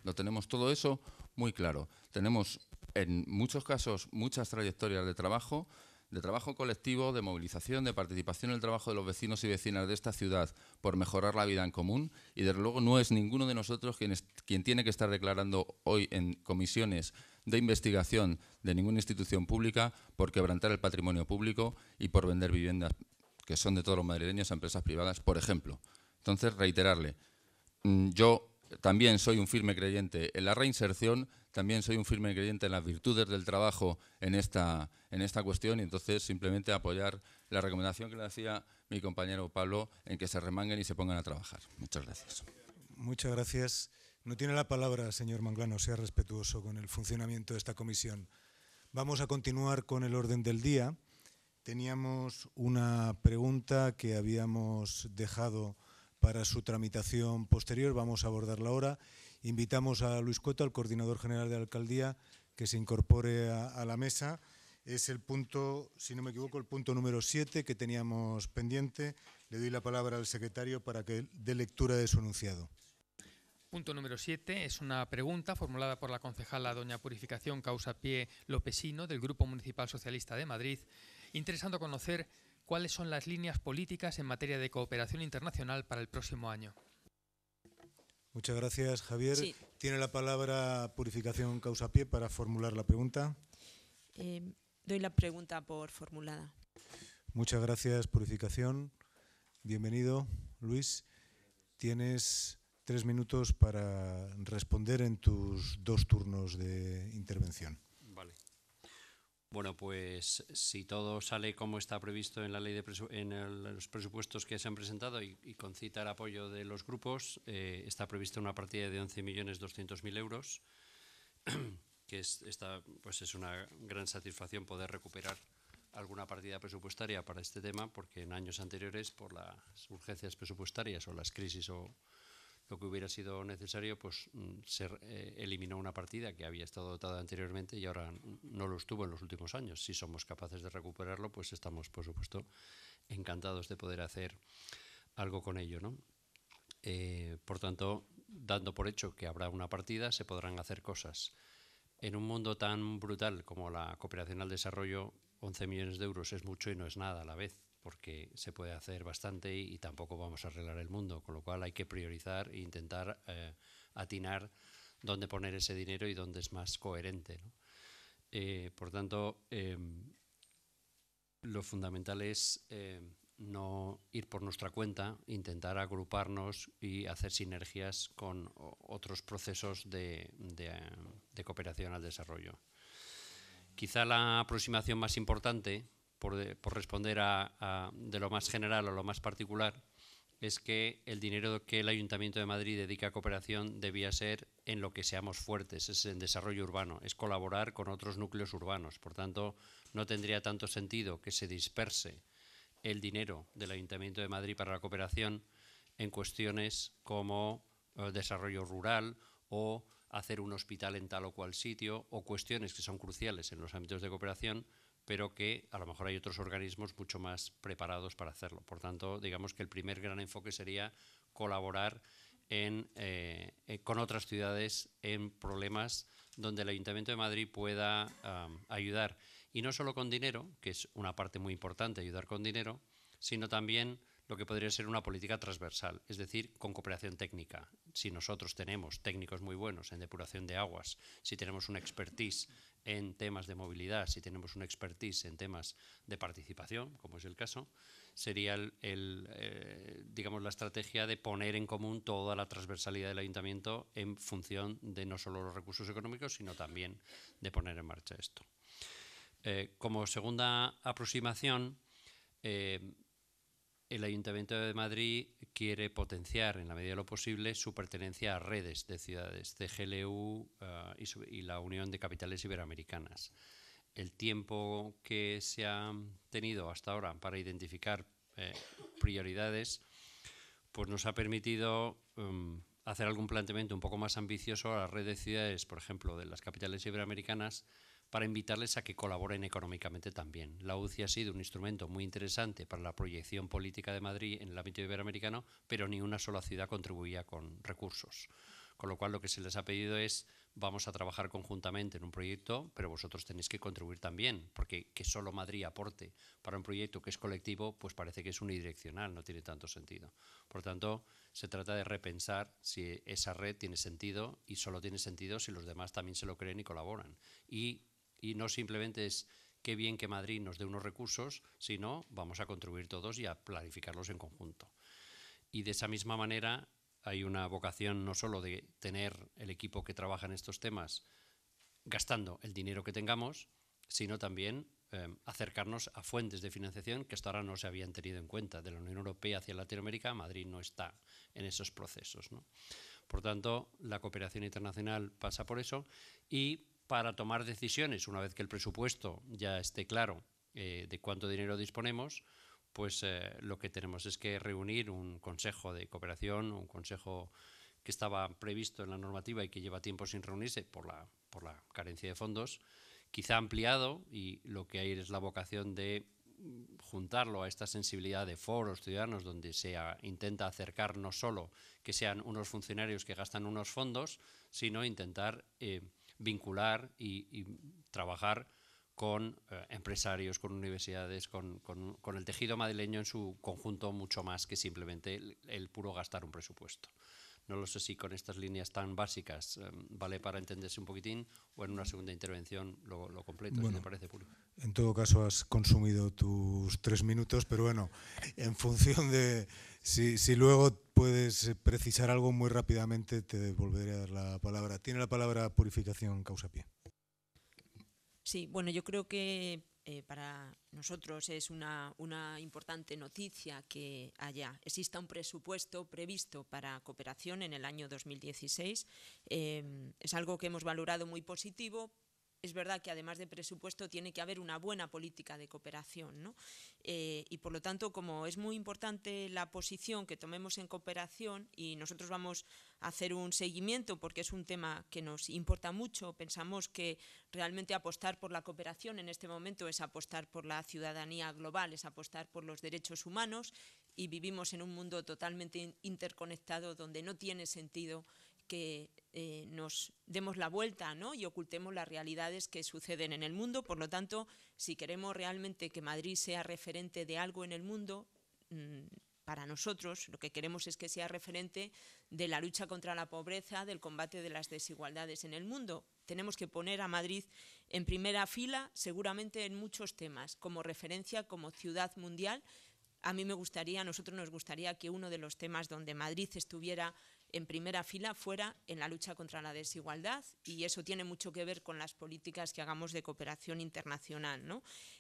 Lo tenemos todo eso muy claro. Tenemos en muchos casos muchas trayectorias de trabajo, de trabajo colectivo, de movilización, de participación en el trabajo de los vecinos y vecinas de esta ciudad por mejorar la vida en común y desde luego no es ninguno de nosotros quien, quien tiene que estar declarando hoy en comisiones de investigación de ninguna institución pública por quebrantar el patrimonio público y por vender viviendas que son de todos los madrileños a empresas privadas, por ejemplo. Entonces, reiterarle, mm, yo también soy un firme creyente en la reinserción, también soy un firme creyente en las virtudes del trabajo en esta, cuestión y entonces simplemente apoyar la recomendación que le hacía mi compañero Pablo en que se remanguen y se pongan a trabajar. Muchas gracias. Muchas gracias. No tiene la palabra, señor Manglano, sea respetuoso con el funcionamiento de esta comisión. Vamos a continuar con el orden del día. Teníamos una pregunta que habíamos dejado para su tramitación posterior. Vamos a abordarla ahora. Invitamos a Luis Cueto, al coordinador general de la alcaldía, que se incorpore a, la mesa. Es el punto, si no me equivoco, el punto número 7 que teníamos pendiente. Le doy la palabra al secretario para que dé lectura de su enunciado. Punto número 7 es una pregunta formulada por la concejala doña Purificación causa pie Lopesino del Grupo Municipal Socialista de Madrid, interesando conocer cuáles son las líneas políticas en materia de cooperación internacional para el próximo año. Muchas gracias, Javier. Tiene la palabra Purificación Causapié para formular la pregunta. Eh, doy la pregunta por formulada. Muchas gracias, Purificación. Bienvenido, Luis. Tienes tres minutos para responder en tus dos turnos de intervención. Bueno, pues si todo sale como está previsto en la ley en los presupuestos que se han presentado y, con cita el apoyo de los grupos, eh, está prevista una partida de 11.200.000 euros, <clears throat> que es, esta, pues es una gran satisfacción poder recuperar alguna partida presupuestaria para este tema, porque en años anteriores, por las urgencias presupuestarias o las crisis o, lo que hubiera sido necesario, pues mm, se eh, eliminó una partida que había estado dotada anteriormente y ahora no lo estuvo en los últimos años. Si somos capaces de recuperarlo, pues estamos, por supuesto, encantados de poder hacer algo con ello, eh, por tanto, dando por hecho que habrá una partida, se podrán hacer cosas. En un mundo tan brutal como la cooperación al desarrollo, 11 millones de euros es mucho y no es nada a la vez porque se puede hacer bastante y, tampoco vamos a arreglar el mundo, con lo cual hay que priorizar e intentar eh, atinar dónde poner ese dinero y dónde es más coherente. Eh, por tanto, em, lo fundamental es em, no ir por nuestra cuenta, intentar agruparnos y hacer sinergias con otros procesos em, de cooperación al desarrollo. Quizá la aproximación más importante por, responder de lo más general o lo más particular, es que el dinero que el Ayuntamiento de Madrid dedica a cooperación debía ser en lo que seamos fuertes, es en desarrollo urbano, es colaborar con otros núcleos urbanos. Por tanto, no tendría tanto sentido que se disperse el dinero del Ayuntamiento de Madrid para la cooperación en cuestiones como eh, desarrollo rural o hacer un hospital en tal o cual sitio o cuestiones que son cruciales en los ámbitos de cooperación, pero que a lo mejor hay otros organismos mucho más preparados para hacerlo. Por tanto, digamos que el primer gran enfoque sería colaborar eh, eh, con otras ciudades en problemas donde el Ayuntamiento de Madrid pueda ayudar. Y no solo con dinero, que es una parte muy importante, ayudar con dinero, sino también lo que podría ser una política transversal, es decir, con cooperación técnica. Si nosotros tenemos técnicos muy buenos en depuración de aguas, si tenemos una expertise en temas de movilidad, si tenemos una expertise en temas de participación, como es el caso, sería el, eh, digamos la estrategia de poner en común toda la transversalidad del ayuntamiento en función de no solo los recursos económicos, sino también de poner en marcha esto. Eh, como segunda aproximación, eh, el Ayuntamiento de Madrid quiere potenciar en la medida de lo posible su pertenencia a redes de ciudades, CGLU eh, y, la Unión de Capitales Iberoamericanas. El tiempo que se ha tenido hasta ahora para identificar eh, prioridades pues nos ha permitido em, hacer algún planteamiento un poco más ambicioso a la red de ciudades, por ejemplo, de las capitales iberoamericanas, para invitarles a que colaboren económicamente también. La UCI ha sido un instrumento muy interesante para la proyección política de Madrid en el ámbito iberoamericano, pero ni una sola ciudad contribuía con recursos. Con lo cual lo que se les ha pedido es vamos a trabajar conjuntamente en un proyecto, pero vosotros tenéis que contribuir también, porque que solo Madrid aporte para un proyecto que es colectivo, pues parece que es unidireccional, no tiene tanto sentido. Por tanto, se trata de repensar si esa red tiene sentido y solo tiene sentido si los demás también se lo creen y colaboran. Y y no simplemente es qué bien que Madrid nos dé unos recursos, sino vamos a contribuir todos y a planificarlos en conjunto. Y de esa misma manera hay una vocación no solo de tener el equipo que trabaja en estos temas gastando el dinero que tengamos, sino también em, acercarnos a fuentes de financiación que hasta ahora no se habían tenido en cuenta. De la Unión Europea hacia Latinoamérica, Madrid no está en esos procesos. Por tanto, la cooperación internacional pasa por eso y para tomar decisiones, una vez que el presupuesto ya esté claro eh, de cuánto dinero disponemos, pues eh, lo que tenemos es que reunir un consejo de cooperación, un consejo que estaba previsto en la normativa y que lleva tiempo sin reunirse por la, por la carencia de fondos, quizá ampliado y lo que hay es la vocación de juntarlo a esta sensibilidad de foros ciudadanos donde se intenta acercar no solo que sean unos funcionarios que gastan unos fondos, sino intentar eh, vincular y, trabajar con eh, empresarios, con universidades, con, el tejido madrileño en su conjunto, mucho más que simplemente el puro gastar un presupuesto. No lo sé si con estas líneas tan básicas em, vale para entenderse un poquitín o en una segunda intervención lo, completo, si te parece, Puro. En todo caso, has consumido tus tres minutos, pero bueno, en función de si, luego puedes precisar algo muy rápidamente, te volveré a dar la palabra. Tiene la palabra purificación causa pie. Sí, bueno, yo creo que eh, para nosotros es una, una, importante noticia que haya exista un presupuesto previsto para cooperación en el año 2016. Eh, es algo que hemos valorado muy positivo es verdad que además de presupuesto tiene que haber una buena política de cooperación. Eh, y por lo tanto, como es muy importante la posición que tomemos en cooperación y nosotros vamos a hacer un seguimiento porque es un tema que nos importa mucho, pensamos que realmente apostar por la cooperación en este momento es apostar por la ciudadanía global, es apostar por los derechos humanos y vivimos en un mundo totalmente interconectado donde no tiene sentido que eh, nos demos la vuelta ¿no? y ocultemos las realidades que suceden en el mundo. Por lo tanto, si queremos realmente que Madrid sea referente de algo en el mundo, mm, para nosotros lo que queremos es que sea referente de la lucha contra la pobreza, del combate de las desigualdades en el mundo. Tenemos que poner a Madrid en primera fila, seguramente en muchos temas, como referencia, como ciudad mundial. A mí me gustaría, a nosotros nos gustaría que uno de los temas donde Madrid estuviera en primera fila fuera en la lucha contra la desigualdad y eso tiene mucho que ver con las políticas que hagamos de cooperación internacional.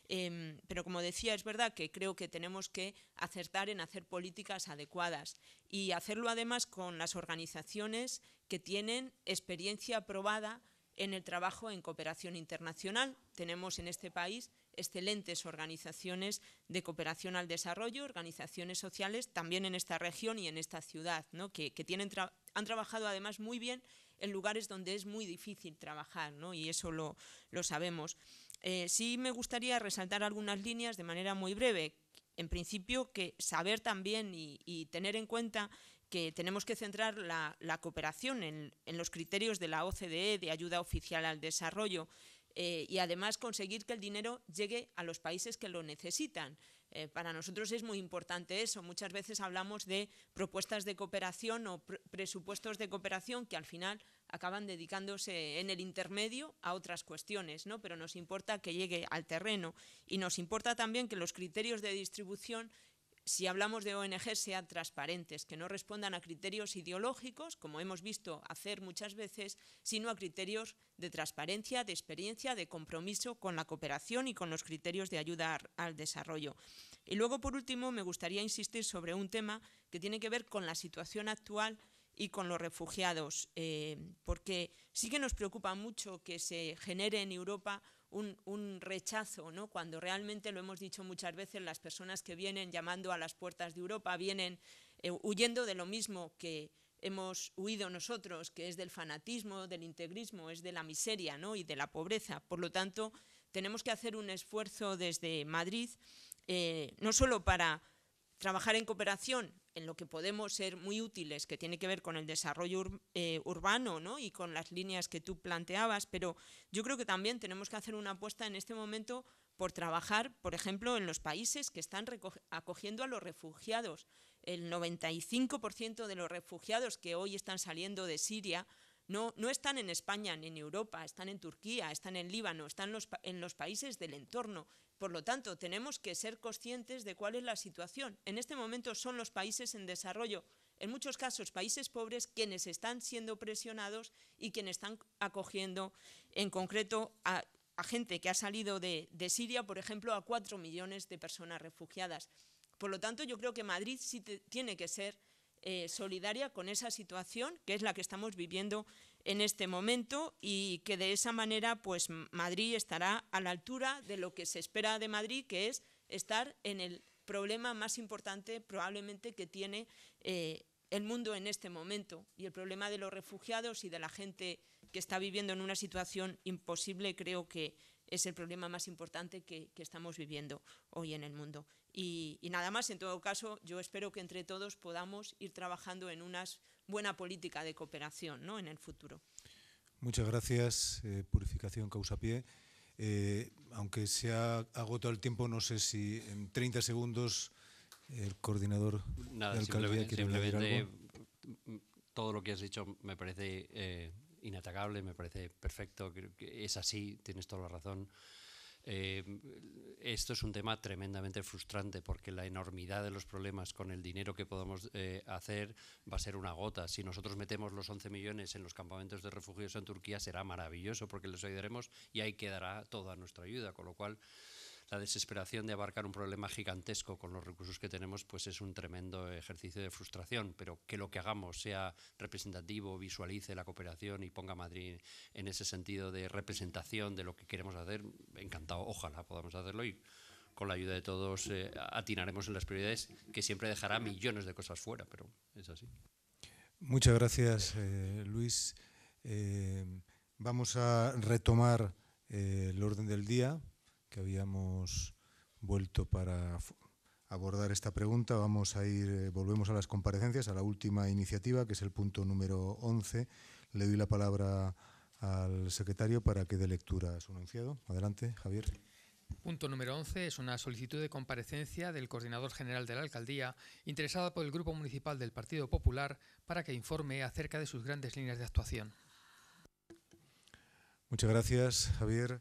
Em, pero como decía, es verdad que creo que tenemos que acertar en hacer políticas adecuadas y hacerlo además con las organizaciones que tienen experiencia probada en el trabajo en cooperación internacional. Tenemos en este país excelentes organizaciones de cooperación al desarrollo, organizaciones sociales, también en esta región y en esta ciudad, que, tienen han trabajado además muy bien en lugares donde es muy difícil trabajar, y eso lo, sabemos. Eh, sí me gustaría resaltar algunas líneas de manera muy breve. En principio, que saber también y, tener en cuenta que tenemos que centrar la, cooperación en, los criterios de la OCDE de ayuda oficial al desarrollo eh, y además conseguir que el dinero llegue a los países que lo necesitan. Eh, para nosotros es muy importante eso. Muchas veces hablamos de propuestas de cooperación o presupuestos de cooperación que al final acaban dedicándose en el intermedio a otras cuestiones, ¿no? pero nos importa que llegue al terreno y nos importa también que los criterios de distribución si hablamos de ONG, sean transparentes, que no respondan a criterios ideológicos, como hemos visto hacer muchas veces, sino a criterios de transparencia, de experiencia, de compromiso con la cooperación y con los criterios de ayuda al desarrollo. Y luego, por último, me gustaría insistir sobre un tema que tiene que ver con la situación actual y con los refugiados, eh, porque sí que nos preocupa mucho que se genere en Europa un, rechazo, ¿no? cuando realmente, lo hemos dicho muchas veces, las personas que vienen llamando a las puertas de Europa vienen eh, huyendo de lo mismo que hemos huido nosotros, que es del fanatismo, del integrismo, es de la miseria ¿no? y de la pobreza. Por lo tanto, tenemos que hacer un esfuerzo desde Madrid, eh, no solo para trabajar en cooperación en lo que podemos ser muy útiles, que tiene que ver con el desarrollo eh, urbano ¿no? y con las líneas que tú planteabas, pero yo creo que también tenemos que hacer una apuesta en este momento por trabajar, por ejemplo, en los países que están acogiendo a los refugiados. El 95% de los refugiados que hoy están saliendo de Siria no, no están en España ni en Europa, están en Turquía, están en Líbano, están en los países del entorno por lo tanto, tenemos que ser conscientes de cuál es la situación. En este momento son los países en desarrollo, en muchos casos países pobres, quienes están siendo presionados y quienes están acogiendo en concreto a, gente que ha salido de, Siria, por ejemplo, a cuatro millones de personas refugiadas. Por lo tanto, yo creo que Madrid sí tiene que ser eh, solidaria con esa situación, que es la que estamos viviendo en este momento y que de esa manera pues Madrid estará a la altura de lo que se espera de Madrid, que es estar en el problema más importante probablemente que tiene eh, el mundo en este momento y el problema de los refugiados y de la gente que está viviendo en una situación imposible creo que es el problema más importante que, estamos viviendo hoy en el mundo. Y, y nada más, en todo caso, yo espero que entre todos podamos ir trabajando en unas buena política de cooperación ¿no? en el futuro. Muchas gracias, eh, Purificación Causapié. Eh, aunque se ha agotado el tiempo, no sé si en 30 segundos el coordinador Nada, de alcaldía quiere algo. Mm, todo lo que has dicho me parece eh, inatacable, me parece perfecto, creo que es así, tienes toda la razón. Eh, esto es un tema tremendamente frustrante porque la enormidad de los problemas con el dinero que podamos eh, hacer va a ser una gota. Si nosotros metemos los 11 millones en los campamentos de refugiados en Turquía será maravilloso porque les ayudaremos y ahí quedará toda nuestra ayuda, con lo cual la desesperación de abarcar un problema gigantesco con los recursos que tenemos, pues es un tremendo ejercicio de frustración, pero que lo que hagamos sea representativo, visualice la cooperación y ponga a Madrid en ese sentido de representación de lo que queremos hacer, encantado, ojalá podamos hacerlo y con la ayuda de todos eh, atinaremos en las prioridades, que siempre dejará millones de cosas fuera, pero es así. Muchas gracias, eh, Luis. Eh, vamos a retomar el orden del día que habíamos vuelto para abordar esta pregunta, vamos a ir, eh, volvemos a las comparecencias, a la última iniciativa, que es el punto número 11. Le doy la palabra al secretario para que dé lectura a su enunciado. Adelante, Javier. Punto número 11 es una solicitud de comparecencia del coordinador general de la alcaldía, interesada por el Grupo Municipal del Partido Popular, para que informe acerca de sus grandes líneas de actuación. Muchas gracias, Javier.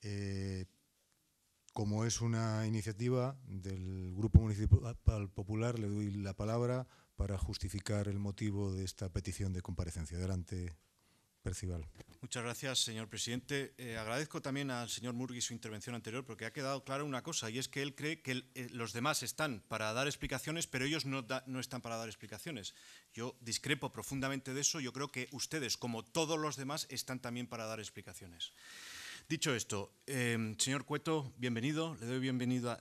Eh, como es una iniciativa del Grupo Municipal Popular, le doy la palabra para justificar el motivo de esta petición de comparecencia. Adelante, Percival. Muchas gracias, señor presidente. Eh, agradezco también al señor Murgui su intervención anterior porque ha quedado clara una cosa y es que él cree que eh, los demás están para dar explicaciones, pero ellos no, no están para dar explicaciones. Yo discrepo profundamente de eso. Yo creo que ustedes, como todos los demás, están también para dar explicaciones. Dicho esto, em, señor Cueto, bienvenido. Le doy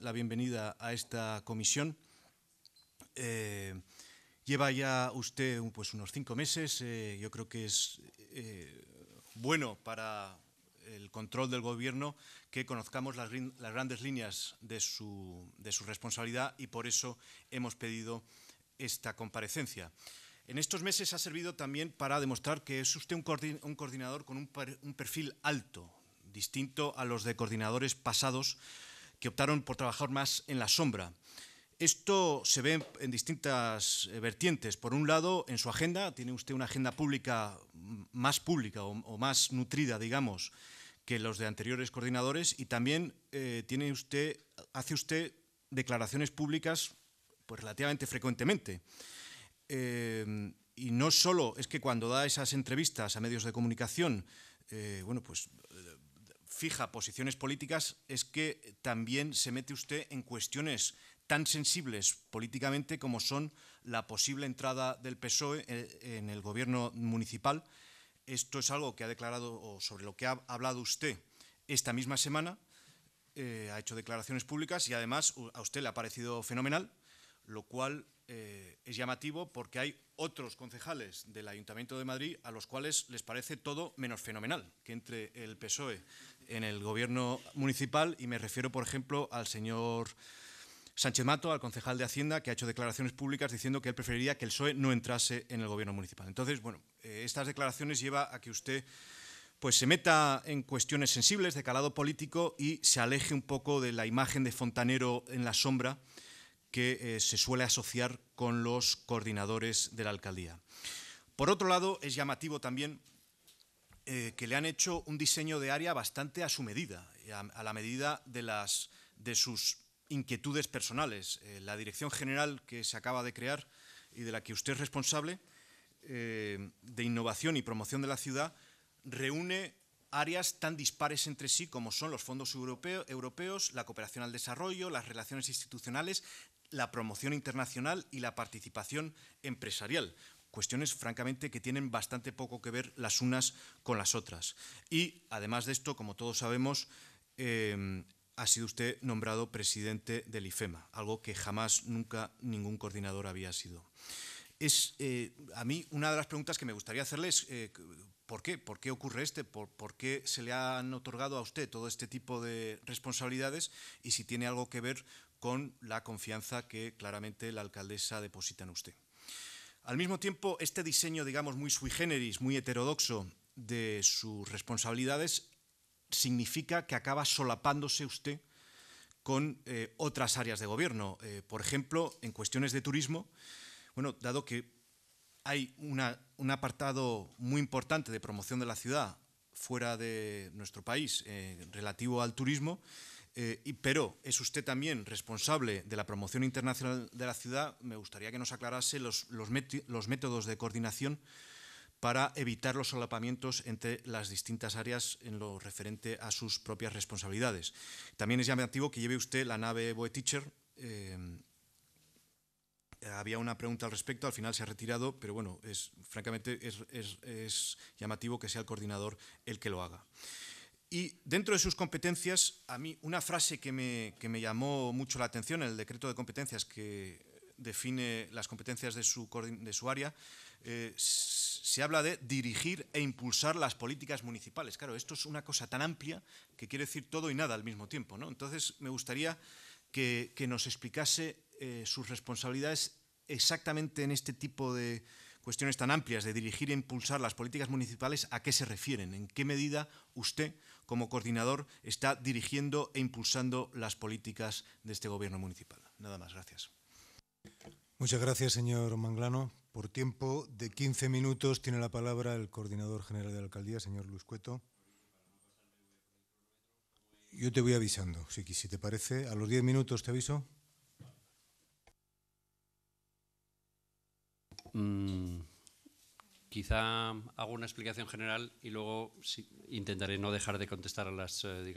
la bienvenida a esta comisión. Eh, lleva ya usted pues, unos cinco meses. Eh, yo creo que es eh, bueno para el control del Gobierno que conozcamos las, grandes líneas de su, de su responsabilidad y por eso hemos pedido esta comparecencia. En estos meses ha servido también para demostrar que es usted un, coordinador con un, perfil alto, distinto a los de coordinadores pasados que optaron por trabajar más en la sombra. Esto se ve en distintas eh, vertientes. Por un lado, en su agenda, tiene usted una agenda pública más pública o, más nutrida, digamos, que los de anteriores coordinadores y también eh, tiene usted, hace usted declaraciones públicas pues, relativamente frecuentemente. Em, y no solo es que cuando da esas entrevistas a medios de comunicación, eh, bueno, pues fija posiciones políticas es que también se mete usted en cuestiones tan sensibles políticamente como son la posible entrada del PSOE eh, en el gobierno municipal. Esto es algo que ha declarado o sobre lo que ha hablado usted esta misma semana. Eh, ha hecho declaraciones públicas y además a usted le ha parecido fenomenal, lo cual eh, es llamativo porque hay otros concejales del Ayuntamiento de Madrid a los cuales les parece todo menos fenomenal que entre el PSOE en el gobierno municipal y me refiero, por ejemplo, al señor Sánchez Mato, al concejal de Hacienda, que ha hecho declaraciones públicas diciendo que él preferiría que el PSOE no entrase en el gobierno municipal. Entonces, bueno, eh, estas declaraciones lleva a que usted pues se meta en cuestiones sensibles de calado político y se aleje un poco de la imagen de fontanero en la sombra que eh, se suele asociar con los coordinadores de la alcaldía. Por otro lado, es llamativo también eh, que le han hecho un diseño de área bastante a su medida, a, la medida de, sus inquietudes personales. Eh, la dirección general que se acaba de crear y de la que usted es responsable, eh, de innovación y promoción de la ciudad, reúne áreas tan dispares entre sí como son los fondos europeos, la cooperación al desarrollo, las relaciones institucionales, la promoción internacional y la participación empresarial cuestiones francamente que tienen bastante poco que ver las unas con las otras. Y además de esto, como todos sabemos, em, ha sido usted nombrado presidente del IFEMA, algo que jamás, nunca ningún coordinador había sido. Es eh, a mí una de las preguntas que me gustaría hacerles, eh, ¿por qué? ¿Por qué ocurre este? ¿Por, ¿Por, qué se le han otorgado a usted todo este tipo de responsabilidades? Y si tiene algo que ver con la confianza que claramente la alcaldesa deposita en usted. Al mismo tiempo, este diseño, digamos, muy sui generis, muy heterodoxo de sus responsabilidades, significa que acaba solapándose usted con eh, otras áreas de gobierno. Eh, por ejemplo, en cuestiones de turismo, bueno, dado que hay un apartado muy importante de promoción de la ciudad fuera de nuestro país eh, relativo al turismo, eh, y, pero es usted también responsable de la promoción internacional de la ciudad. Me gustaría que nos aclarase los, métodos de coordinación para evitar los solapamientos entre las distintas áreas en lo referente a sus propias responsabilidades. También es llamativo que lleve usted la nave Boeticher. Eh, había una pregunta al respecto, al final se ha retirado, pero bueno, es, francamente es llamativo que sea el coordinador el que lo haga. Y dentro de sus competencias, a mí una frase que me, llamó mucho la atención en el decreto de competencias que define las competencias de su, de su área, eh, se habla de dirigir e impulsar las políticas municipales. Claro, esto es una cosa tan amplia que quiere decir todo y nada al mismo tiempo. Entonces, me gustaría que, nos explicase eh, sus responsabilidades exactamente en este tipo de cuestiones tan amplias de dirigir e impulsar las políticas municipales, ¿a qué se refieren? ¿En qué medida usted como coordinador, está dirigiendo e impulsando las políticas de este Gobierno municipal. Nada más, gracias. Muchas gracias, señor Manglano. Por tiempo de 15 minutos tiene la palabra el coordinador general de la alcaldía, señor Luis Cueto. Yo te voy avisando, si, si te parece. A los 10 minutos te aviso. Mm. Quizá hago una explicación general y luego intentaré no dejar de contestar a las, eh,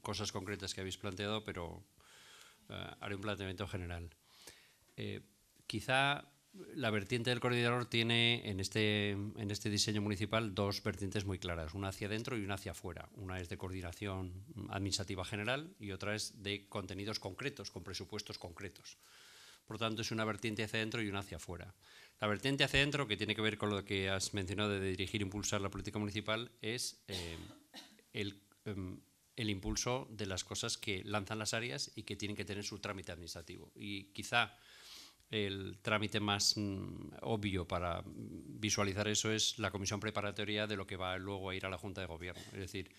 cosas concretas que habéis planteado, pero eh, haré un planteamiento general. Eh, quizá la vertiente del coordinador tiene en este, en este diseño municipal dos vertientes muy claras, una hacia adentro y una hacia afuera. Una es de coordinación administrativa general y otra es de contenidos concretos, con presupuestos concretos. Por tanto, es una vertiente hacia adentro y una hacia afuera. La vertiente hacia adentro, que tiene que ver con lo que has mencionado de dirigir e impulsar la política municipal, es eh, em, el, impulso de las cosas que lanzan las áreas y que tienen que tener su trámite administrativo. Y quizá el trámite más mm, obvio para visualizar eso es la comisión preparatoria de lo que va luego a ir a la Junta de Gobierno. Es decir,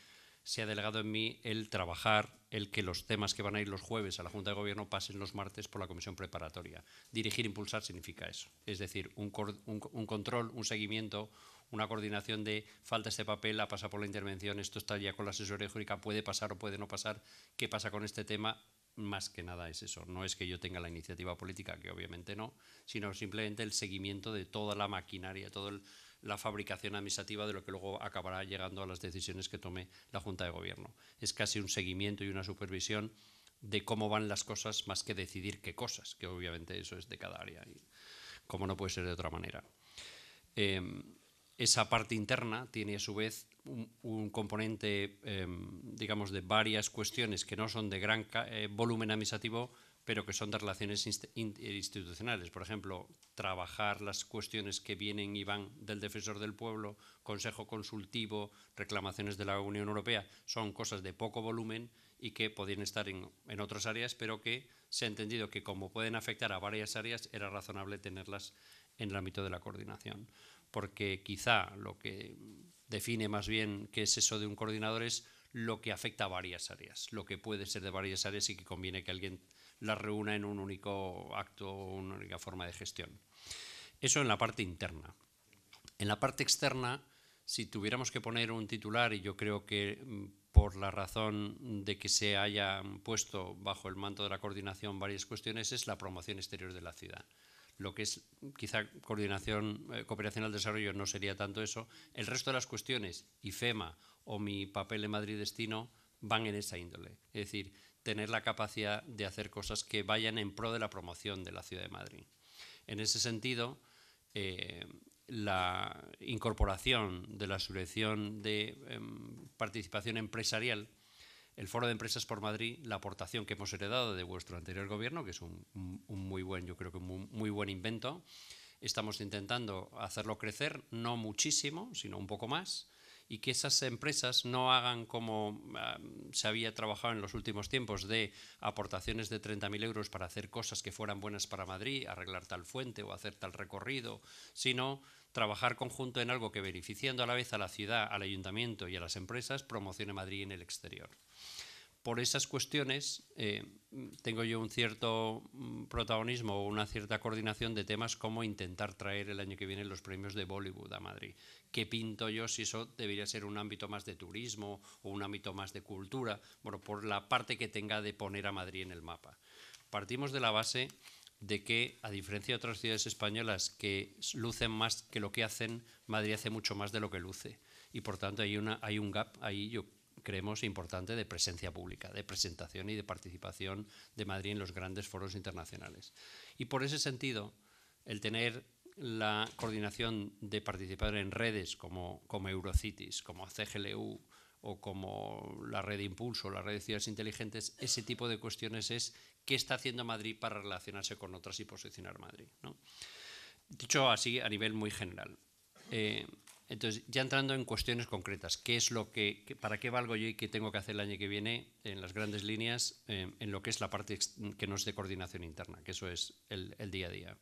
se ha delegado en mí el trabajar, el que los temas que van a ir los jueves a la Junta de Gobierno pasen los martes por la Comisión Preparatoria. Dirigir, e impulsar significa eso. Es decir, un, control, un seguimiento, una coordinación de falta este papel, ha pasado por la intervención, esto está ya con la asesoría jurídica, puede pasar o puede no pasar, qué pasa con este tema, más que nada es eso. No es que yo tenga la iniciativa política, que obviamente no, sino simplemente el seguimiento de toda la maquinaria, todo el la fabricación administrativa de lo que luego acabará llegando a las decisiones que tome la Junta de Gobierno. Es casi un seguimiento y una supervisión de cómo van las cosas más que decidir qué cosas, que obviamente eso es de cada área y cómo no puede ser de otra manera. Em, esa parte interna tiene a su vez un, componente, em, digamos, de varias cuestiones que no son de gran eh, volumen administrativo, pero que son de relaciones institucionales. Por ejemplo, trabajar las cuestiones que vienen y van del defensor del pueblo, consejo consultivo, reclamaciones de la Unión Europea, son cosas de poco volumen y que podían estar en, en otras áreas, pero que se ha entendido que como pueden afectar a varias áreas, era razonable tenerlas en el ámbito de la coordinación. Porque quizá lo que define más bien qué es eso de un coordinador es lo que afecta a varias áreas, lo que puede ser de varias áreas y que conviene que alguien la reúna en un único acto una única forma de gestión. Eso en la parte interna. En la parte externa, si tuviéramos que poner un titular, y yo creo que mm, por la razón de que se hayan puesto bajo el manto de la coordinación varias cuestiones, es la promoción exterior de la ciudad. Lo que es quizá coordinación, eh, cooperación al desarrollo no sería tanto eso. El resto de las cuestiones, IFEMA o mi papel en Madrid Destino, van en esa índole. Es decir, tener la capacidad de hacer cosas que vayan en pro de la promoción de la ciudad de Madrid. En ese sentido, eh, la incorporación de la subvención de em, participación empresarial, el Foro de Empresas por Madrid, la aportación que hemos heredado de vuestro anterior gobierno, que es muy buen, yo creo que un muy buen invento, estamos intentando hacerlo crecer, no muchísimo, sino un poco más, y que esas empresas no hagan como ah, se había trabajado en los últimos tiempos de aportaciones de 30.000 euros para hacer cosas que fueran buenas para Madrid, arreglar tal fuente o hacer tal recorrido, sino trabajar conjunto en algo que beneficiando a la vez a la ciudad, al ayuntamiento y a las empresas promocione Madrid en el exterior por esas cuestiones eh, tengo yo un cierto mm, protagonismo o una cierta coordinación de temas como intentar traer el año que viene los premios de Bollywood a Madrid. ¿Qué pinto yo si eso debería ser un ámbito más de turismo o un ámbito más de cultura? Bueno, por la parte que tenga de poner a Madrid en el mapa. Partimos de la base de que, a diferencia de otras ciudades españolas que lucen más que lo que hacen, Madrid hace mucho más de lo que luce. Y por tanto hay, hay un gap ahí, yo creemos importante de presencia pública, de presentación y de participación de Madrid en los grandes foros internacionales. Y por ese sentido, el tener la coordinación de participar en redes como, como Eurocities, como CGLU o como la red de impulso, la red de ciudades inteligentes, ese tipo de cuestiones es qué está haciendo Madrid para relacionarse con otras y posicionar Madrid. Dicho así a nivel muy general. Eh, entonces, ya entrando en cuestiones concretas, ¿qué es lo que, para qué valgo yo y qué tengo que hacer el año que viene en las grandes líneas, eh, en lo que es la parte que no es de coordinación interna, que eso es el, día a día?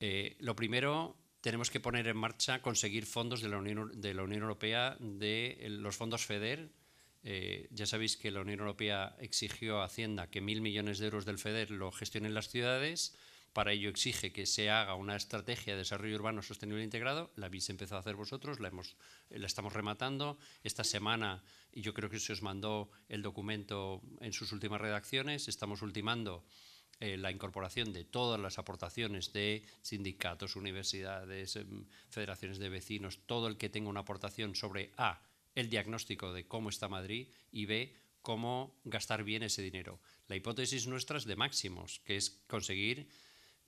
Eh, lo primero, tenemos que poner en marcha, conseguir fondos de la Unión, Europea, de los fondos FEDER. Eh, ya sabéis que la Unión Europea exigió a Hacienda que mil millones de euros del FEDER lo gestionen las ciudades para ello exige que se haga una estrategia de desarrollo urbano sostenible e integrado. La habéis empezado a hacer vosotros, eh, la, estamos rematando. Esta semana, y yo creo que se os mandó el documento en sus últimas redacciones, estamos ultimando eh, la incorporación de todas las aportaciones de sindicatos, universidades, em, federaciones de vecinos, todo el que tenga una aportación sobre A, el diagnóstico de cómo está Madrid y B, cómo gastar bien ese dinero. La hipótesis nuestra es de máximos, que es conseguir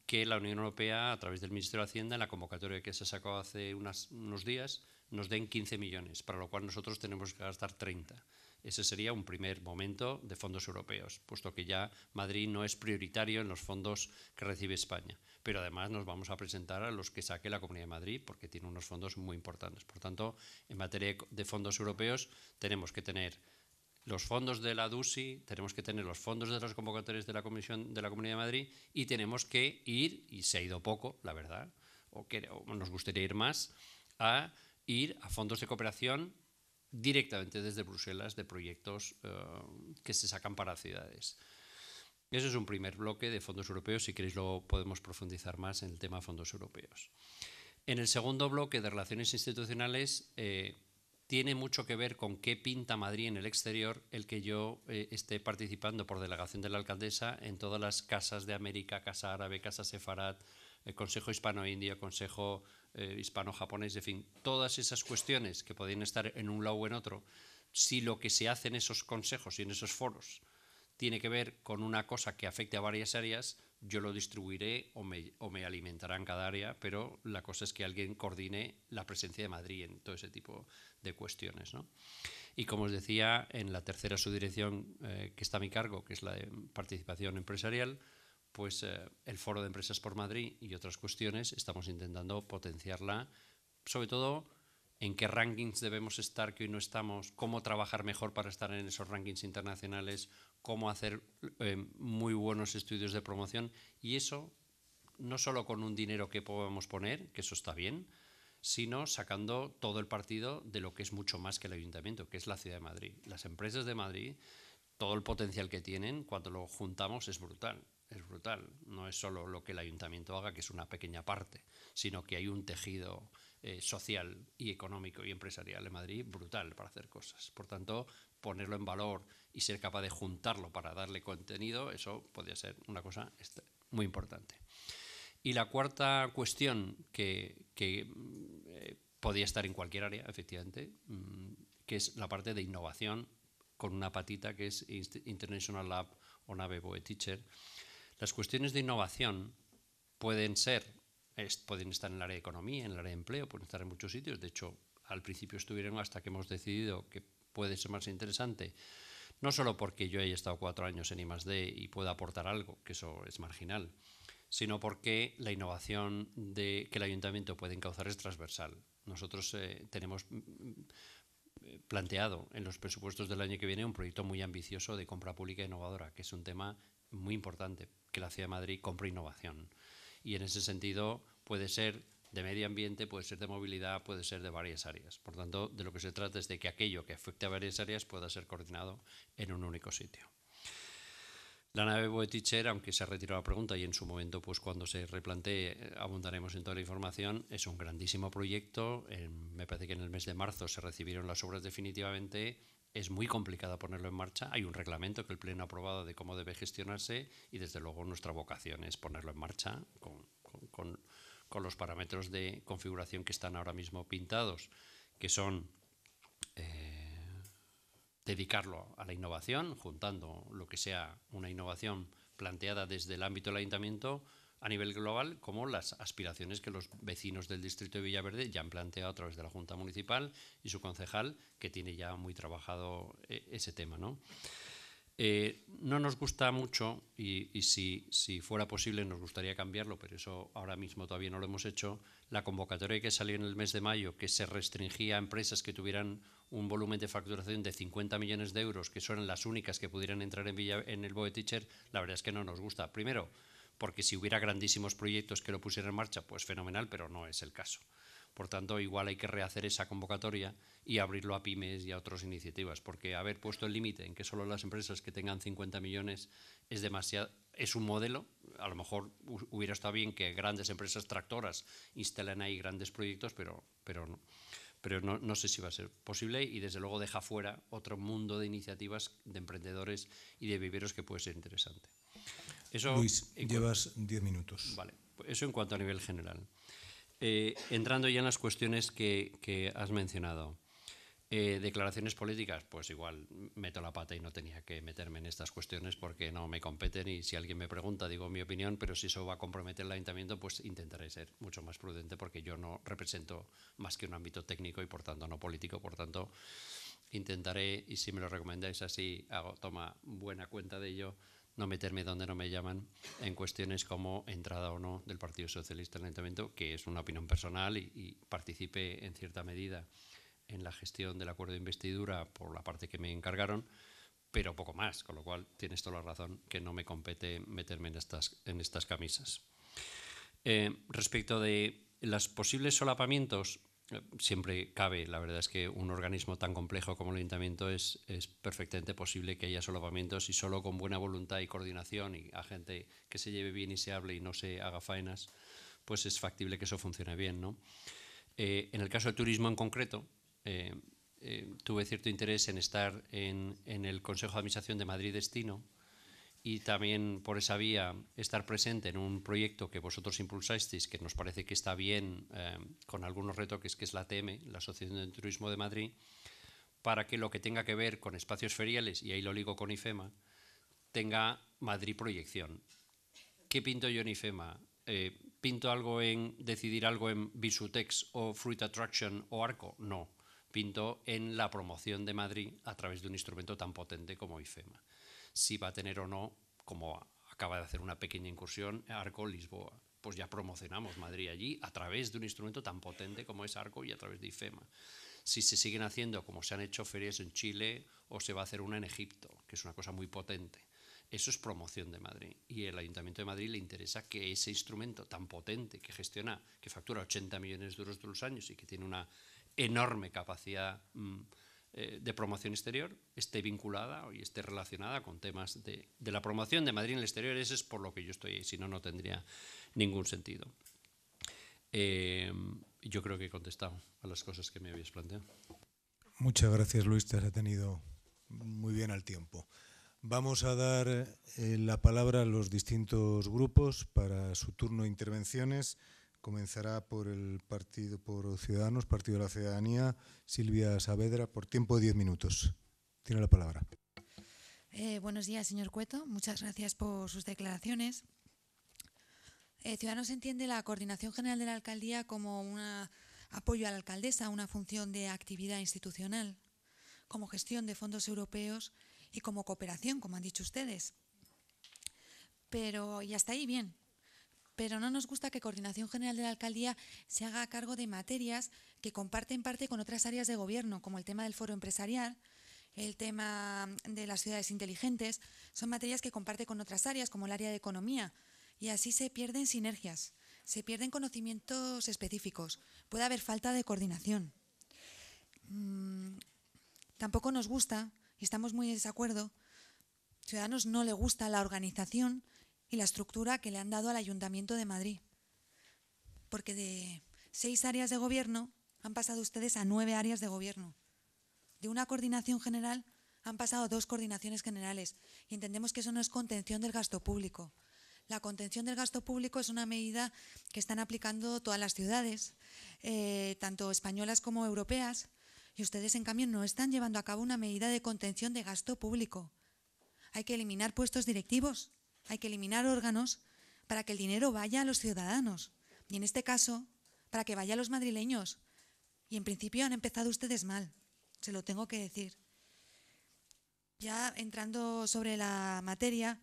que la Unión Europea, a través del Ministerio de Hacienda, en la convocatoria que se sacó hace unos días, nos den 15 millones, para lo cual nosotros tenemos que gastar 30. Ese sería un primer momento de fondos europeos, puesto que ya Madrid no es prioritario en los fondos que recibe España. Pero además nos vamos a presentar a los que saque la Comunidad de Madrid, porque tiene unos fondos muy importantes. Por tanto, en materia de fondos europeos tenemos que tener los fondos de la DUSI, tenemos que tener los fondos de los convocatorios de la Comisión de la Comunidad de Madrid y tenemos que ir, y se ha ido poco, la verdad, o, nos gustaría ir más, a ir a fondos de cooperación directamente desde Bruselas de proyectos eh, que se sacan para ciudades. Eso es un primer bloque de fondos europeos. Si queréis, luego podemos profundizar más en el tema fondos europeos. En el segundo bloque de relaciones institucionales, eh, tiene mucho que ver con qué pinta Madrid en el exterior el que yo eh, esté participando por delegación de la alcaldesa en todas las casas de América, Casa Árabe, Casa Sefarat, Consejo hispano indio Consejo eh, Hispano-Japonés, en fin, todas esas cuestiones que podrían estar en un lado o en otro, si lo que se hace en esos consejos y en esos foros tiene que ver con una cosa que afecte a varias áreas, yo lo distribuiré o me, o me alimentarán cada área, pero la cosa es que alguien coordine la presencia de Madrid en todo ese tipo de cuestiones. Y como os decía, en la tercera subdirección eh, que está a mi cargo, que es la de participación empresarial, pues eh, el Foro de Empresas por Madrid y otras cuestiones estamos intentando potenciarla, sobre todo en qué rankings debemos estar que hoy no estamos, cómo trabajar mejor para estar en esos rankings internacionales cómo hacer eh, muy buenos estudios de promoción y eso no solo con un dinero que podamos poner, que eso está bien, sino sacando todo el partido de lo que es mucho más que el ayuntamiento, que es la ciudad de Madrid. Las empresas de Madrid, todo el potencial que tienen, cuando lo juntamos es brutal, es brutal. No es solo lo que el ayuntamiento haga, que es una pequeña parte, sino que hay un tejido eh, social y económico y empresarial en Madrid brutal para hacer cosas. Por tanto, ponerlo en valor y ser capaz de juntarlo para darle contenido, eso podría ser una cosa este, muy importante. Y la cuarta cuestión que, que eh, podría estar en cualquier área, efectivamente, mm, que es la parte de innovación con una patita que es International Lab o Nave Boe Teacher. Las cuestiones de innovación pueden ser, pueden estar en el área de economía, en el área de empleo, pueden estar en muchos sitios. De hecho, al principio estuvieron hasta que hemos decidido que puede ser más interesante. No solo porque yo haya estado cuatro años en I+.D. y pueda aportar algo, que eso es marginal, sino porque la innovación que el ayuntamiento puede encauzar es transversal. Nosotros eh, tenemos mm, mm, planteado en los presupuestos del año que viene un proyecto muy ambicioso de compra pública innovadora, que es un tema muy importante, que la Ciudad de Madrid compre innovación. Y en ese sentido puede ser de medio ambiente, puede ser de movilidad, puede ser de varias áreas. Por tanto, de lo que se trata es de que aquello que afecte a varias áreas pueda ser coordinado en un único sitio. La nave Boeticher, aunque se ha retirado la pregunta y en su momento, pues cuando se replantee, eh, abundaremos en toda la información, es un grandísimo proyecto. me parece que en el mes de marzo se recibieron las obras definitivamente. Es muy complicado ponerlo en marcha. Hay un reglamento que el Pleno ha aprobado de cómo debe gestionarse y desde luego nuestra vocación es ponerlo en marcha con, con con los parámetros de configuración que están ahora mismo pintados, que son eh, dedicarlo a la innovación, juntando lo que sea una innovación planteada desde el ámbito del ayuntamiento a nivel global, como las aspiraciones que los vecinos del distrito de Villaverde ya han planteado a través de la Junta Municipal y su concejal, que tiene ya muy trabajado eh, ese tema. ¿no? Eh, no nos gusta mucho y, si, fuera posible nos gustaría cambiarlo, pero eso ahora mismo todavía no lo hemos hecho, la convocatoria que salió en el mes de mayo, que se restringía a empresas que tuvieran un volumen de facturación de 50 millones de euros, que son las únicas que pudieran entrar en, en el Boeticher, la verdad es que no nos gusta. Primero, porque si hubiera grandísimos proyectos que lo pusieran en marcha, pues fenomenal, pero no es el caso. Por tanto, igual hay que rehacer esa convocatoria y abrirlo a pymes y a otras iniciativas, porque haber puesto el límite en que solo las empresas que tengan 50 millones es demasiado es un modelo, a lo mejor hubiera estado bien que grandes empresas tractoras instalen ahí grandes proyectos, pero, pero no pero no, sé si va a ser posible y desde luego deja fuera otro mundo de iniciativas de emprendedores y de viveros que puede ser interesante. Eso, Luis, llevas 10 minutos. Vale, eso en cuanto a nivel general. Eh, entrando ya en las cuestiones que, has mencionado. Eh, declaraciones políticas, pues igual meto la pata y no tenía que meterme en estas cuestiones porque no me competen y si alguien me pregunta digo mi opinión, pero si eso va a comprometer el ayuntamiento, pues intentaré ser mucho más prudente porque yo no represento más que un ámbito técnico y por tanto no político, por tanto intentaré, y si me lo recomendáis así, toma buena cuenta de ello, no meterme donde no me llaman en cuestiones como entrada o no del Partido Socialista en el Ayuntamiento, que es una opinión personal y, participe en cierta medida en la gestión del acuerdo de investidura por la parte que me encargaron, pero poco más, con lo cual tienes toda la razón que no me compete meterme en estas, en estas camisas. Eh, respecto de los posibles solapamientos, siempre cabe. La verdad es que un organismo tan complejo como el ayuntamiento es, perfectamente posible que haya solapamientos y solo con buena voluntad y coordinación y a gente que se lleve bien y se hable y no se haga faenas, pues es factible que eso funcione bien. Eh, en el caso del turismo en concreto, eh, eh, tuve cierto interés en estar en, en el Consejo de Administración de Madrid Destino, y también por esa vía estar presente en un proyecto que vosotros impulsasteis, que nos parece que está bien eh, con algunos retoques, que es la Teme la Asociación de Turismo de Madrid, para que lo que tenga que ver con espacios feriales, y ahí lo ligo con IFEMA, tenga Madrid proyección. ¿Qué pinto yo en IFEMA? Eh, ¿Pinto algo en decidir algo en Visutex o Fruit Attraction o Arco? No, pinto en la promoción de Madrid a través de un instrumento tan potente como IFEMA si va a tener o no, como acaba de hacer una pequeña incursión, Arco Lisboa. Pues ya promocionamos Madrid allí a través de un instrumento tan potente como es Arco y a través de IFEMA. Si se siguen haciendo como se han hecho ferias en Chile o se va a hacer una en Egipto, que es una cosa muy potente. Eso es promoción de Madrid. Y el Ayuntamiento de Madrid le interesa que ese instrumento tan potente que gestiona, que factura 80 millones de euros todos los años y que tiene una enorme capacidad mm, eh, de promoción exterior esté vinculada y esté relacionada con temas de, la promoción de Madrid en el exterior. Eso es por lo que yo estoy, si no, no tendría ningún sentido. Eh, yo creo que he contestado a las cosas que me habías planteado. Muchas gracias, Luis. Te has tenido muy bien al tiempo. Vamos a dar eh, la palabra a los distintos grupos para su turno de intervenciones. Comenzará por el partido por Ciudadanos, Partido de la Ciudadanía, Silvia Saavedra, por tiempo de 10 minutos. Tiene la palabra. Eh, buenos días, señor Cueto. Muchas gracias por sus declaraciones. Eh, Ciudadanos entiende la coordinación general de la alcaldía como un apoyo a la alcaldesa, una función de actividad institucional, como gestión de fondos europeos y como cooperación, como han dicho ustedes. Pero, y hasta ahí bien, pero no nos gusta que Coordinación General de la Alcaldía se haga a cargo de materias que comparten parte con otras áreas de gobierno, como el tema del foro empresarial, el tema de las ciudades inteligentes, son materias que comparte con otras áreas, como el área de economía, y así se pierden sinergias, se pierden conocimientos específicos, puede haber falta de coordinación. Mm, tampoco nos gusta, y estamos muy de desacuerdo, Ciudadanos no le gusta la organización y la estructura que le han dado al Ayuntamiento de Madrid. Porque de seis áreas de gobierno han pasado ustedes a nueve áreas de gobierno. De una coordinación general han pasado dos coordinaciones generales y entendemos que eso no es contención del gasto público. La contención del gasto público es una medida que están aplicando todas las ciudades, eh, tanto españolas como europeas, y ustedes, en cambio, no están llevando a cabo una medida de contención de gasto público. Hay que eliminar puestos directivos, hay que eliminar órganos para que el dinero vaya a los ciudadanos. Y en este caso, para que vaya a los madrileños. Y en principio han empezado ustedes mal, se lo tengo que decir. Ya entrando sobre la materia,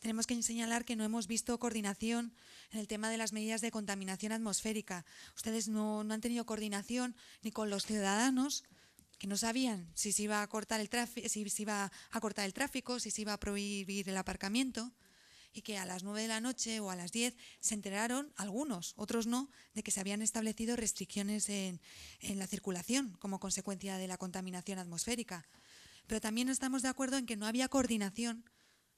tenemos que señalar que no hemos visto coordinación en el tema de las medidas de contaminación atmosférica. Ustedes no, han tenido coordinación ni con los ciudadanos, que no sabían si se iba a cortar el tráfico, si se iba a cortar el tráfico, si se iba a prohibir el aparcamiento y que a las 9 de la noche o a las 10 se enteraron, algunos, otros no, de que se habían establecido restricciones en, la circulación como consecuencia de la contaminación atmosférica. Pero también estamos de acuerdo en que no había coordinación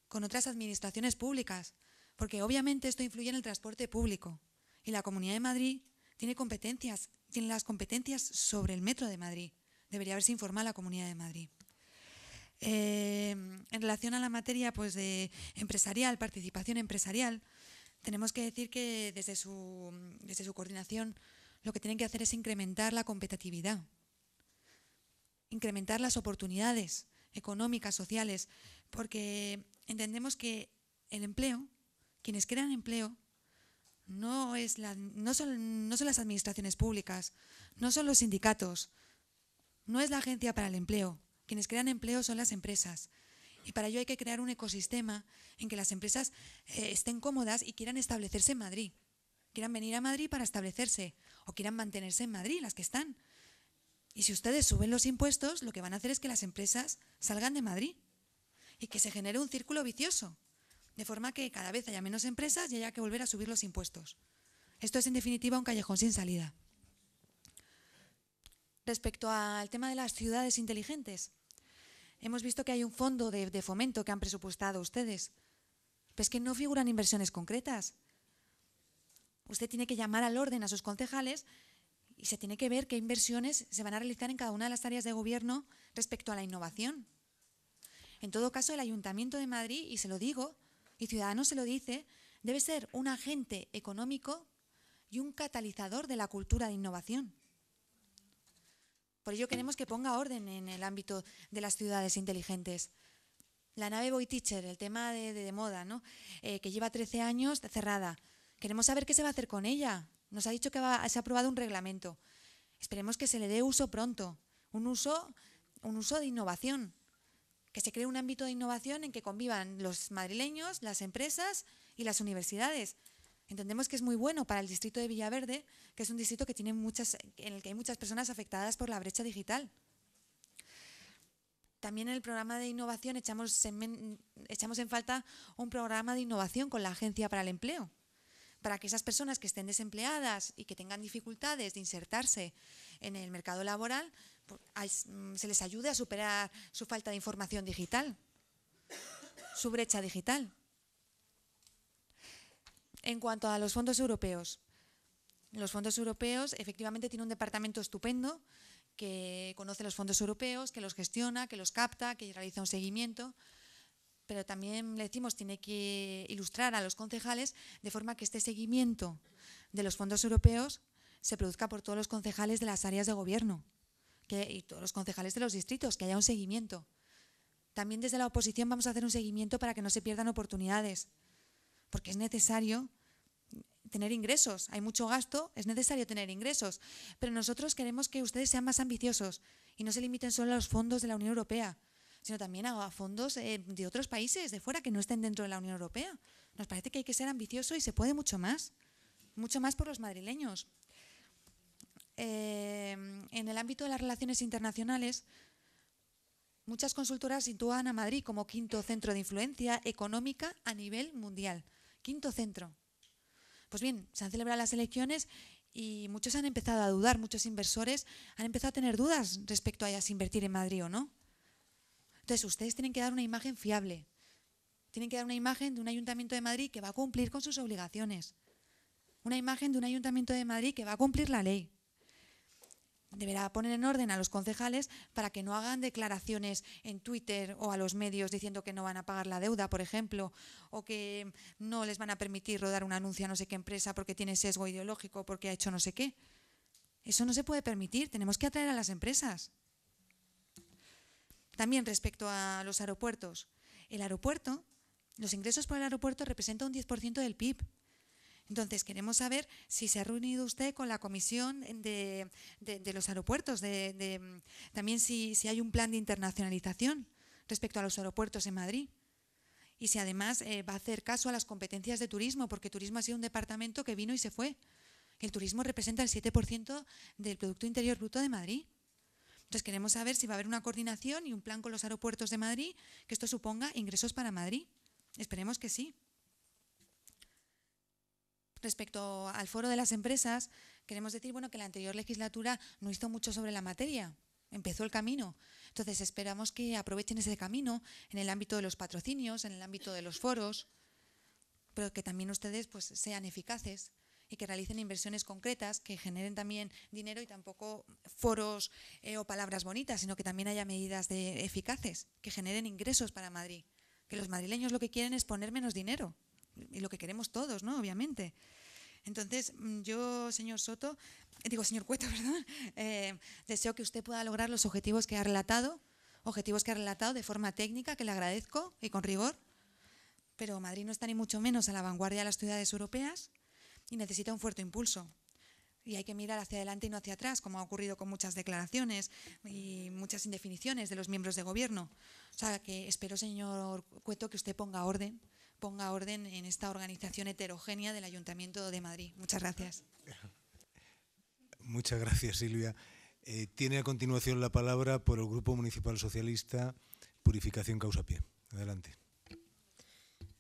con otras administraciones públicas, porque obviamente esto influye en el transporte público. Y la Comunidad de Madrid tiene competencias, tiene las competencias sobre el Metro de Madrid. Debería haberse informado a la Comunidad de Madrid. Eh, en relación a la materia pues, de empresarial, participación empresarial, tenemos que decir que desde su, desde su coordinación lo que tienen que hacer es incrementar la competitividad, incrementar las oportunidades económicas, sociales, porque entendemos que el empleo, quienes crean empleo, no son las administraciones públicas, no son los sindicatos, no es la agencia para el empleo, quienes crean empleo son las empresas. Y para ello hay que crear un ecosistema en que las empresas eh, estén cómodas y quieran establecerse en Madrid. Quieran venir a Madrid para establecerse o quieran mantenerse en Madrid, las que están. Y si ustedes suben los impuestos, lo que van a hacer es que las empresas salgan de Madrid y que se genere un círculo vicioso, de forma que cada vez haya menos empresas y haya que volver a subir los impuestos. Esto es en definitiva un callejón sin salida. Respecto al tema de las ciudades inteligentes, Hemos visto que hay un fondo de, fomento que han presupuestado ustedes. Pero es que no figuran inversiones concretas. Usted tiene que llamar al orden a sus concejales y se tiene que ver qué inversiones se van a realizar en cada una de las áreas de gobierno respecto a la innovación. En todo caso, el Ayuntamiento de Madrid, y se lo digo, y Ciudadanos se lo dice, debe ser un agente económico y un catalizador de la cultura de innovación. Por ello queremos que ponga orden en el ámbito de las ciudades inteligentes. La nave Boy el tema de, moda, ¿no? Eh, que lleva 13 años cerrada. Queremos saber qué se va a hacer con ella. Nos ha dicho que se ha aprobado un reglamento. Esperemos que se le dé uso pronto, un uso, un uso de innovación, que se cree un ámbito de innovación en que convivan los madrileños, las empresas y las universidades. Entendemos que es muy bueno para el distrito de Villaverde, que es un distrito que tiene muchas, en el que hay muchas personas afectadas por la brecha digital. También en el programa de innovación echamos echamos en falta un programa de innovación con la Agencia para el Empleo, para que esas personas que estén desempleadas y que tengan dificultades de insertarse en el mercado laboral, pues, mm, se les ayude a superar su falta de información digital, su brecha digital en cuanto a los fondos europeos, los fondos europeos efectivamente tienen un departamento estupendo que conoce los fondos europeos, que los gestiona, que los capta, que realiza un seguimiento, pero también le decimos tiene que ilustrar a los concejales de forma que este seguimiento de los fondos europeos se produzca por todos los concejales de las áreas de gobierno que, y todos los concejales de los distritos, que haya un seguimiento. También desde la oposición vamos a hacer un seguimiento para que no se pierdan oportunidades porque es necesario tener ingresos. Hay mucho gasto, es necesario tener ingresos. Pero nosotros queremos que ustedes sean más ambiciosos y no se limiten solo a los fondos de la Unión Europea, sino también a fondos eh, de otros países de fuera que no estén dentro de la Unión Europea. Nos parece que hay que ser ambicioso y se puede mucho más, mucho más por los madrileños. Eh, en el ámbito de las relaciones internacionales, muchas consultoras sitúan a Madrid como quinto centro de influencia económica a nivel mundial. Quinto centro. Pues bien, se han celebrado las elecciones y muchos han empezado a dudar, muchos inversores han empezado a tener dudas respecto a si invertir en Madrid o no. Entonces, ustedes tienen que dar una imagen fiable. Tienen que dar una imagen de un ayuntamiento de Madrid que va a cumplir con sus obligaciones. Una imagen de un ayuntamiento de Madrid que va a cumplir la ley deberá poner en orden a los concejales para que no hagan declaraciones en Twitter o a los medios diciendo que no van a pagar la deuda, por ejemplo, o que no les van a permitir rodar un anuncio a no sé qué empresa porque tiene sesgo ideológico, porque ha hecho no sé qué. Eso no se puede permitir, tenemos que atraer a las empresas. También respecto a los aeropuertos. El aeropuerto, los ingresos por el aeropuerto representan un 10% del PIB. Entonces, queremos saber si se ha reunido usted con la comisión de, los aeropuertos, de, también si, hay un plan de internacionalización respecto a los aeropuertos en Madrid. Y si además eh, va a hacer caso a las competencias de turismo, porque turismo ha sido un departamento que vino y se fue. El turismo representa el 7% del Producto Interior Bruto de Madrid. Entonces queremos saber si va a haber una coordinación y un plan con los aeropuertos de Madrid que esto suponga ingresos para Madrid. Esperemos que sí. Respecto al foro de las empresas, queremos decir bueno, que la anterior legislatura no hizo mucho sobre la materia, empezó el camino. Entonces esperamos que aprovechen ese camino en el ámbito de los patrocinios, en el ámbito de los foros, pero que también ustedes pues, sean eficaces y que realicen inversiones concretas que generen también dinero y tampoco foros eh, o palabras bonitas, sino que también haya medidas de eficaces que generen ingresos para Madrid. Que los madrileños lo que quieren es poner menos dinero y lo que queremos todos, ¿no? Obviamente. Entonces, mm, yo, señor Soto, eh, digo, señor Cueto, <laughs> perdón, eh, deseo que usted pueda lograr los objetivos que ha relatado, objetivos que ha relatado de forma técnica, que le agradezco y con rigor, pero Madrid no está ni mucho menos a la vanguardia de las ciudades europeas y necesita un fuerte impulso. Y hay que mirar hacia adelante y no hacia atrás, como ha ocurrido con muchas declaraciones y muchas indefiniciones de los miembros de gobierno. O sea, que espero, señor Cueto, que usted ponga orden ponga orden en esta organización heterogénea del Ayuntamiento de Madrid. Muchas gracias. Muchas gracias, Silvia. Eh, tiene a continuación la palabra por el Grupo Municipal Socialista Purificación Causa Pie. Adelante.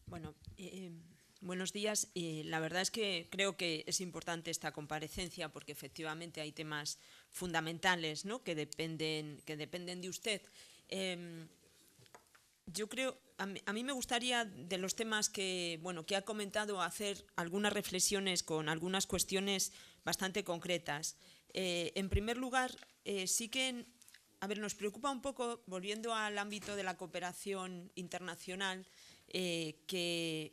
Bueno, eh, eh, buenos días. la verdad es que creo que es importante esta comparecencia porque efectivamente hay temas fundamentales ¿no? que, dependen, que dependen de usted. Em, yo creo, a mí, me gustaría de los temas que, ha comentado hacer algunas reflexiones con algunas cuestiones bastante concretas. Eh, en primer lugar, eh, sí que, a ver, nos preocupa un poco, volviendo al ámbito de la cooperación internacional, eh, que,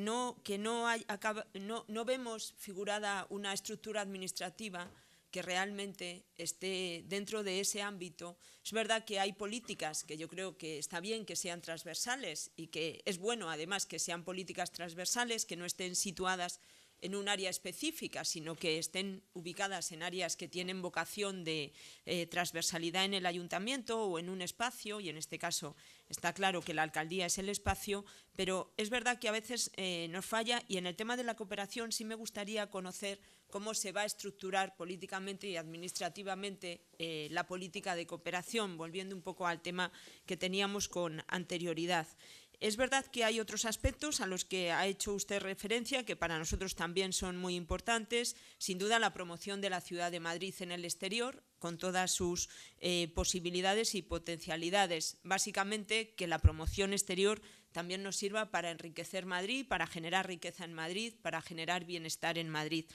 no, no vemos figurada una estructura administrativa que realmente esté dentro de ese ámbito. Es verdad que hay políticas que yo creo que está bien que sean transversales y que es bueno además que sean políticas transversales, que no estén situadas en un área específica, sino que estén ubicadas en áreas que tienen vocación de eh, transversalidad en el ayuntamiento o en un espacio, y en este caso está claro que la alcaldía es el espacio, pero es verdad que a veces eh, nos falla y en el tema de la cooperación sí me gustaría conocer cómo se va a estructurar políticamente y administrativamente eh, la política de cooperación, volviendo un poco al tema que teníamos con anterioridad. Es verdad que hay otros aspectos a los que ha hecho usted referencia que para nosotros también son muy importantes. Sin duda, la promoción de la ciudad de Madrid en el exterior, con todas sus eh, posibilidades y potencialidades. Básicamente, que la promoción exterior también nos sirva para enriquecer Madrid, para generar riqueza en Madrid, para generar bienestar en Madrid.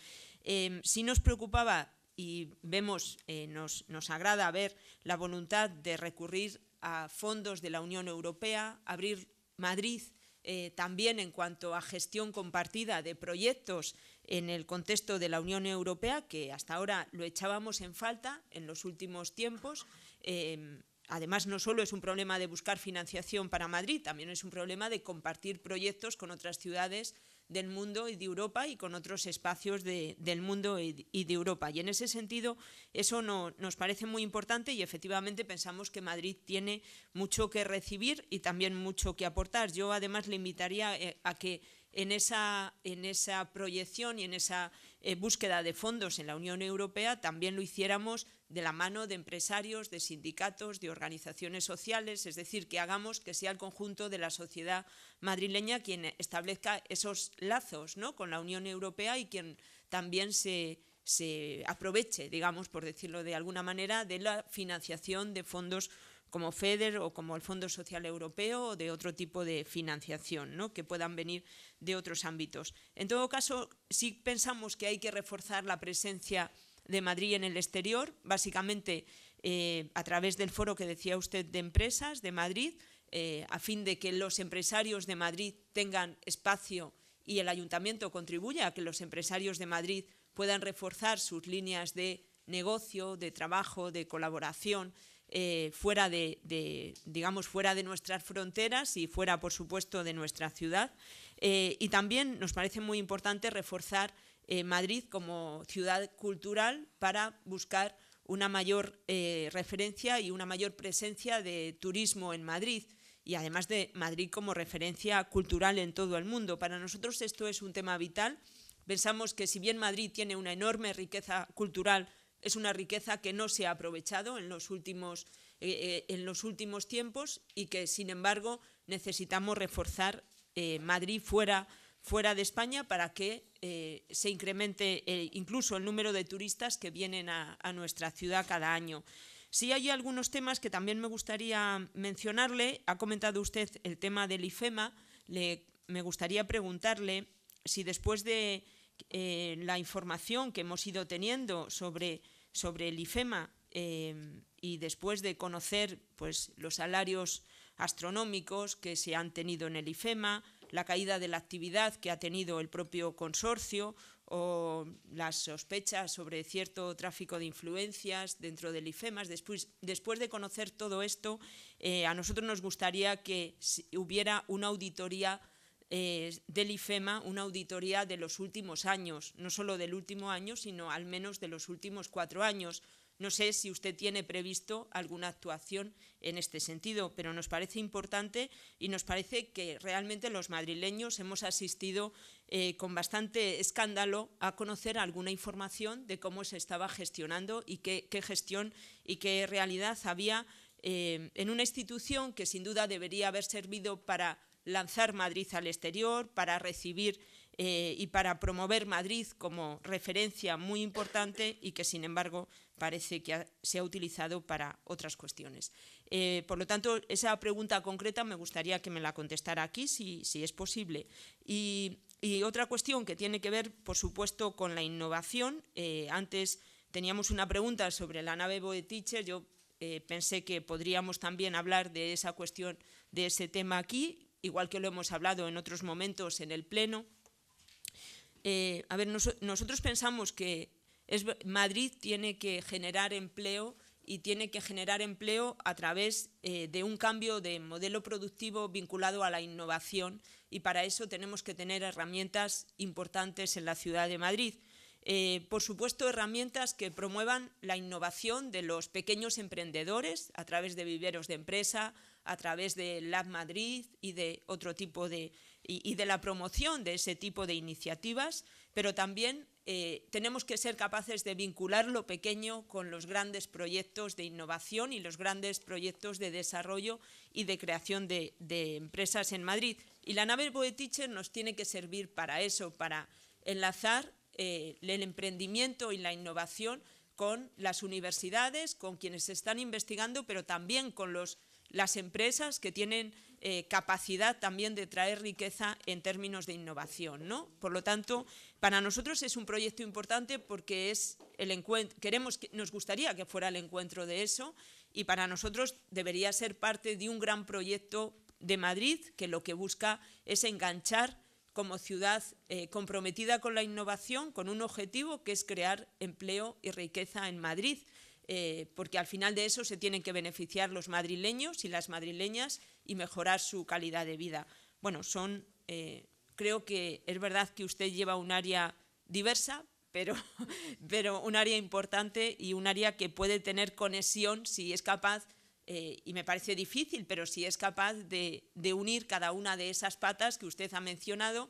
Em, si nos preocupaba y vemos, eh, nos, agrada ver la voluntad de recurrir a fondos de la Unión Europea, abrir Madrid eh, también en cuanto a gestión compartida de proyectos en el contexto de la Unión Europea, que hasta ahora lo echábamos en falta en los últimos tiempos. Em, además, no solo es un problema de buscar financiación para Madrid, también es un problema de compartir proyectos con otras ciudades del mundo y de Europa y con otros espacios del mundo y, de Europa. Y en ese sentido, eso nos parece muy importante y efectivamente pensamos que Madrid tiene mucho que recibir y también mucho que aportar. Yo además le invitaría eh, a que en esa, en esa proyección y en esa eh, búsqueda de fondos en la Unión Europea también lo hiciéramos de la mano de empresarios, de sindicatos, de organizaciones sociales, es decir, que hagamos que sea el conjunto de la sociedad madrileña quien establezca esos lazos ¿no? con la Unión Europea y quien también se, aproveche, digamos, por decirlo de alguna manera, de la financiación de fondos como FEDER o como el Fondo Social Europeo o de otro tipo de financiación ¿no? que puedan venir de otros ámbitos. En todo caso, sí pensamos que hay que reforzar la presencia de Madrid en el exterior, básicamente eh, a través del foro que decía usted de empresas de Madrid, eh, a fin de que los empresarios de Madrid tengan espacio y el ayuntamiento contribuya a que los empresarios de Madrid puedan reforzar sus líneas de negocio, de trabajo, de colaboración, eh, fuera de, digamos, fuera de nuestras fronteras y fuera, por supuesto, de nuestra ciudad. y también nos parece muy importante reforzar eh, Madrid como ciudad cultural para buscar una mayor eh, referencia y una mayor presencia de turismo en Madrid y además de Madrid como referencia cultural en todo el mundo. Para nosotros esto es un tema vital. Pensamos que si bien Madrid tiene una enorme riqueza cultural, es una riqueza que no se ha aprovechado en los últimos, eh, en los últimos tiempos y que, sin embargo, necesitamos reforzar Madrid fuera, fuera de España para que eh, se incremente eh, incluso el número de turistas que vienen a, nuestra ciudad cada año. Sí hay algunos temas que también me gustaría mencionarle. Ha comentado usted el tema del IFEMA. me gustaría preguntarle si después de eh, la información que hemos ido teniendo sobre, sobre el IFEMA y después de conocer pues, los salarios astronómicos que se han tenido en el IFEMA, la caída de la actividad que ha tenido el propio consorcio o las sospechas sobre cierto tráfico de influencias dentro del IFEMAS. Después, después de conocer todo esto, eh, a nosotros nos gustaría que hubiera una auditoría eh, del IFEMA, una auditoría de los últimos años, no solo del último año, sino al menos de los últimos cuatro años, no sé si usted tiene previsto alguna actuación en este sentido, pero nos parece importante y nos parece que realmente los madrileños hemos asistido eh, con bastante escándalo a conocer alguna información de cómo se estaba gestionando y qué, gestión y qué realidad había eh, en una institución que sin duda debería haber servido para lanzar Madrid al exterior, para recibir eh, y para promover Madrid como referencia muy importante y que sin embargo parece que se ha utilizado para otras cuestiones. Eh, por lo tanto, esa pregunta concreta me gustaría que me la contestara aquí, si, es posible. Y, otra cuestión que tiene que ver, por supuesto, con la innovación. Eh, antes teníamos una pregunta sobre la nave teacher. yo eh, pensé que podríamos también hablar de esa cuestión, de ese tema aquí, igual que lo hemos hablado en otros momentos en el Pleno. a ver, nosotros pensamos que Madrid tiene que generar empleo y tiene que generar empleo a través eh, de un cambio de modelo productivo vinculado a la innovación y para eso tenemos que tener herramientas importantes en la ciudad de Madrid. Eh, por supuesto, herramientas que promuevan la innovación de los pequeños emprendedores a través de viveros de empresa, a través de Lab Madrid y de otro tipo de y de la promoción de ese tipo de iniciativas, pero también eh, tenemos que ser capaces de vincular lo pequeño con los grandes proyectos de innovación y los grandes proyectos de desarrollo y de creación de, empresas en Madrid. Y la nave Boeticher nos tiene que servir para eso, para enlazar eh, el emprendimiento y la innovación con las universidades, con quienes están investigando, pero también con las empresas que tienen eh, capacidad también de traer riqueza en términos de innovación. ¿no? Por lo tanto, para nosotros es un proyecto importante porque es el encuentro, nos gustaría que fuera el encuentro de eso y para nosotros debería ser parte de un gran proyecto de Madrid que lo que busca es enganchar como ciudad eh, comprometida con la innovación, con un objetivo que es crear empleo y riqueza en Madrid, eh, porque al final de eso se tienen que beneficiar los madrileños y las madrileñas y mejorar su calidad de vida. Bueno, son, eh, creo que es verdad que usted lleva un área diversa, pero, <laughs> pero un área importante y un área que puede tener conexión si es capaz, eh, y me parece difícil, pero si es capaz de, unir cada una de esas patas que usted ha mencionado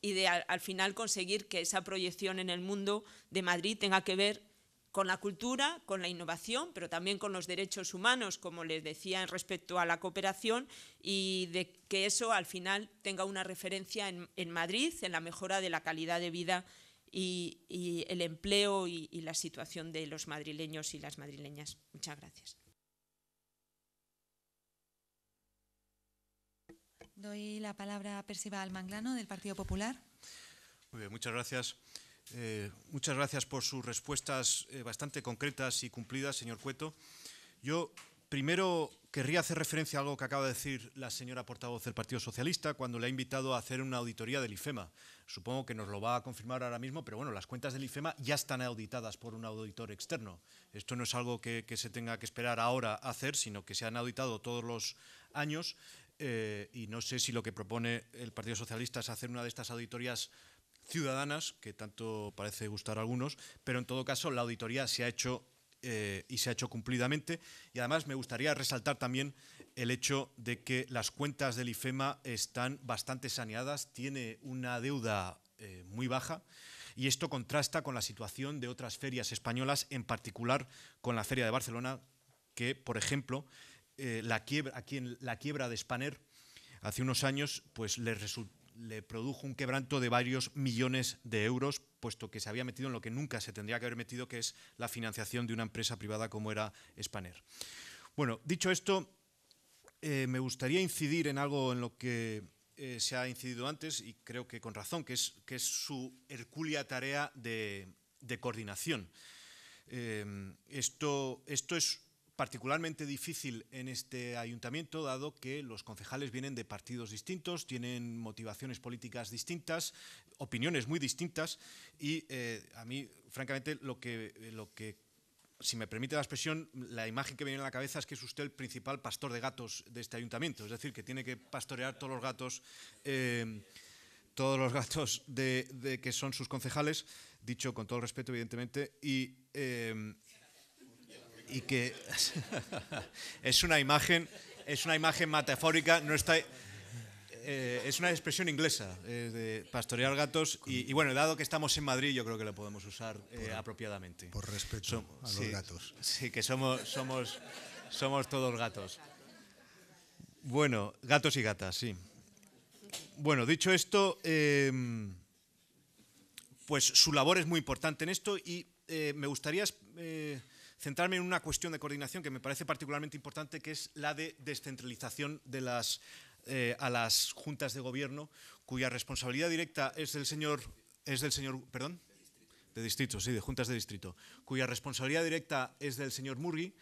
y de al, al final conseguir que esa proyección en el mundo de Madrid tenga que ver con la cultura, con la innovación, pero también con los derechos humanos, como les decía respecto a la cooperación, y de que eso al final tenga una referencia en, Madrid, en la mejora de la calidad de vida y, el empleo y, la situación de los madrileños y las madrileñas. Muchas gracias. Doy la palabra a Percival Manglano, del Partido Popular. Muy bien, muchas gracias. Eh, muchas gracias por sus respuestas eh, bastante concretas y cumplidas, señor Cueto. Yo primero querría hacer referencia a algo que acaba de decir la señora portavoz del Partido Socialista cuando le ha invitado a hacer una auditoría del IFEMA. Supongo que nos lo va a confirmar ahora mismo, pero bueno, las cuentas del IFEMA ya están auditadas por un auditor externo. Esto no es algo que, se tenga que esperar ahora hacer, sino que se han auditado todos los años eh, y no sé si lo que propone el Partido Socialista es hacer una de estas auditorías ciudadanas, que tanto parece gustar a algunos, pero en todo caso la auditoría se ha hecho eh, y se ha hecho cumplidamente. Y además me gustaría resaltar también el hecho de que las cuentas del IFEMA están bastante saneadas, tiene una deuda eh, muy baja y esto contrasta con la situación de otras ferias españolas, en particular con la Feria de Barcelona, que, por ejemplo, eh, la, quiebra, aquí la quiebra de Spaner hace unos años pues les resultó le produjo un quebranto de varios millones de euros, puesto que se había metido en lo que nunca se tendría que haber metido, que es la financiación de una empresa privada como era Spanair. Bueno, dicho esto, eh, me gustaría incidir en algo en lo que eh, se ha incidido antes, y creo que con razón, que es, su hercúlea tarea de, coordinación. Eh, esto, esto es particularmente difícil en este ayuntamiento, dado que los concejales vienen de partidos distintos, tienen motivaciones políticas distintas, opiniones muy distintas, y eh, a mí, francamente, lo que, lo que si me permite la expresión, la imagen que me viene a la cabeza es que es usted el principal pastor de gatos de este ayuntamiento, es decir, que tiene que pastorear todos los gatos, eh, todos los gatos de, que son sus concejales, dicho con todo respeto, evidentemente, y, eh, y que <laughs> es una imagen, es una imagen metafórica, no está, eh, es una expresión inglesa, eh, de pastorear gatos. Y, bueno, dado que estamos en Madrid, yo creo que lo podemos usar eh, apropiadamente. Por respeto a los gatos. Sí, que somos, somos, somos todos gatos. Bueno, gatos y gatas, sí. Bueno, dicho esto, em, pues su labor es muy importante en esto y me gustaría centrarme en una cuestión de coordinación que me parece particularmente importante, que es la de descentralización de las, eh, a las juntas de gobierno, cuya responsabilidad directa es del señor, es del señor, perdón, de distrito, sí, de juntas de distrito, cuya responsabilidad directa es del señor Murgui,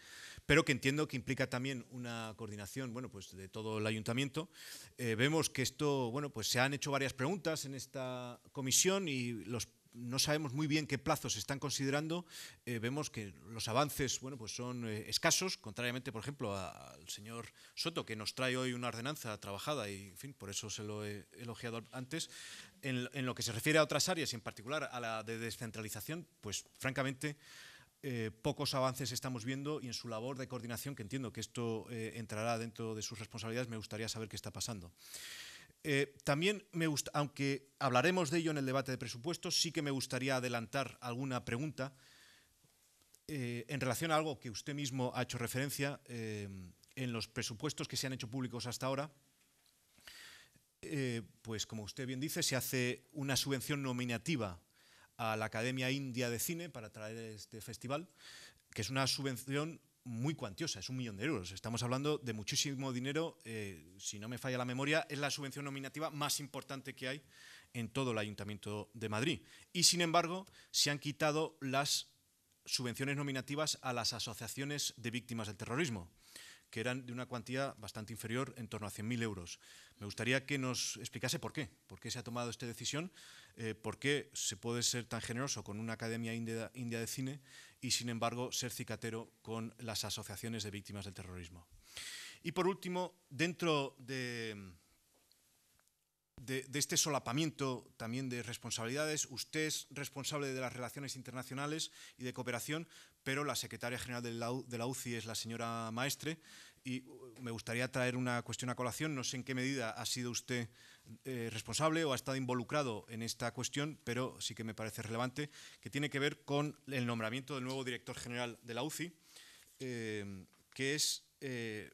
pero que entiendo que implica también una coordinación, bueno, pues de todo el ayuntamiento. Eh, vemos que esto, bueno, pues se han hecho varias preguntas en esta comisión y los no sabemos muy bien qué plazos se están considerando. Eh, vemos que los avances bueno, pues son eh, escasos, contrariamente, por ejemplo, al señor Soto, que nos trae hoy una ordenanza trabajada y, por eso se lo he elogiado antes. En, lo que se refiere a otras áreas, y en particular a la de descentralización, pues francamente... Eh, pocos avances estamos viendo y en su labor de coordinación, que entiendo que esto entrará dentro de sus responsabilidades, me gustaría saber qué está pasando. Eh, también me gusta, aunque hablaremos de ello en el debate de presupuestos, sí que me gustaría adelantar alguna pregunta eh, en relación a algo que usted mismo ha hecho referencia eh, en los presupuestos que se han hecho públicos hasta ahora. pues como usted bien dice, se hace una subvención nominativa a la Academia India de Cine para traer este festival, que es una subvención muy cuantiosa, es un millón de euros. Estamos hablando de muchísimo dinero. Eh, si no me falla la memoria, es la subvención nominativa más importante que hay en todo el Ayuntamiento de Madrid. Y sin embargo, se han quitado las subvenciones nominativas a las asociaciones de víctimas del terrorismo, que eran de una cuantía bastante inferior, en torno a 100.000 euros. Me gustaría que nos explicase por qué, por qué se ha tomado esta decisión, eh, por qué se puede ser tan generoso con una academia india de cine y, sin embargo, ser cicatero con las asociaciones de víctimas del terrorismo. Y por último, dentro de, de, este solapamiento también de responsabilidades, usted es responsable de las relaciones internacionales y de cooperación, pero la secretaria general de la UCI es la señora Maestre, y uh, me gustaría traer una cuestión a colación. No sé en qué medida ha sido usted eh, responsable o ha estado involucrado en esta cuestión, pero sí que me parece relevante, que tiene que ver con el nombramiento del nuevo director general de la UCI, eh, que, es, eh,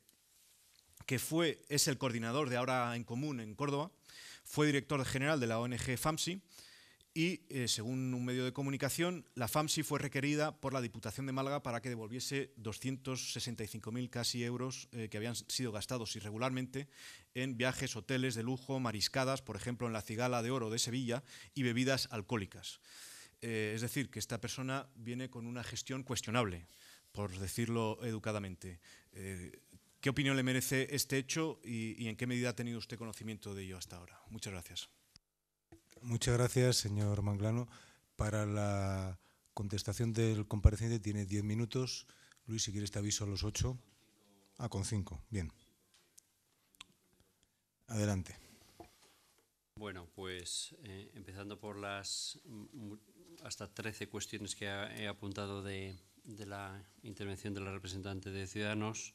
que fue, es el coordinador de Ahora en Común en Córdoba, fue director general de la ONG FAMSI y, eh, según un medio de comunicación, la FAMSI fue requerida por la Diputación de Málaga para que devolviese 265.000 casi euros eh, que habían sido gastados irregularmente en viajes, hoteles de lujo, mariscadas, por ejemplo, en la Cigala de Oro de Sevilla, y bebidas alcohólicas. Eh, es decir, que esta persona viene con una gestión cuestionable, por decirlo educadamente. ¿Qué opinión le merece este hecho y en qué medida ha tenido usted conocimiento de ello hasta ahora? Muchas gracias. Muchas gracias, señor Manglano. Para la contestación del compareciente tiene diez minutos. Luis, si quieres te aviso a los ocho Ah, con cinco. Bien. Adelante. Bueno, pues eh, empezando por las mm, mm, hasta trece cuestiones que he apuntado de, la intervención de la representante de Ciudadanos.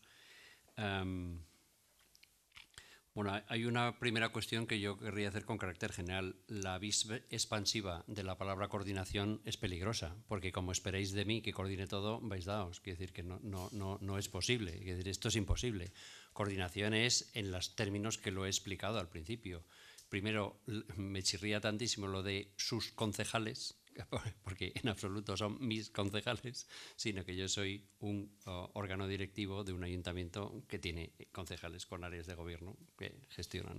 Bueno, hay una primera cuestión que yo querría hacer con carácter general. La vis expansiva de la palabra coordinación es peligrosa, porque como esperéis de mí que coordine todo, vais daos. Quiere decir que no, es posible. decir, esto es imposible. Coordinación es en los términos que lo he explicado al principio. Primero, me chirría tantísimo lo de sus concejales, <laughs> porque en absoluto son mis concejales, sino que yo soy un órgano directivo de un ayuntamiento que tiene concejales con áreas de gobierno que gestionan.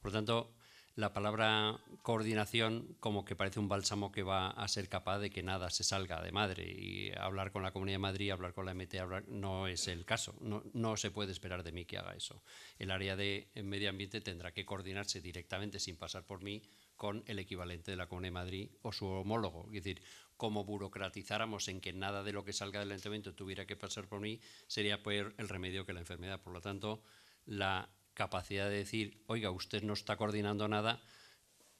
Por lo tanto, la palabra coordinación como que parece un bálsamo que va a ser capaz de que nada se salga de madre y hablar con la Comunidad de Madrid, hablar con la MT, no es el caso. no se puede esperar de mí que haga eso. El área de medio ambiente tendrá que coordinarse directamente sin pasar por mí con el equivalente de la Comunidad de Madrid o su homólogo. Es decir, como burocratizáramos en que nada de lo que salga del ayuntamiento tuviera que pasar por mí, sería peor pues, el remedio que la enfermedad. Por lo tanto, la capacidad de decir, oiga, usted no está coordinando nada,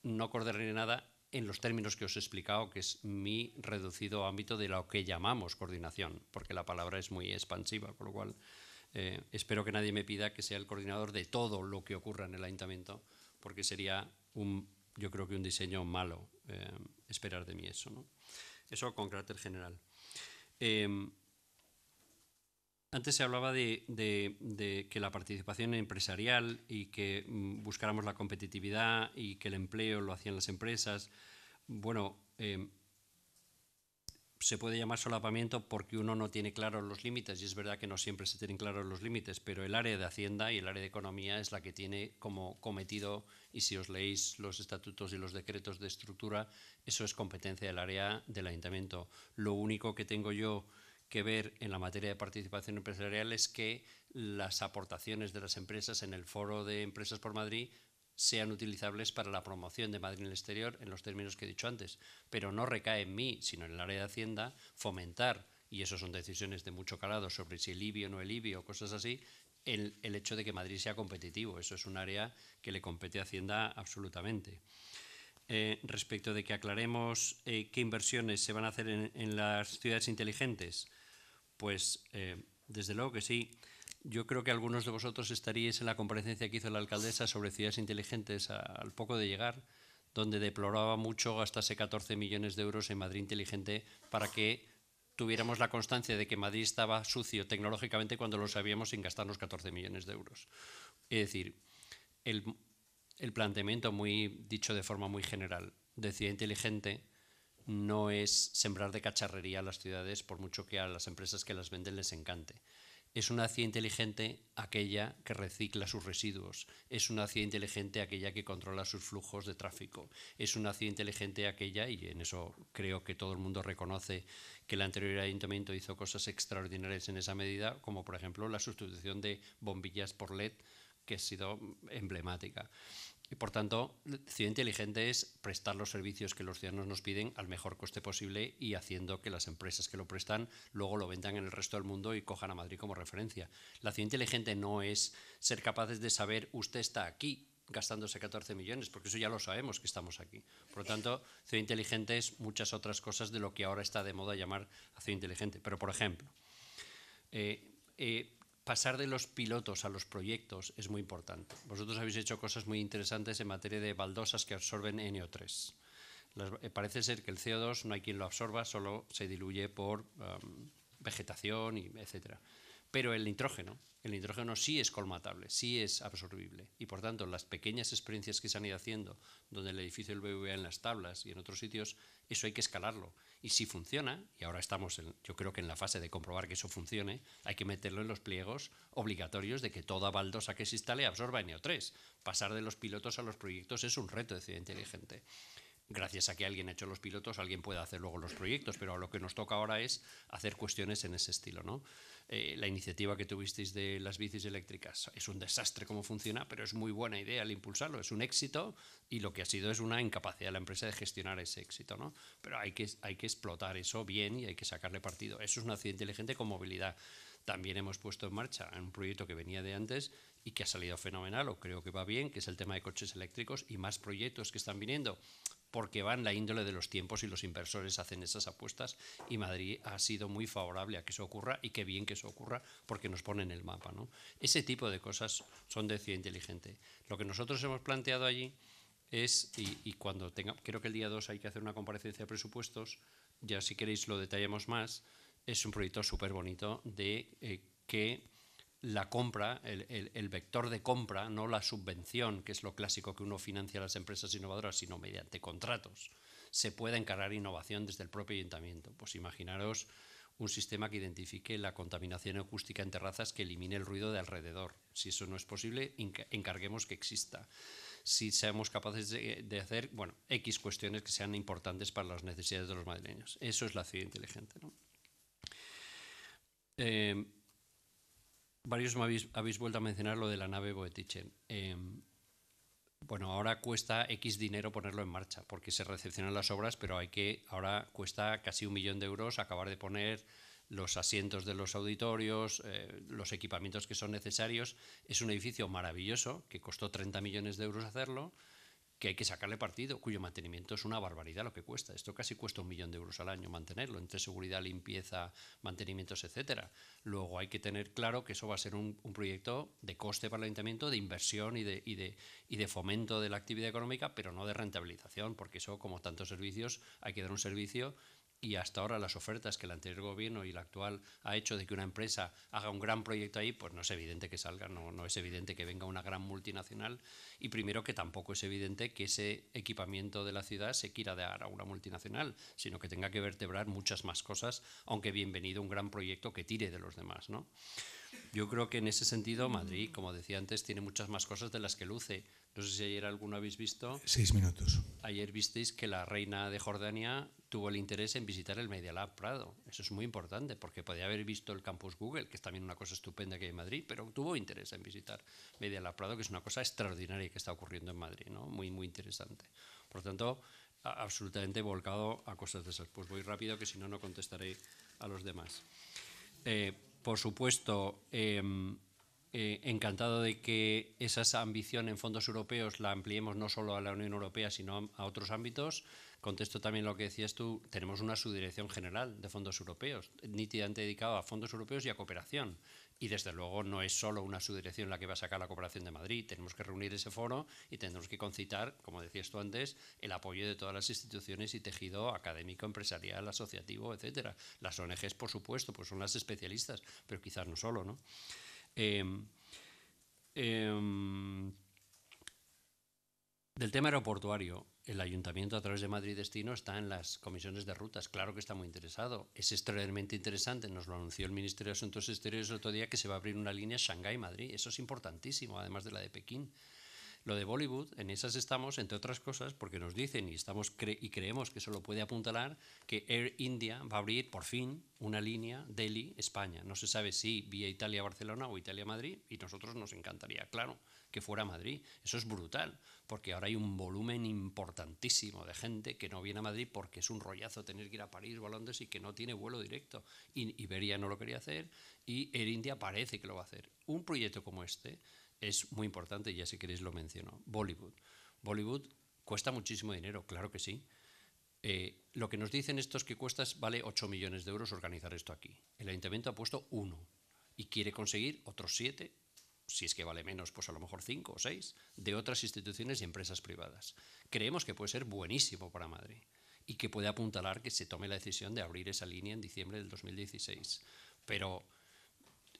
no coordine nada en los términos que os he explicado, que es mi reducido ámbito de lo que llamamos coordinación, porque la palabra es muy expansiva, por lo cual eh, espero que nadie me pida que sea el coordinador de todo lo que ocurra en el ayuntamiento, porque sería un yo creo que un diseño malo eh, esperar de mí eso. Eso con carácter general. Em, antes se hablaba de, que la participación empresarial y que mm, buscáramos la competitividad y que el empleo lo hacían las empresas. Bueno, em, se puede llamar solapamiento porque uno no tiene claros los límites, y es verdad que no siempre se tienen claros los límites, pero el área de Hacienda y el área de Economía es la que tiene como cometido, y si os leéis los estatutos y los decretos de estructura, eso es competencia del área del ayuntamiento. Lo único que tengo yo que ver en la materia de participación empresarial es que las aportaciones de las empresas en el foro de Empresas por Madrid sean utilizables para la promoción de Madrid en el exterior en los términos que he dicho antes. Pero no recae en mí, sino en el área de Hacienda, fomentar, y eso son decisiones de mucho calado sobre si el IBI o no el IBI o cosas así, el, hecho de que Madrid sea competitivo. Eso es un área que le compete a Hacienda absolutamente. Eh, respecto de que aclaremos eh, qué inversiones se van a hacer en, las ciudades inteligentes, pues eh, desde luego que sí. Yo creo que algunos de vosotros estaríais en la comparecencia que hizo la alcaldesa sobre ciudades inteligentes al poco de llegar, donde deploraba mucho gastarse 14 millones de euros en Madrid inteligente para que tuviéramos la constancia de que Madrid estaba sucio tecnológicamente cuando lo sabíamos sin gastarnos 14 millones de euros. Es decir, el, planteamiento, muy dicho de forma muy general, de ciudad inteligente no es sembrar de cacharrería a las ciudades, por mucho que a las empresas que las venden les encante. Es una ciudad inteligente aquella que recicla sus residuos, es una ciudad inteligente aquella que controla sus flujos de tráfico, es una ciudad inteligente aquella, y en eso creo que todo el mundo reconoce que el anterior ayuntamiento hizo cosas extraordinarias en esa medida, como por ejemplo la sustitución de bombillas por LED, que ha sido emblemática. Y por tanto, ciudad inteligente es prestar los servicios que los ciudadanos nos piden al mejor coste posible y haciendo que las empresas que lo prestan luego lo vendan en el resto del mundo y cojan a Madrid como referencia. La ciudad inteligente no es ser capaces de saber usted está aquí gastándose 14 millones, porque eso ya lo sabemos que estamos aquí. Por lo tanto, ciudad inteligente es muchas otras cosas de lo que ahora está de moda llamar ciudad inteligente. Pero, por ejemplo, eh, eh, pasar de los pilotos a los proyectos es muy importante. Vosotros habéis hecho cosas muy interesantes en materia de baldosas que absorben NO3. Eh, parece ser que el CO2 no hay quien lo absorba, solo se diluye por vegetación, y etc. Pero el nitrógeno, el nitrógeno sí es colmatable, sí es absorbible. Y por tanto, las pequeñas experiencias que se han ido haciendo, donde el edificio del BBVA en las tablas y en otros sitios, eso hay que escalarlo y si funciona, y ahora estamos yo creo que en la fase de comprobar que eso funcione, hay que meterlo en los pliegos obligatorios de que toda baldosa que se instale absorba NO3. Pasar de los pilotos a los proyectos es un reto de ciudad inteligente. Gracias a que alguien ha hecho los pilotos, alguien puede hacer luego los proyectos, pero lo que nos toca ahora es hacer cuestiones en ese estilo, ¿no? Eh, la iniciativa que tuvisteis de las bicis eléctricas. Es un desastre cómo funciona, pero es muy buena idea al impulsarlo, es un éxito y lo que ha sido es una incapacidad de la empresa de gestionar ese éxito, ¿no? Pero hay que, hay que explotar eso bien y hay que sacarle partido. Eso es una ciudad inteligente con movilidad. También hemos puesto en marcha un proyecto que venía de antes y que ha salido fenomenal, o creo que va bien, que es el tema de coches eléctricos y más proyectos que están viniendo porque va la índole de los tiempos y los inversores hacen esas apuestas y Madrid ha sido muy favorable a que eso ocurra y qué bien que eso ocurra porque nos ponen el mapa. ¿no? Ese tipo de cosas son de ciudad inteligente. Lo que nosotros hemos planteado allí es, y, cuando tenga, creo que el día 2 hay que hacer una comparecencia de presupuestos, ya si queréis lo detallamos más, es un proyecto súper bonito de eh, que la compra, el, vector de compra, no la subvención, que es lo clásico que uno financia a las empresas innovadoras, sino mediante contratos, se puede encargar innovación desde el propio ayuntamiento. Pues imaginaros un sistema que identifique la contaminación acústica en terrazas que elimine el ruido de alrededor. Si eso no es posible, encarguemos que exista. Si seamos capaces de, hacer, bueno, X cuestiones que sean importantes para las necesidades de los madrileños. Eso es la ciudad inteligente. ¿no? Eh, varios me habéis, habéis, vuelto a mencionar lo de la nave Boetichen. Em, bueno, ahora cuesta X dinero ponerlo en marcha, porque se recepcionan las obras, pero hay que, ahora cuesta casi un millón de euros acabar de poner los asientos de los auditorios, eh, los equipamientos que son necesarios. Es un edificio maravilloso que costó 30 millones de euros hacerlo, que hay que sacarle partido, cuyo mantenimiento es una barbaridad lo que cuesta. Esto casi cuesta un millón de euros al año mantenerlo, entre seguridad, limpieza, mantenimientos, etcétera. Luego hay que tener claro que eso va a ser un, proyecto de coste para el ayuntamiento, de inversión y de, y de, y de fomento de la actividad económica, pero no de rentabilización, porque eso, como tantos servicios, hay que dar un servicio y hasta ahora las ofertas que el anterior gobierno y el actual ha hecho de que una empresa haga un gran proyecto ahí, pues no es evidente que salga, no, no es evidente que venga una gran multinacional y primero que tampoco es evidente que ese equipamiento de la ciudad se quiera dar a una multinacional, sino que tenga que vertebrar muchas más cosas, aunque bienvenido un gran proyecto que tire de los demás. ¿no? Yo creo que en ese sentido Madrid, como decía antes, tiene muchas más cosas de las que luce no sé si ayer alguno habéis visto. Seis minutos. Ayer visteis que la reina de Jordania tuvo el interés en visitar el Media Lab Prado. Eso es muy importante, porque podía haber visto el campus Google, que es también una cosa estupenda que hay en Madrid, pero tuvo interés en visitar Media Lab Prado, que es una cosa extraordinaria que está ocurriendo en Madrid, ¿no? Muy, muy interesante. Por lo tanto, absolutamente volcado a cosas de esas. Pues voy rápido, que si no, no contestaré a los demás. Eh, por supuesto, em, eh, encantado de que esa ambición en fondos europeos la ampliemos no solo a la Unión Europea, sino a, otros ámbitos. Contesto también lo que decías tú, tenemos una subdirección general de fondos europeos, nítidamente dedicada a fondos europeos y a cooperación. Y desde luego no es solo una subdirección la que va a sacar la cooperación de Madrid, tenemos que reunir ese foro y tendremos que concitar, como decías tú antes, el apoyo de todas las instituciones y tejido académico, empresarial, asociativo, etcétera. Las ONGs, por supuesto, pues son las especialistas, pero quizás no solo, ¿no? Em, em, del tema aeroportuario, el ayuntamiento a través de Madrid Destino está en las comisiones de rutas, claro que está muy interesado. Es extraordinariamente interesante, nos lo anunció el Ministerio de Asuntos Exteriores el otro día que se va a abrir una línea Shanghái-Madrid, eso es importantísimo, además de la de Pekín lo de Bollywood, en esas estamos, entre otras cosas, porque nos dicen y, estamos y creemos que eso lo puede apuntalar, que Air India va a abrir por fin una línea Delhi-España. No se sabe si vía Italia-Barcelona o Italia-Madrid, y nosotros nos encantaría, claro, que fuera Madrid. Eso es brutal, porque ahora hay un volumen importantísimo de gente que no viene a Madrid porque es un rollazo tener que ir a París o a Londres y que no tiene vuelo directo. Y Iberia no lo quería hacer y Air India parece que lo va a hacer. Un proyecto como este es muy importante, ya si queréis lo menciono. Bollywood. Bollywood cuesta muchísimo dinero, claro que sí. Eh, lo que nos dicen estos que cuesta vale 8 millones de euros organizar esto aquí. El ayuntamiento ha puesto uno y quiere conseguir otros 7, si es que vale menos, pues a lo mejor 5 o 6, de otras instituciones y empresas privadas. Creemos que puede ser buenísimo para Madrid y que puede apuntalar que se tome la decisión de abrir esa línea en diciembre del 2016. Pero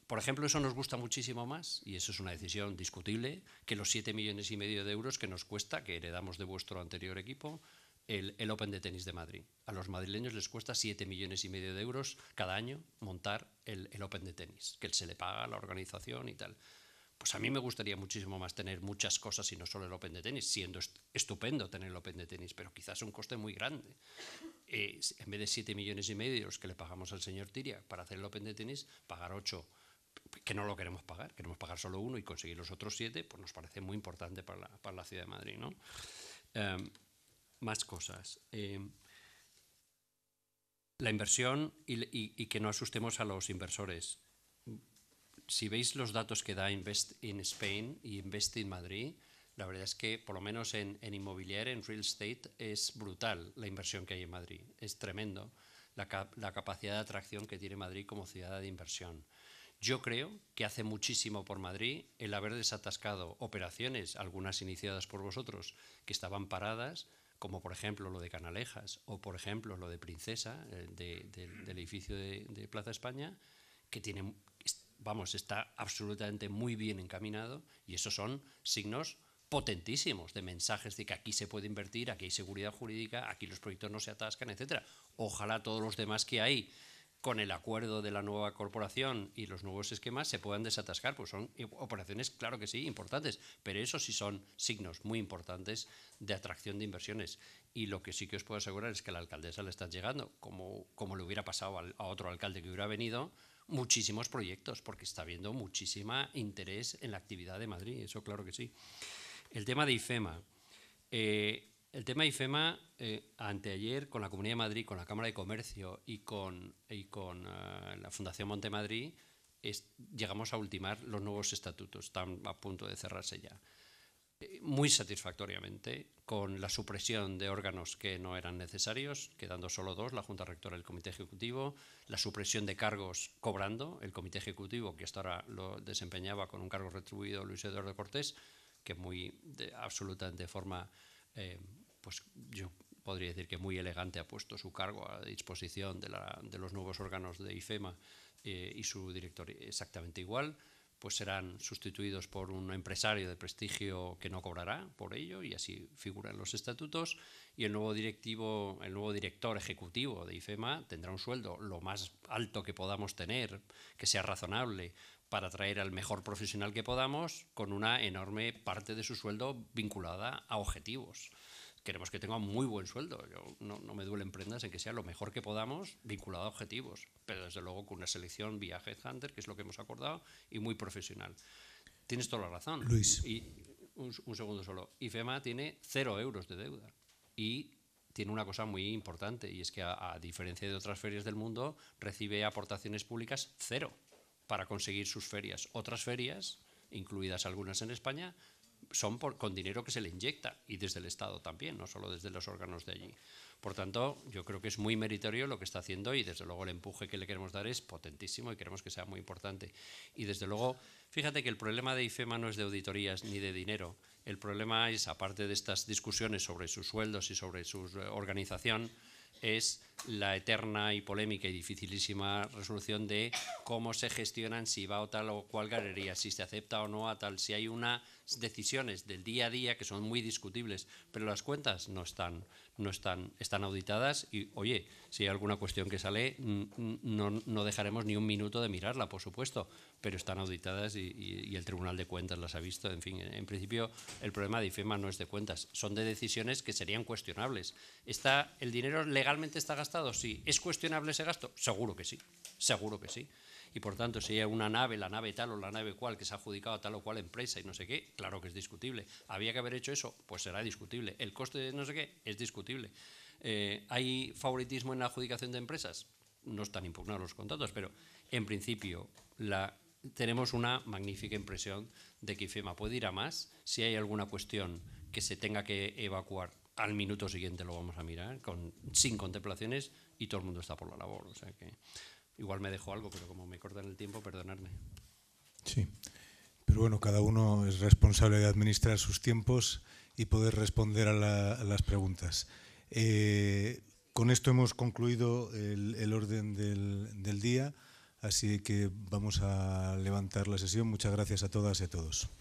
por ejemplo, eso nos gusta muchísimo más, y eso es una decisión discutible, que los 7 millones y medio de euros que nos cuesta, que heredamos de vuestro anterior equipo, el, Open de Tenis de Madrid. A los madrileños les cuesta 7 millones y medio de euros cada año montar el, Open de Tenis, que se le paga a la organización y tal. Pues a mí me gustaría muchísimo más tener muchas cosas y no solo el Open de tenis, siendo estupendo tener el Open de tenis, pero quizás un coste muy grande. Eh, en vez de 7 millones y medio que le pagamos al señor Tiria para hacer el Open de tenis, pagar 8 que no lo queremos pagar, queremos pagar solo uno y conseguir los otros siete, pues nos parece muy importante para la, ciudad de Madrid. ¿no? Em, más cosas. Em, la inversión y, que no asustemos a los inversores. Si veis los datos que da Invest in Spain y Invest in Madrid, la verdad es que por lo menos en, en inmobiliaria, en real estate, es brutal la inversión que hay en Madrid. Es tremendo la capacidad de atracción que tiene Madrid como ciudad de inversión. Yo creo que hace muchísimo por Madrid el haber desatascado operaciones, algunas iniciadas por vosotros, que estaban paradas, como por ejemplo lo de Canalejas o por ejemplo lo de Princesa, eh, del edificio de, Plaza España, que tiene, vamos, está absolutamente muy bien encaminado y esos son signos potentísimos de mensajes de que aquí se puede invertir, aquí hay seguridad jurídica, aquí los proyectos no se atascan, etc. Ojalá todos los demás que hay con el acuerdo de la nueva corporación y los nuevos esquemas se puedan desatascar, pues son operaciones, claro que sí, importantes, pero eso sí son signos muy importantes de atracción de inversiones. Y lo que sí que os puedo asegurar es que a la alcaldesa le están llegando, como, como le hubiera pasado a otro alcalde que hubiera venido, muchísimos proyectos, porque está habiendo muchísimo interés en la actividad de Madrid, eso claro que sí. El tema de IFEMA. Eh, el tema IFEMA, eh, anteayer con la Comunidad de Madrid, con la Cámara de Comercio y con, y con eh, la Fundación Monte Madrid llegamos a ultimar los nuevos estatutos, están a punto de cerrarse ya. Eh, muy satisfactoriamente, con la supresión de órganos que no eran necesarios, quedando solo dos, la Junta Rectora y el Comité Ejecutivo, la supresión de cargos cobrando, el Comité Ejecutivo, que hasta ahora lo desempeñaba con un cargo retribuido Luis Eduardo Cortés, que muy absolutamente forma pues yo podría decir que muy elegante ha puesto su cargo a disposición de, los nuevos órganos de IFEMA eh, y su director exactamente igual, pues serán sustituidos por un empresario de prestigio que no cobrará por ello y así figuran los estatutos y el nuevo el nuevo director ejecutivo de IFEMA tendrá un sueldo lo más alto que podamos tener, que sea razonable para atraer al mejor profesional que podamos con una enorme parte de su sueldo vinculada a objetivos queremos que tenga un muy buen sueldo. Yo, no, no, me duelen prendas en que sea lo mejor que podamos vinculado a objetivos, pero desde luego con una selección viaje hunter que es lo que hemos acordado, y muy profesional. Tienes toda la razón. Luis. Y un, segundo solo. IFEMA tiene cero euros de deuda y tiene una cosa muy importante y es que a, a diferencia de otras ferias del mundo recibe aportaciones públicas cero para conseguir sus ferias. Otras ferias, incluidas algunas en España, son con dinero que se le inyecta y desde el Estado también, no solo desde los órganos de allí. Por tanto, yo creo que es muy meritorio lo que está haciendo y desde luego el empuje que le queremos dar es potentísimo y queremos que sea muy importante. Y desde luego, fíjate que el problema de IFEMA no es de auditorías ni de dinero. El problema es, aparte de estas discusiones sobre sus sueldos y sobre su eh, organización, es la eterna y polémica y dificilísima resolución de cómo se gestionan si va o tal o cual galería, si se acepta o no a tal, si hay unas decisiones del día a día que son muy discutibles, pero las cuentas no están no están, están auditadas y, oye, si hay alguna cuestión que sale, no, dejaremos ni un minuto de mirarla, por supuesto, pero están auditadas y, el Tribunal de Cuentas las ha visto. En fin, en, principio el problema de IFEMA no es de cuentas, son de decisiones que serían cuestionables. ¿Está, ¿El dinero legalmente está gastado? Sí. ¿Es cuestionable ese gasto? Seguro que sí, seguro que sí y por tanto si hay una nave, la nave tal o la nave cual que se ha adjudicado a tal o cual empresa y no sé qué, claro que es discutible. ¿Había que haber hecho eso? Pues será discutible. ¿El coste de no sé qué? Es discutible. Eh, ¿Hay favoritismo en la adjudicación de empresas? No están impugnados los contratos, pero en principio tenemos una magnífica impresión de que IFEMA puede ir a más. Si hay alguna cuestión que se tenga que evacuar, al minuto siguiente lo vamos a mirar, sin contemplaciones, y todo el mundo está por la labor. O sea que Igual me dejo algo, pero como me cortan el tiempo, perdonadme. Sí, pero bueno, cada uno es responsable de administrar sus tiempos y poder responder a, las preguntas. Eh, con esto hemos concluido el, orden del día, así que vamos a levantar la sesión. Muchas gracias a todas y a todos.